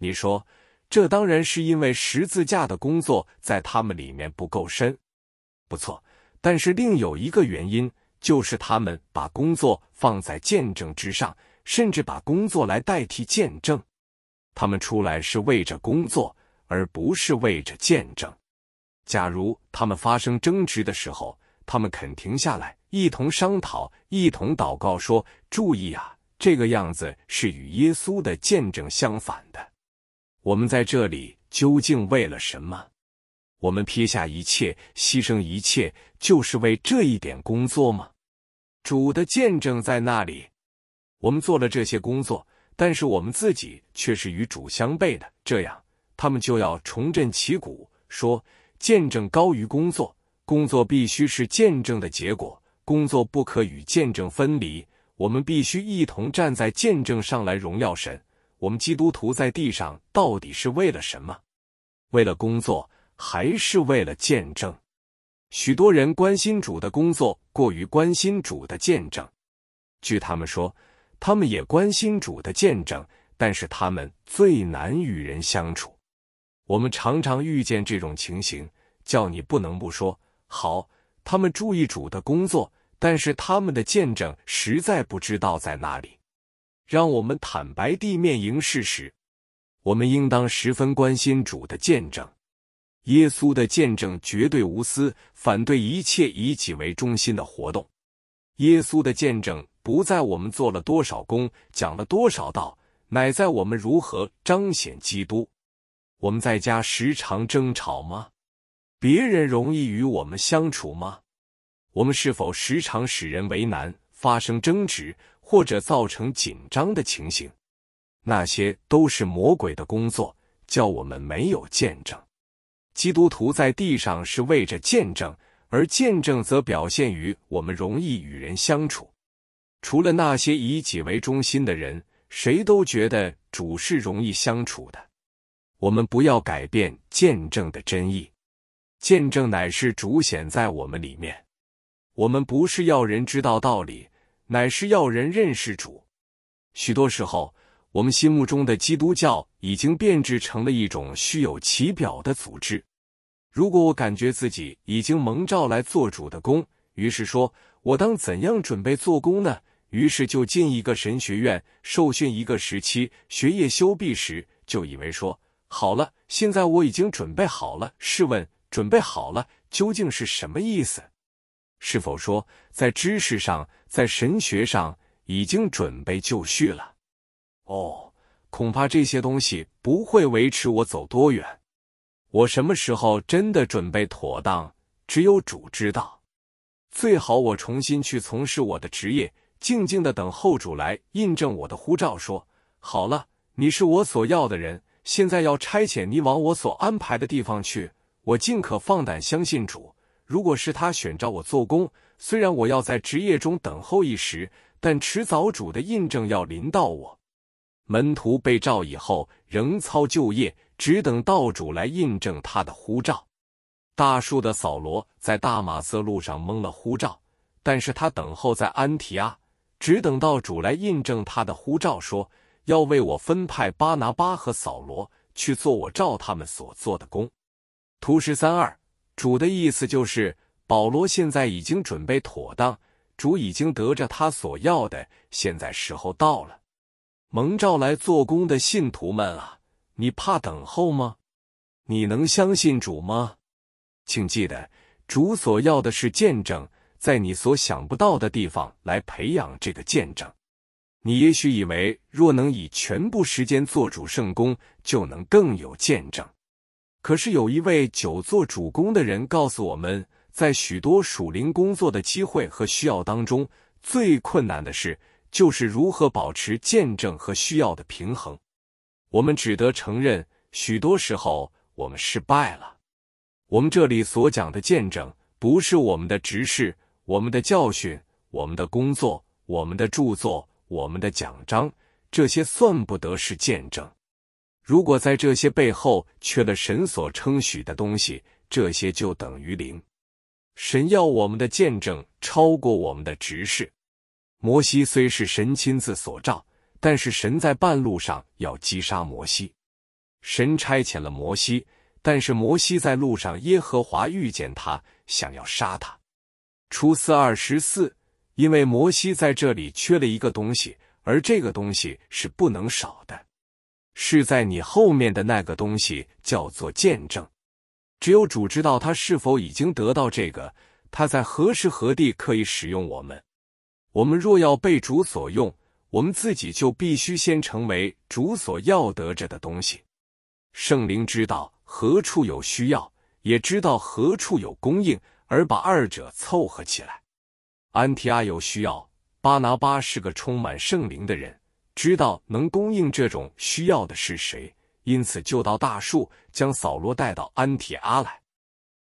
你说，这当然是因为十字架的工作在他们里面不够深。不错，但是另有一个原因，就是他们把工作放在见证之上，甚至把工作来代替见证。他们出来是为着工作。而不是为着见证。假如他们发生争执的时候，他们肯停下来，一同商讨，一同祷告，说：“注意啊，这个样子是与耶稣的见证相反的。我们在这里究竟为了什么？我们撇下一切，牺牲一切，就是为这一点工作吗？”主的见证在那里？我们做了这些工作，但是我们自己却是与主相悖的。这样。他们就要重振旗鼓，说见证高于工作，工作必须是见证的结果，工作不可与见证分离。我们必须一同站在见证上来荣耀神。我们基督徒在地上到底是为了什么？为了工作，还是为了见证？许多人关心主的工作，过于关心主的见证。据他们说，他们也关心主的见证，但是他们最难与人相处。我们常常遇见这种情形，叫你不能不说好。他们注意主的工作，但是他们的见证实在不知道在哪里。让我们坦白地面迎事实。我们应当十分关心主的见证。耶稣的见证绝对无私，反对一切以己为中心的活动。耶稣的见证不在我们做了多少功，讲了多少道，乃在我们如何彰显基督。我们在家时常争吵吗？别人容易与我们相处吗？我们是否时常使人为难、发生争执或者造成紧张的情形？那些都是魔鬼的工作，叫我们没有见证。基督徒在地上是为着见证，而见证则表现于我们容易与人相处。除了那些以己为中心的人，谁都觉得主是容易相处的。我们不要改变见证的真意，见证乃是主显在我们里面。我们不是要人知道道理，乃是要人认识主。许多时候，我们心目中的基督教已经变制成了一种虚有其表的组织。如果我感觉自己已经蒙召来做主的工，于是说我当怎样准备做工呢？于是就进一个神学院受训一个时期，学业修毕时，就以为说。好了，现在我已经准备好了。试问，准备好了究竟是什么意思？是否说在知识上、在神学上已经准备就绪了？哦，恐怕这些东西不会维持我走多远。我什么时候真的准备妥当，只有主知道。最好我重新去从事我的职业，静静的等候主来印证我的呼召，说好了，你是我所要的人。现在要差遣你往我所安排的地方去，我尽可放胆相信主。如果是他选召我做工，虽然我要在职业中等候一时，但迟早主的印证要临到我。门徒被召以后，仍操旧业，只等道主来印证他的呼召。大树的扫罗在大马色路上蒙了呼召，但是他等候在安提阿，只等到主来印证他的呼召，说。要为我分派巴拿巴和扫罗去做我照他们所做的工。图十三二主的意思就是保罗现在已经准备妥当，主已经得着他所要的，现在时候到了。蒙召来做工的信徒们啊，你怕等候吗？你能相信主吗？请记得，主所要的是见证，在你所想不到的地方来培养这个见证。你也许以为，若能以全部时间做主圣功，就能更有见证。可是有一位久做主公的人告诉我们，在许多属灵工作的机会和需要当中，最困难的事就是如何保持见证和需要的平衡。我们只得承认，许多时候我们失败了。我们这里所讲的见证，不是我们的执事、我们的教训、我们的工作、我们的著作。我们的奖章，这些算不得是见证。如果在这些背后缺了神所称许的东西，这些就等于零。神要我们的见证超过我们的执事。摩西虽是神亲自所照，但是神在半路上要击杀摩西。神差遣了摩西，但是摩西在路上耶和华遇见他，想要杀他。出四二十四。因为摩西在这里缺了一个东西，而这个东西是不能少的，是在你后面的那个东西叫做见证。只有主知道他是否已经得到这个，他在何时何地可以使用我们。我们若要被主所用，我们自己就必须先成为主所要得着的东西。圣灵知道何处有需要，也知道何处有供应，而把二者凑合起来。安提阿有需要，巴拿巴是个充满圣灵的人，知道能供应这种需要的是谁，因此就到大树将扫罗带到安提阿来。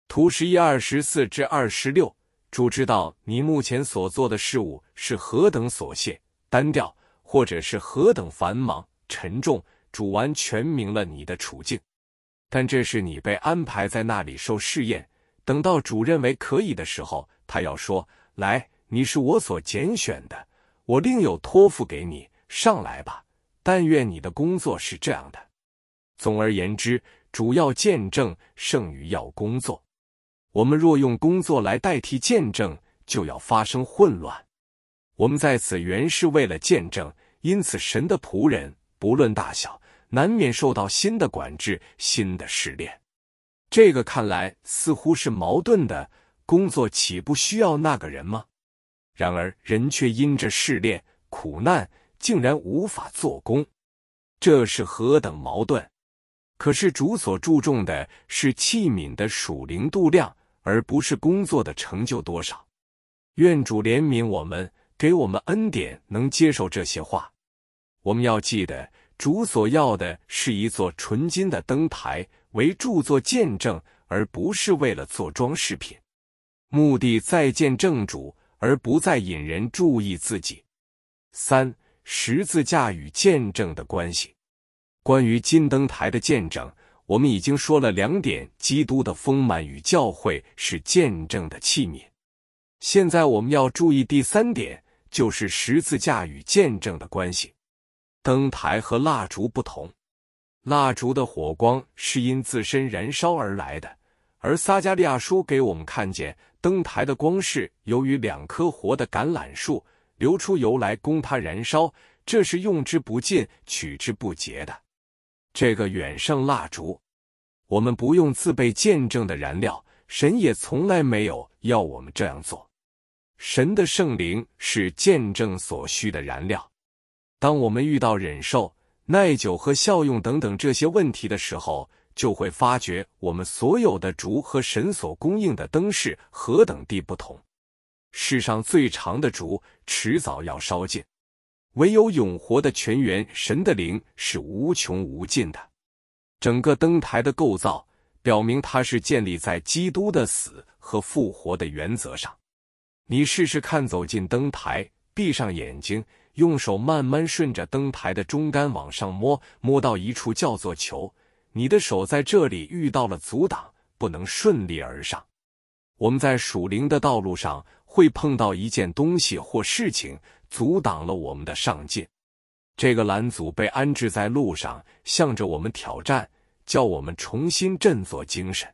图十一二十四至二十六，主知道你目前所做的事物是何等琐屑、单调，或者是何等繁忙、沉重。主完全明了你的处境，但这是你被安排在那里受试验。等到主认为可以的时候，他要说来。你是我所拣选的，我另有托付给你。上来吧，但愿你的工作是这样的。总而言之，主要见证，胜于要工作。我们若用工作来代替见证，就要发生混乱。我们在此原是为了见证，因此神的仆人不论大小，难免受到新的管制、新的试炼。这个看来似乎是矛盾的，工作岂不需要那个人吗？然而，人却因着试炼、苦难，竟然无法做工，这是何等矛盾！可是，主所注重的是器皿的属灵度量，而不是工作的成就多少。愿主怜悯我们，给我们恩典，能接受这些话。我们要记得，主所要的是一座纯金的灯台，为著作见证，而不是为了做装饰品。目的在见证主。而不再引人注意自己。三、十字架与见证的关系。关于金灯台的见证，我们已经说了两点：基督的丰满与教会是见证的器皿。现在我们要注意第三点，就是十字架与见证的关系。灯台和蜡烛不同，蜡烛的火光是因自身燃烧而来的，而撒加利亚书给我们看见。灯台的光是由于两棵活的橄榄树流出油来供它燃烧，这是用之不尽、取之不竭的。这个远胜蜡烛。我们不用自备见证的燃料，神也从来没有要我们这样做。神的圣灵是见证所需的燃料。当我们遇到忍受、耐久和效用等等这些问题的时候，就会发觉我们所有的烛和神所供应的灯饰何等地不同。世上最长的烛迟早要烧尽，唯有永活的泉源，神的灵是无穷无尽的。整个灯台的构造表明它是建立在基督的死和复活的原则上。你试试看，走进灯台，闭上眼睛，用手慢慢顺着灯台的中杆往上摸，摸到一处叫做球。你的手在这里遇到了阻挡，不能顺利而上。我们在属灵的道路上会碰到一件东西或事情，阻挡了我们的上进。这个拦阻被安置在路上，向着我们挑战，叫我们重新振作精神。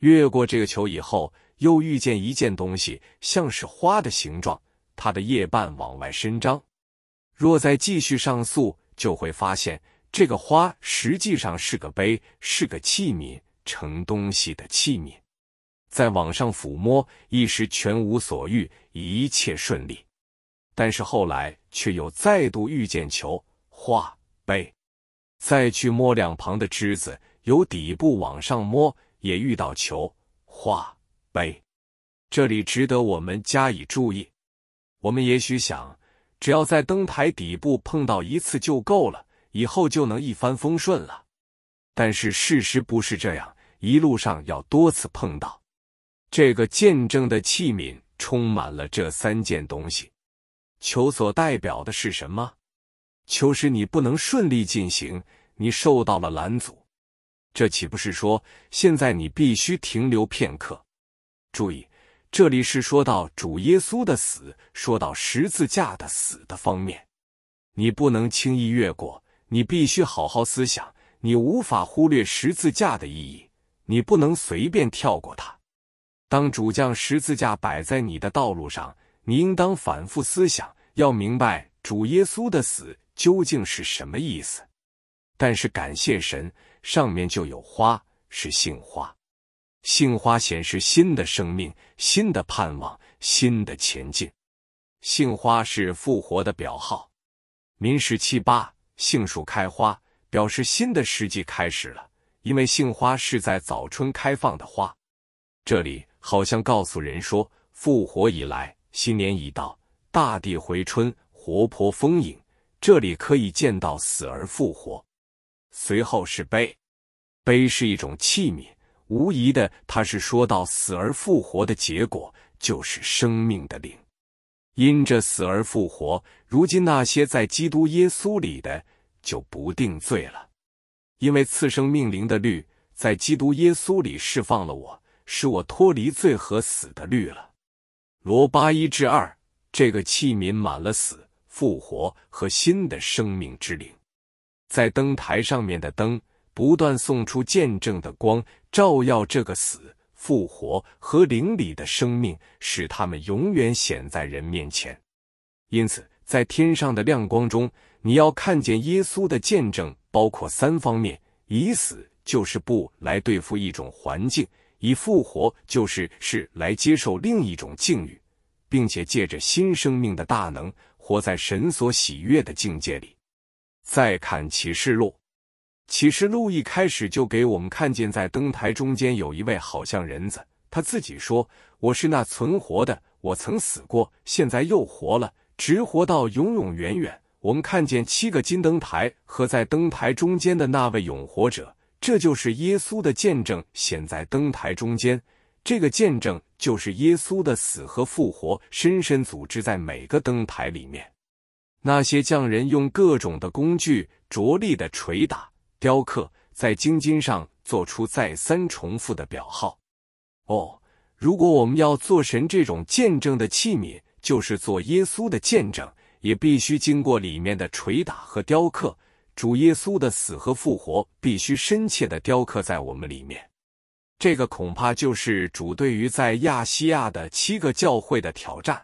越过这个球以后，又遇见一件东西，像是花的形状，它的叶瓣往外伸张。若再继续上诉，就会发现。这个花实际上是个杯，是个器皿，盛东西的器皿。再往上抚摸，一时全无所欲，一切顺利。但是后来却又再度遇见球画、杯。再去摸两旁的枝子，由底部往上摸，也遇到球画、杯。这里值得我们加以注意。我们也许想，只要在灯台底部碰到一次就够了。以后就能一帆风顺了，但是事实不是这样。一路上要多次碰到这个见证的器皿，充满了这三件东西。球所代表的是什么？球是你不能顺利进行，你受到了拦阻。这岂不是说，现在你必须停留片刻？注意，这里是说到主耶稣的死，说到十字架的死的方面，你不能轻易越过。你必须好好思想，你无法忽略十字架的意义，你不能随便跳过它。当主将十字架摆在你的道路上，你应当反复思想，要明白主耶稣的死究竟是什么意思。但是感谢神，上面就有花，是杏花，杏花显示新的生命、新的盼望、新的前进。杏花是复活的表号。民十七八。杏树开花，表示新的世纪开始了，因为杏花是在早春开放的花。这里好像告诉人说，复活以来，新年已到，大地回春，活泼丰盈。这里可以见到死而复活。随后是悲，悲是一种器皿，无疑的，它是说到死而复活的结果，就是生命的灵。因着死而复活，如今那些在基督耶稣里的就不定罪了，因为赐生命灵的律在基督耶稣里释放了我，使我脱离罪和死的律了。罗八一至二，这个器皿满了死、复活和新的生命之灵，在灯台上面的灯不断送出见证的光，照耀这个死。复活和灵里的生命，使他们永远显在人面前。因此，在天上的亮光中，你要看见耶稣的见证，包括三方面：以死就是不来对付一种环境；以复活就是是来接受另一种境遇，并且借着新生命的大能，活在神所喜悦的境界里。再看启示录。其实路一开始就给我们看见，在灯台中间有一位好像人子。他自己说：“我是那存活的，我曾死过，现在又活了，直活到永永远远。”我们看见七个金灯台和在灯台中间的那位永活者，这就是耶稣的见证显在灯台中间。这个见证就是耶稣的死和复活，深深组织在每个灯台里面。那些匠人用各种的工具着力的捶打。雕刻在晶晶上做出再三重复的表号。哦，如果我们要做神这种见证的器皿，就是做耶稣的见证，也必须经过里面的捶打和雕刻。主耶稣的死和复活必须深切的雕刻在我们里面。这个恐怕就是主对于在亚细亚的七个教会的挑战。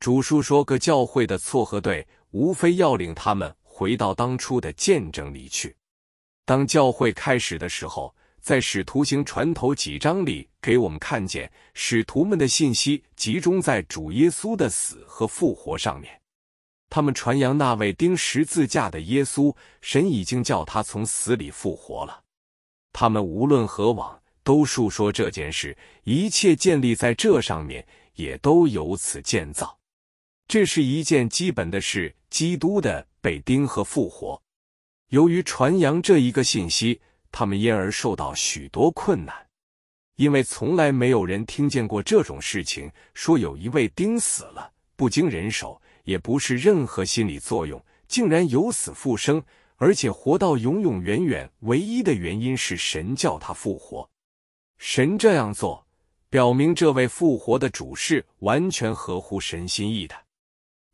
主述说各教会的错和对，无非要领他们回到当初的见证里去。”当教会开始的时候，在使徒行传头几章里，给我们看见使徒们的信息集中在主耶稣的死和复活上面。他们传扬那位钉十字架的耶稣，神已经叫他从死里复活了。他们无论何往，都述说这件事，一切建立在这上面，也都由此建造。这是一件基本的事：基督的被钉和复活。由于传扬这一个信息，他们因而受到许多困难，因为从来没有人听见过这种事情：说有一位钉死了，不经人手，也不是任何心理作用，竟然死复生，而且活到永永远远。唯一的原因是神叫他复活。神这样做，表明这位复活的主是完全合乎神心意的。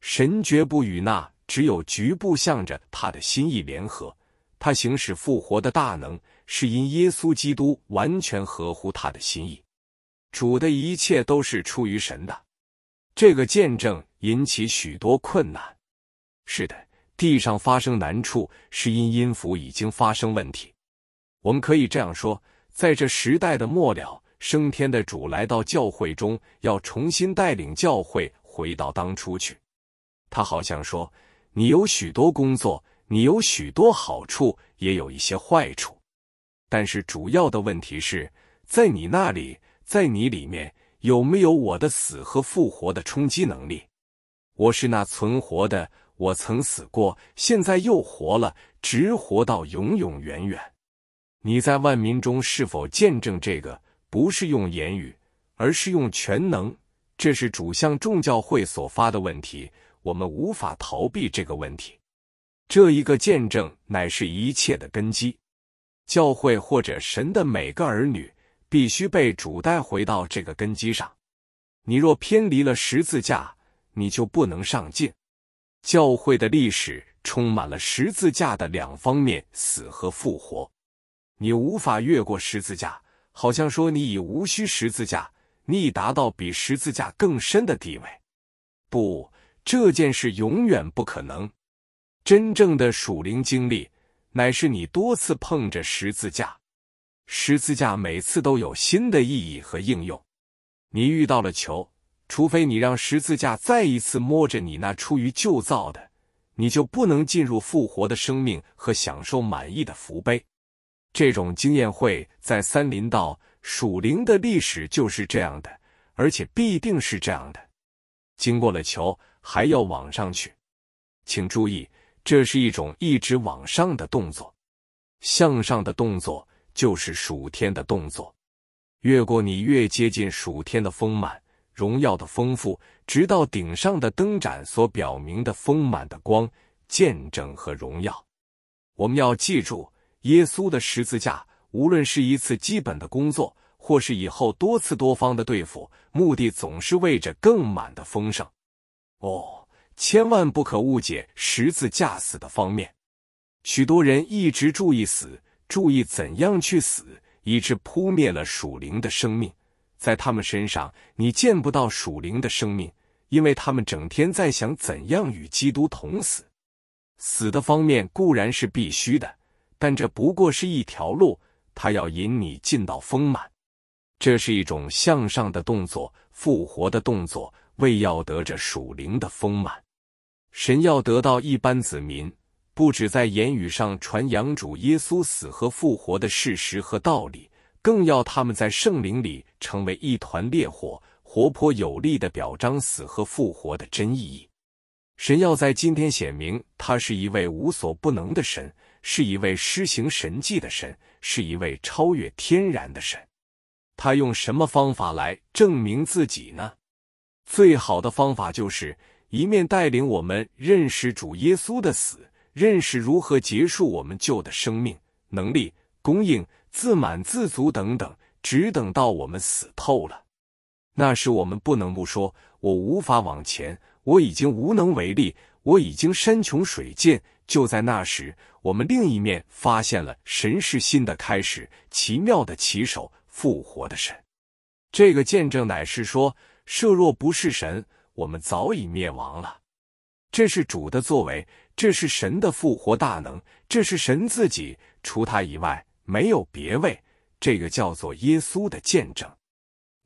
神绝不与那只有局部向着他的心意联合，他行使复活的大能，是因耶稣基督完全合乎他的心意。主的一切都是出于神的。这个见证引起许多困难。是的，地上发生难处，是因音符已经发生问题。我们可以这样说：在这时代的末了，升天的主来到教会中，要重新带领教会回到当初去。他好像说。你有许多工作，你有许多好处，也有一些坏处。但是主要的问题是在你那里，在你里面有没有我的死和复活的冲击能力？我是那存活的，我曾死过，现在又活了，直活到永永远远。你在万民中是否见证这个？不是用言语，而是用全能。这是主向众教会所发的问题。我们无法逃避这个问题。这一个见证乃是一切的根基。教会或者神的每个儿女必须被主带回到这个根基上。你若偏离了十字架，你就不能上进。教会的历史充满了十字架的两方面：死和复活。你无法越过十字架，好像说你已无需十字架，你已达到比十字架更深的地位。不。这件事永远不可能。真正的属灵经历，乃是你多次碰着十字架，十字架每次都有新的意义和应用。你遇到了球，除非你让十字架再一次摸着你那出于旧造的，你就不能进入复活的生命和享受满意的福杯。这种经验会在三林道属灵的历史就是这样的，而且必定是这样的。经过了球。还要往上去，请注意，这是一种一直往上的动作，向上的动作就是属天的动作。越过你，越接近属天的丰满、荣耀的丰富，直到顶上的灯盏所表明的丰满的光、见证和荣耀。我们要记住，耶稣的十字架，无论是一次基本的工作，或是以后多次多方的对付，目的总是为着更满的丰盛。哦，千万不可误解十字架死的方面。许多人一直注意死，注意怎样去死，以致扑灭了属灵的生命。在他们身上，你见不到属灵的生命，因为他们整天在想怎样与基督同死。死的方面固然是必须的，但这不过是一条路，他要引你进到丰满。这是一种向上的动作，复活的动作。为要得着属灵的丰满，神要得到一般子民，不止在言语上传扬主耶稣死和复活的事实和道理，更要他们在圣灵里成为一团烈火，活泼有力的表彰死和复活的真意义。神要在今天显明，他是一位无所不能的神，是一位施行神迹的神，是一位超越天然的神。他用什么方法来证明自己呢？最好的方法就是一面带领我们认识主耶稣的死，认识如何结束我们旧的生命、能力、供应、自满、自足等等，只等到我们死透了。那时我们不能不说，我无法往前，我已经无能为力，我已经山穷水尽。就在那时，我们另一面发现了神是新的开始，奇妙的起手，复活的神。这个见证乃是说。设若不是神，我们早已灭亡了。这是主的作为，这是神的复活大能，这是神自己，除他以外没有别位。这个叫做耶稣的见证，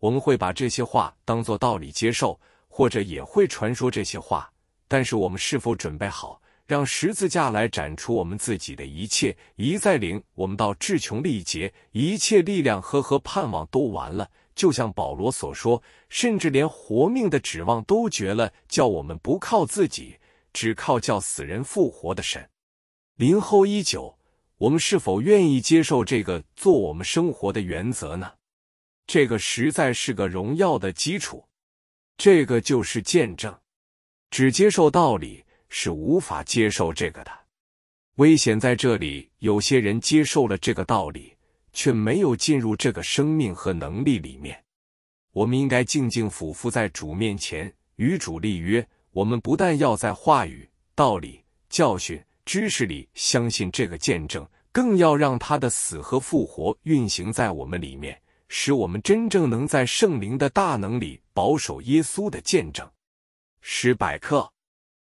我们会把这些话当作道理接受，或者也会传说这些话。但是我们是否准备好让十字架来展出我们自己的一切，一再领我们到至穷力竭，一切力量和和盼望都完了？就像保罗所说，甚至连活命的指望都绝了，叫我们不靠自己，只靠叫死人复活的神。临后一九，我们是否愿意接受这个做我们生活的原则呢？这个实在是个荣耀的基础，这个就是见证。只接受道理是无法接受这个的。危险在这里，有些人接受了这个道理。却没有进入这个生命和能力里面。我们应该静静俯伏在主面前，与主立约。我们不但要在话语、道理、教训、知识里相信这个见证，更要让他的死和复活运行在我们里面，使我们真正能在圣灵的大能里保守耶稣的见证。史百克。